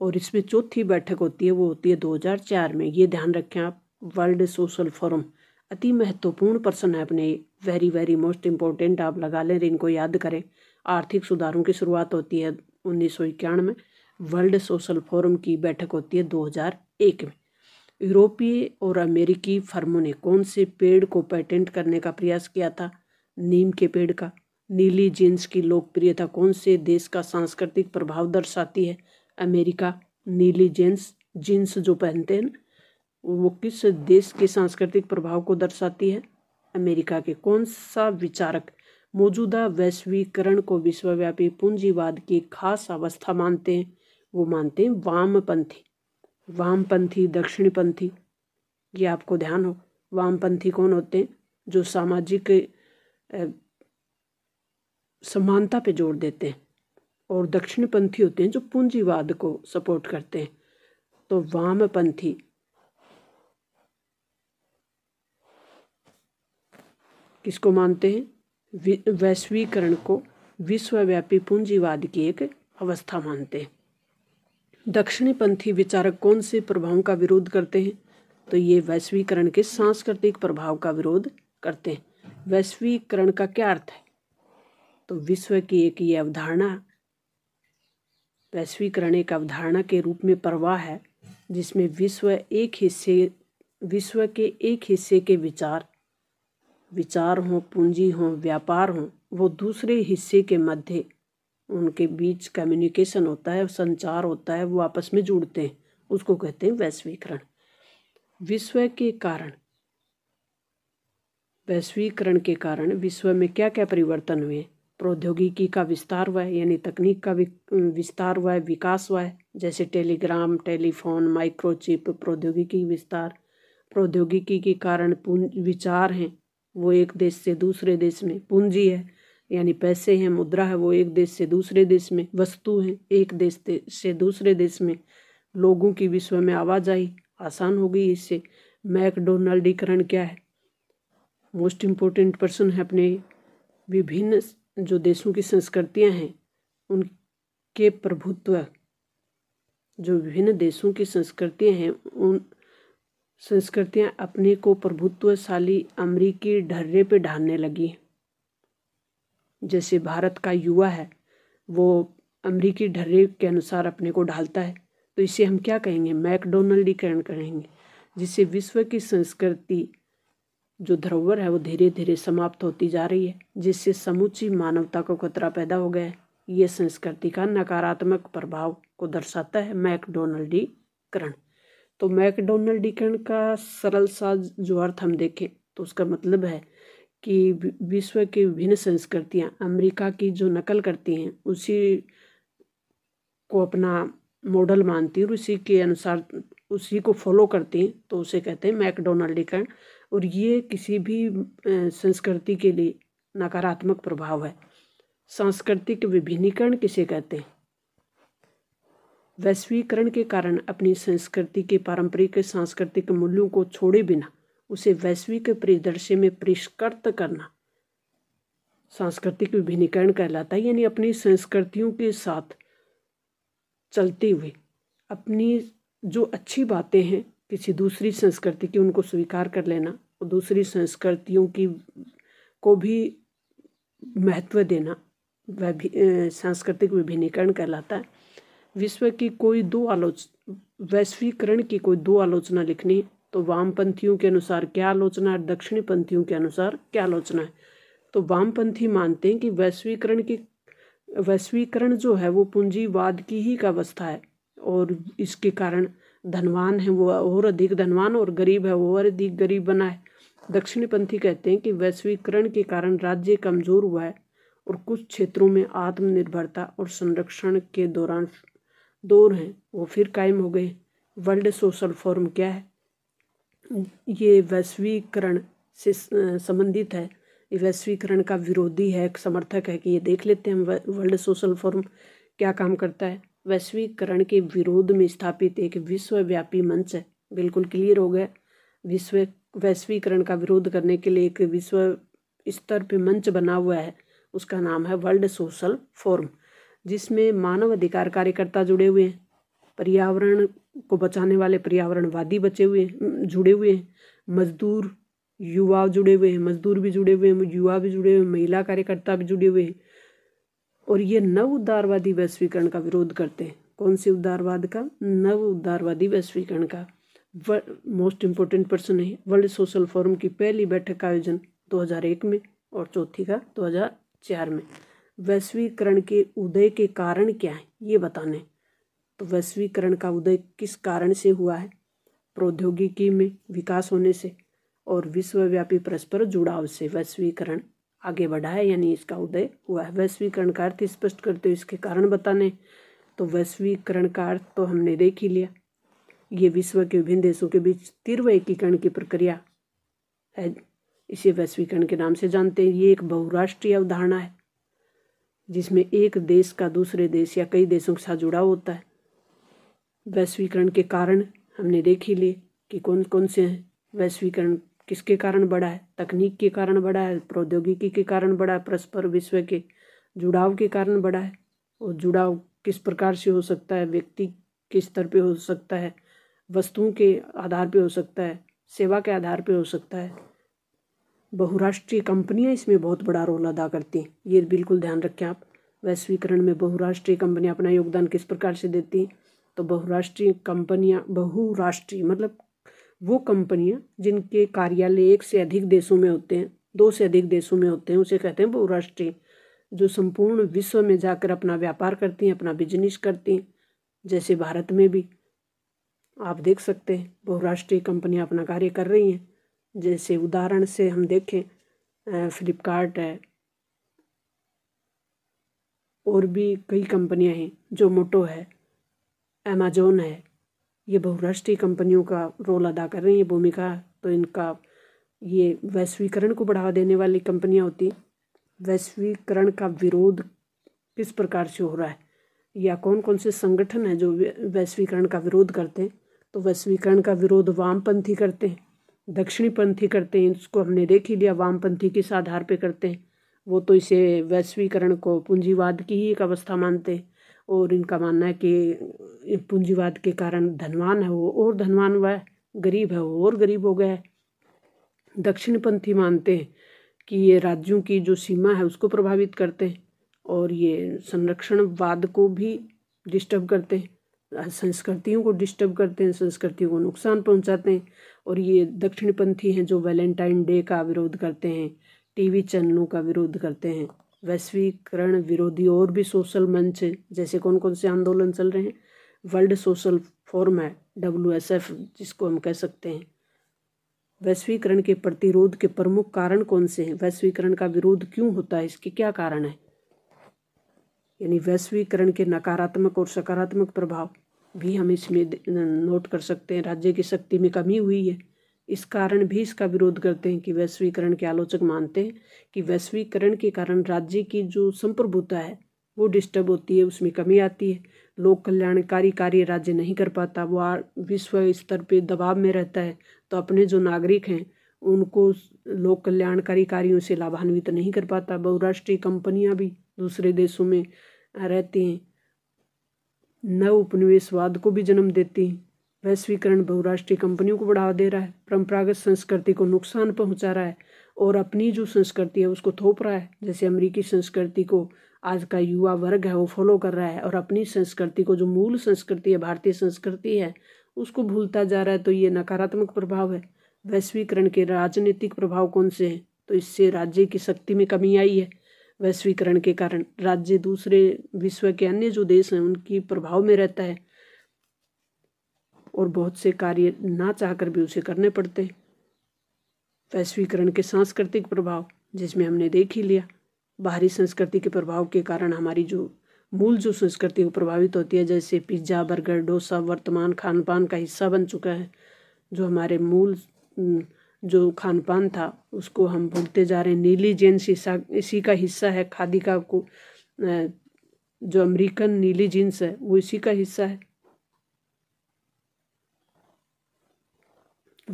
और इसमें चौथी बैठक होती है वो होती है 2004 में ये ध्यान रखें आप वर्ल्ड सोशल फोरम अति महत्वपूर्ण पर्सन है अपने वेरी वेरी मोस्ट इम्पोर्टेंट आप लगा लें इनको याद करें आर्थिक सुधारों की शुरुआत होती है उन्नीस में वर्ल्ड सोशल फोरम की बैठक होती है 2001 में यूरोपीय और अमेरिकी फर्मों ने कौन से पेड़ को पेटेंट करने का प्रयास किया था नीम के पेड़ का नीली जीन्स की लोकप्रियता कौन से देश का सांस्कृतिक प्रभाव दर्शाती है अमेरिका नीली जेंस जीन्स जो पहनते हैं वो किस देश के सांस्कृतिक प्रभाव को दर्शाती है अमेरिका के कौन सा विचारक मौजूदा वैश्वीकरण को विश्वव्यापी पूंजीवाद की खास अवस्था मानते हैं वो मानते हैं वामपंथी वामपंथी दक्षिणपंथी ये आपको ध्यान हो वामपंथी कौन होते हैं जो सामाजिक समानता पे जोर देते हैं और दक्षिणपंथी होते हैं जो पूंजीवाद को सपोर्ट करते हैं तो वामपंथी किसको मानते हैं वैश्वीकरण को विश्वव्यापी पूंजीवाद की एक अवस्था मानते हैं दक्षिणपंथी विचारक कौन से प्रभावों का विरोध करते हैं तो ये वैश्वीकरण के सांस्कृतिक प्रभाव का विरोध करते हैं वैश्वीकरण का क्या अर्थ है तो विश्व की एक ये अवधारणा वैश्वीकरण एक अवधारणा के रूप में प्रवाह है जिसमें विश्व एक हिस्से विश्व के एक हिस्से के विचार विचार हों पूंजी हों व्यापार हों वो दूसरे हिस्से के मध्य उनके बीच कम्युनिकेशन होता है संचार होता है वो आपस में जुड़ते हैं उसको कहते हैं वैश्वीकरण विश्व के कारण वैश्वीकरण के कारण विश्व में क्या क्या परिवर्तन हुए प्रौद्योगिकी का विस्तार हुआ है यानी तकनीक का विस्तार हुआ है विकास हुआ है जैसे टेलीग्राम टेलीफोन माइक्रोचिप प्रौद्योगिकी विस्तार प्रौद्योगिकी के कारण विचार हैं वो एक देश से दूसरे देश में पूंजी है यानी पैसे हैं मुद्रा है वो एक देश से दूसरे देश में वस्तु हैं एक देश से दूसरे देश में लोगों की विश्व में आवाजाही आसान हो गई इससे मैकडोनल्डीकरण क्या है मोस्ट इम्पोर्टेंट पर्सन है अपने विभिन्न जो देशों की संस्कृतियां हैं उनके प्रभुत्व जो विभिन्न देशों की संस्कृतियां हैं उन संस्कृतियां अपने को प्रभुत्वशाली अमरीकी ढर्रे पे ढालने लगी जैसे भारत का युवा है वो अमरीकी ढर्रे के अनुसार अपने को ढालता है तो इसे हम क्या कहेंगे मैकडोनल्डीकरण कहेंगे जिसे विश्व की संस्कृति जो धरोहर है वो धीरे धीरे समाप्त होती जा रही है जिससे समूची मानवता को खतरा पैदा हो गया है ये संस्कृति का नकारात्मक प्रभाव को दर्शाता है मैकडोनल्डीकरण तो मैकडोनल्डीकरण का सरल सा जो अर्थ हम देखें तो उसका मतलब है कि विश्व की विभिन्न संस्कृतियाँ अमेरिका की जो नकल करती हैं उसी को अपना मॉडल मानती है और उसी के अनुसार उसी को फॉलो करती हैं तो उसे कहते हैं मैकडोनल्डीकरण और ये किसी भी संस्कृति के लिए नकारात्मक प्रभाव है सांस्कृतिक विभिन्नीकरण किसे कहते हैं वैश्वीकरण के कारण अपनी संस्कृति के पारंपरिक सांस्कृतिक मूल्यों को छोड़े बिना उसे वैश्विक परिदृश्य में परिष्कृत करना सांस्कृतिक विभिन्नीकरण कहलाता है यानी अपनी संस्कृतियों के साथ चलते हुए अपनी जो अच्छी बातें हैं किसी दूसरी संस्कृति की उनको स्वीकार कर लेना और दूसरी संस्कृतियों की को भी महत्व देना वह भी सांस्कृतिक विभिन्नीकरण कहलाता है विश्व की कोई दो आलोच वैश्वीकरण की कोई दो आलोचना लिखनी तो वामपंथियों के अनुसार क्या आलोचना है पंथियों के अनुसार क्या आलोचना है तो वामपंथी मानते हैं कि वैश्वीकरण की वैश्वीकरण जो है वो पूंजीवाद की ही एक अवस्था है और इसके कारण धनवान है वो और अधिक धनवान और गरीब है वो और अधिक गरीब बना है दक्षिणपंथी कहते हैं कि वैश्वीकरण के कारण राज्य कमजोर हुआ है और कुछ क्षेत्रों में आत्मनिर्भरता और संरक्षण के दौरान दौर हैं वो फिर कायम हो गए वर्ल्ड सोशल फोरम क्या है ये वैश्वीकरण से संबंधित है वैश्वीकरण का विरोधी है समर्थक है कि ये देख लेते हैं वर्ल्ड सोशल फोरम क्या काम करता है वैश्वीकरण के विरोध में स्थापित एक विश्वव्यापी मंच है बिल्कुल क्लियर हो गया विश्व वैश्वीकरण का विरोध करने के लिए एक विश्व स्तर पर मंच बना हुआ है उसका नाम है वर्ल्ड सोशल फोरम जिसमें मानव अधिकार कार्यकर्ता जुड़े हुए हैं पर्यावरण को बचाने वाले पर्यावरणवादी बचे हुए हैं जुड़े हुए हैं मजदूर युवा जुड़े हुए हैं मजदूर भी जुड़े हुए हैं युवा भी जुड़े हुए हैं महिला कार्यकर्ता भी जुड़े हुए हैं और ये नव उदारवादी वैश्वीकरण का विरोध करते हैं कौन से उदारवाद का नव उदारवादी वैश्वीकरण का मोस्ट इम्पोर्टेंट पर्सन है वर्ल्ड सोशल फोरम की पहली बैठक का आयोजन 2001 में और चौथी का 2004 में वैश्वीकरण के उदय के कारण क्या है ये बताने तो वैश्वीकरण का उदय किस कारण से हुआ है प्रौद्योगिकी में विकास होने से और विश्वव्यापी परस्पर जुड़ाव से वैश्वीकरण आगे बढ़ाए यानी इसका उदय हुआ है वैश्वीकरण का अर्थ स्पष्ट करते हुए इसके कारण बताने तो वैश्वीकरण का अर्थ तो हमने देख ही लिया ये विश्व के विभिन्न देशों के बीच तीव्र एकीकरण की प्रक्रिया है इसे वैश्वीकरण के नाम से जानते हैं ये एक बहुराष्ट्रीय अवधारणा है जिसमें एक देश का दूसरे देश या कई देशों के साथ जुड़ा होता है वैश्वीकरण के कारण हमने देख ही लिए कि कौन कौन से हैं वैश्वीकरण किसके कारण बढ़ा है तकनीक के कारण बढ़ा है प्रौद्योगिकी के कारण बढ़ा है परस्पर विश्व के जुड़ाव के कारण बढ़ा है और जुड़ाव किस प्रकार से हो सकता है व्यक्ति के स्तर पर हो सकता है वस्तुओं के आधार पर हो सकता है सेवा के आधार पर हो सकता है बहुराष्ट्रीय कंपनियां इसमें बहुत बड़ा रोल अदा करती हैं ये बिल्कुल ध्यान रखें आप वैश्वीकरण में बहुराष्ट्रीय कंपनियां अपना योगदान किस प्रकार से देती हैं तो बहुराष्ट्रीय कंपनियां बहुराष्ट्रीय मतलब वो कंपनियां जिनके कार्यालय एक से अधिक देशों में होते हैं दो से अधिक देशों में होते हैं उसे कहते हैं बहुराष्ट्रीय जो संपूर्ण विश्व में जाकर अपना व्यापार करती हैं अपना बिजनेस करती हैं जैसे भारत में भी आप देख सकते हैं बहुराष्ट्रीय कंपनियां अपना कार्य कर रही हैं जैसे उदाहरण से हम देखें फ्लिपकार्ट है और भी कई कंपनियां हैं जोमोटो है अमेजोन है ये बहुराष्ट्रीय कंपनियों का रोल अदा कर रही हैं ये भूमिका तो इनका ये वैश्वीकरण को बढ़ावा देने वाली कंपनियां होती वैश्वीकरण का विरोध किस प्रकार से हो रहा है या कौन कौन से संगठन हैं जो वैश्वीकरण का विरोध करते हैं तो वैश्वीकरण का विरोध वामपंथी करते हैं पंथी करते हैं इसको हमने देख ही लिया वामपंथी किस आधार पर करते हैं वो तो इसे वैश्वीकरण को पूंजीवाद की ही एक अवस्था मानते हैं और इनका मानना है कि पूंजीवाद के कारण धनवान है वो और धनवान वह गरीब है वो और गरीब हो गया है दक्षिणपंथी मानते हैं कि ये राज्यों की जो सीमा है उसको प्रभावित करते हैं और ये संरक्षणवाद को भी डिस्टर्ब करते हैं संस्कृतियों को डिस्टर्ब करते हैं संस्कृतियों को नुकसान पहुंचाते हैं और ये दक्षिणपंथी हैं जो वैलेंटाइन डे का विरोध करते हैं टीवी चैनलों का विरोध करते हैं वैश्वीकरण विरोधी और भी सोशल मंच जैसे कौन कौन से आंदोलन चल रहे हैं वर्ल्ड सोशल फोरम है डब्ल्यू एस एफ जिसको हम कह सकते हैं वैश्वीकरण के प्रतिरोध के प्रमुख कारण कौन से हैं वैश्वीकरण का विरोध क्यों होता है इसके क्या कारण है यानी वैश्वीकरण के नकारात्मक और सकारात्मक प्रभाव भी हम इसमें नोट कर सकते हैं राज्य की शक्ति में कमी हुई है इस कारण भी इसका विरोध करते हैं कि वैश्वीकरण के आलोचक मानते हैं कि वैश्वीकरण के कारण राज्य की जो संप्रभुता है वो डिस्टर्ब होती है उसमें कमी आती है लोक कल्याणकारी कार्य राज्य नहीं कर पाता वो विश्व स्तर पे दबाव में रहता है तो अपने जो नागरिक हैं उनको लोक कल्याणकारी कार्यों से लाभान्वित नहीं कर पाता बहुराष्ट्रीय कंपनियां भी दूसरे देशों में रहती हैं नव उपनिवेशवाद को भी जन्म देती हैं वैश्वीकरण बहुराष्ट्रीय कंपनियों को बढ़ावा दे रहा है परंपरागत संस्कृति को नुकसान पहुंचा रहा है और अपनी जो संस्कृति है उसको थोप रहा है जैसे अमेरिकी संस्कृति को आज का युवा वर्ग है वो फॉलो कर रहा है और अपनी संस्कृति को जो मूल संस्कृति है भारतीय संस्कृति है उसको भूलता जा रहा है तो ये नकारात्मक प्रभाव है वैश्वीकरण के राजनीतिक प्रभाव कौन से हैं तो इससे राज्य की शक्ति में कमी आई है वैश्वीकरण के कारण राज्य दूसरे विश्व के अन्य जो देश हैं उनकी प्रभाव में रहता है और बहुत से कार्य ना चाहकर भी उसे करने पड़ते हैं वैश्वीकरण के सांस्कृतिक प्रभाव जिसमें हमने देख ही लिया बाहरी संस्कृति के प्रभाव के कारण हमारी जो मूल जो संस्कृति वो प्रभावित होती है जैसे पिज्ज़ा बर्गर डोसा वर्तमान खान पान का हिस्सा बन चुका है जो हमारे मूल जो खान पान था उसको हम भूलते जा रहे हैं नीली जीन्स हिस्सा इसी का हिस्सा है खादी का को जो अमेरिकन नीली जीन्स है वो इसी का हिस्सा है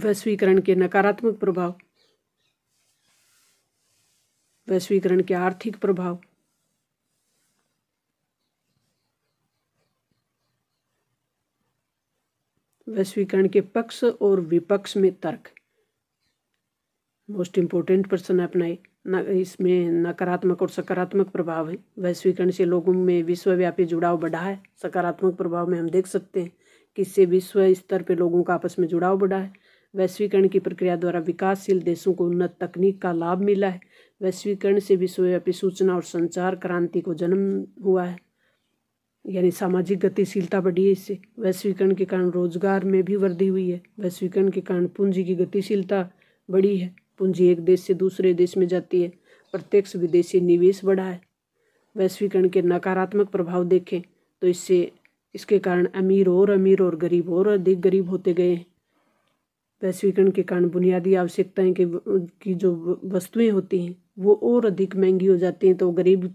वैश्वीकरण के नकारात्मक प्रभाव वैश्वीकरण के आर्थिक प्रभाव वैश्वीकरण के पक्ष और विपक्ष में तर्क मोस्ट इम्पोर्टेंट पर्सन अपनाए अपना इसमें नकारात्मक और सकारात्मक प्रभाव है वैश्वीकरण से लोगों में विश्वव्यापी जुड़ाव बढ़ा है सकारात्मक प्रभाव में हम देख सकते हैं कि इससे विश्व स्तर पर लोगों का आपस में जुड़ाव बढ़ा है वैश्वीकरण की प्रक्रिया द्वारा विकासशील देशों को उन्नत तकनीक का लाभ मिला है वैश्वीकरण से विश्वव्यापी सूचना और संचार क्रांति को जन्म हुआ है यानी सामाजिक गतिशीलता बढ़ी है इससे वैश्वीकरण के कारण रोजगार में भी वृद्धि हुई है वैश्वीकरण के कारण पूंजी की गतिशीलता बढ़ी है पूंजी एक देश से दूसरे देश में जाती है प्रत्यक्ष विदेशी निवेश बढ़ा है वैश्वीकरण के नकारात्मक प्रभाव देखें तो इससे इसके कारण अमीर और अमीर और गरीब और अधिक गरीब होते गए हैं वैश्वीकरण के कारण बुनियादी आवश्यकताएं के की जो वस्तुएं होती हैं वो और अधिक महंगी हो जाती हैं तो गरीब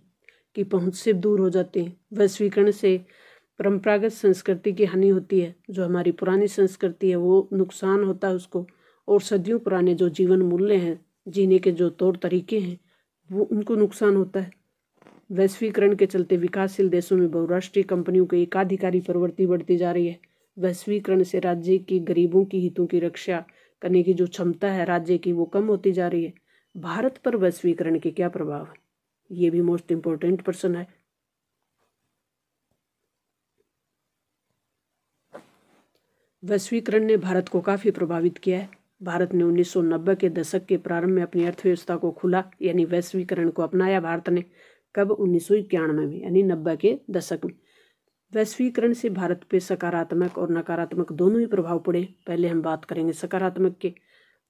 की पहुंच से दूर हो जाते हैं वैश्वीकरण से परंपरागत संस्कृति की हानि होती है जो हमारी पुरानी संस्कृति है वो नुकसान होता है उसको और सदियों पुराने जो जीवन मूल्य हैं जीने के जो तौर तरीके हैं वो उनको नुकसान होता है वैश्वीकरण के चलते विकासशील देशों में बहुराष्ट्रीय कंपनियों की एकाधिकारी प्रवृत्ति बढ़ती जा रही है वैश्वीकरण से राज्य के गरीबों के हितों की रक्षा करने की जो क्षमता है राज्य की वो कम होती जा रही है भारत पर वैश्वीकरण के क्या प्रभाव है ये भी मोस्ट इंपॉर्टेंट पर्सन है वैश्वीकरण ने भारत को काफ़ी प्रभावित किया है भारत ने 1990 के दशक के प्रारंभ में अपनी अर्थव्यवस्था को खुला यानी वैश्वीकरण को अपनाया भारत ने कब उन्नीस में यानी नब्बे के दशक में वैश्वीकरण से भारत पे सकारात्मक और नकारात्मक दोनों ही प्रभाव पड़े पहले हम बात करेंगे सकारात्मक के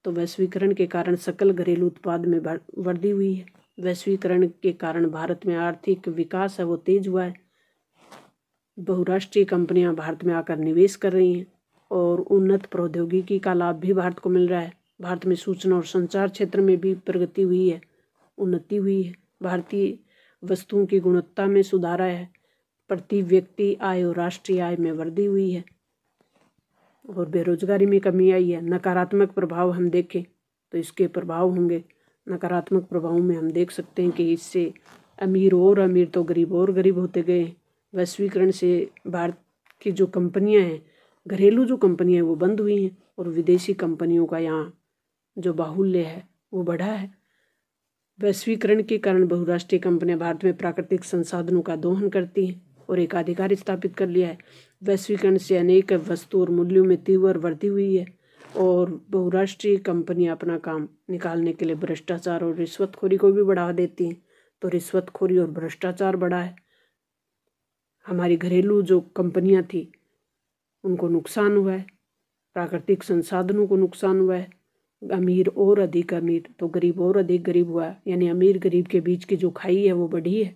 तो वैश्वीकरण के कारण सकल घरेलू उत्पाद में वृद्धि हुई है वैश्वीकरण के कारण भारत में आर्थिक विकास है वो तेज हुआ है बहुराष्ट्रीय कंपनियां भारत में आकर निवेश कर रही हैं और उन्नत प्रौद्योगिकी का लाभ भी भारत को मिल रहा है भारत में सूचना और संचार क्षेत्र में भी प्रगति हुई है उन्नति हुई है भारतीय वस्तुओं की गुणवत्ता में सुधार है प्रति व्यक्ति आय और राष्ट्रीय आय में वृद्धि हुई है और बेरोजगारी में कमी आई है नकारात्मक प्रभाव हम देखें तो इसके प्रभाव होंगे नकारात्मक प्रभाव में हम देख सकते हैं कि इससे अमीर और अमीर तो गरीब और गरीब होते गए हैं वैश्वीकरण से भारत की जो कंपनियां हैं घरेलू जो कंपनियां हैं वो बंद हुई हैं और विदेशी कंपनियों का यहाँ जो बाहुल्य है वो बढ़ा है वैश्वीकरण के कारण बहुराष्ट्रीय कंपनियां भारत में प्राकृतिक संसाधनों का दोहन करती हैं और एकाधिकार स्थापित कर लिया है वैश्वीकरण से अनेक वस्तु और मूल्यों में तीव्र वृद्धि हुई है और बहुराष्ट्रीय कंपनियां अपना काम निकालने के लिए भ्रष्टाचार और रिश्वतखोरी को भी बढ़ावा देती हैं तो रिश्वतखोरी और भ्रष्टाचार बढ़ा है हमारी घरेलू जो कंपनियां थी उनको नुकसान हुआ है प्राकृतिक संसाधनों को नुकसान हुआ है अमीर और अधिक अमीर तो गरीब और अधिक गरीब हुआ यानी अमीर गरीब के बीच की जो खाई है वो बढ़ी है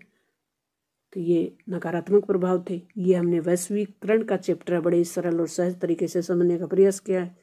तो ये नकारात्मक प्रभाव थे ये हमने वैश्वीकरण का चैप्टर बड़े सरल और सहज तरीके से समझने का प्रयास किया है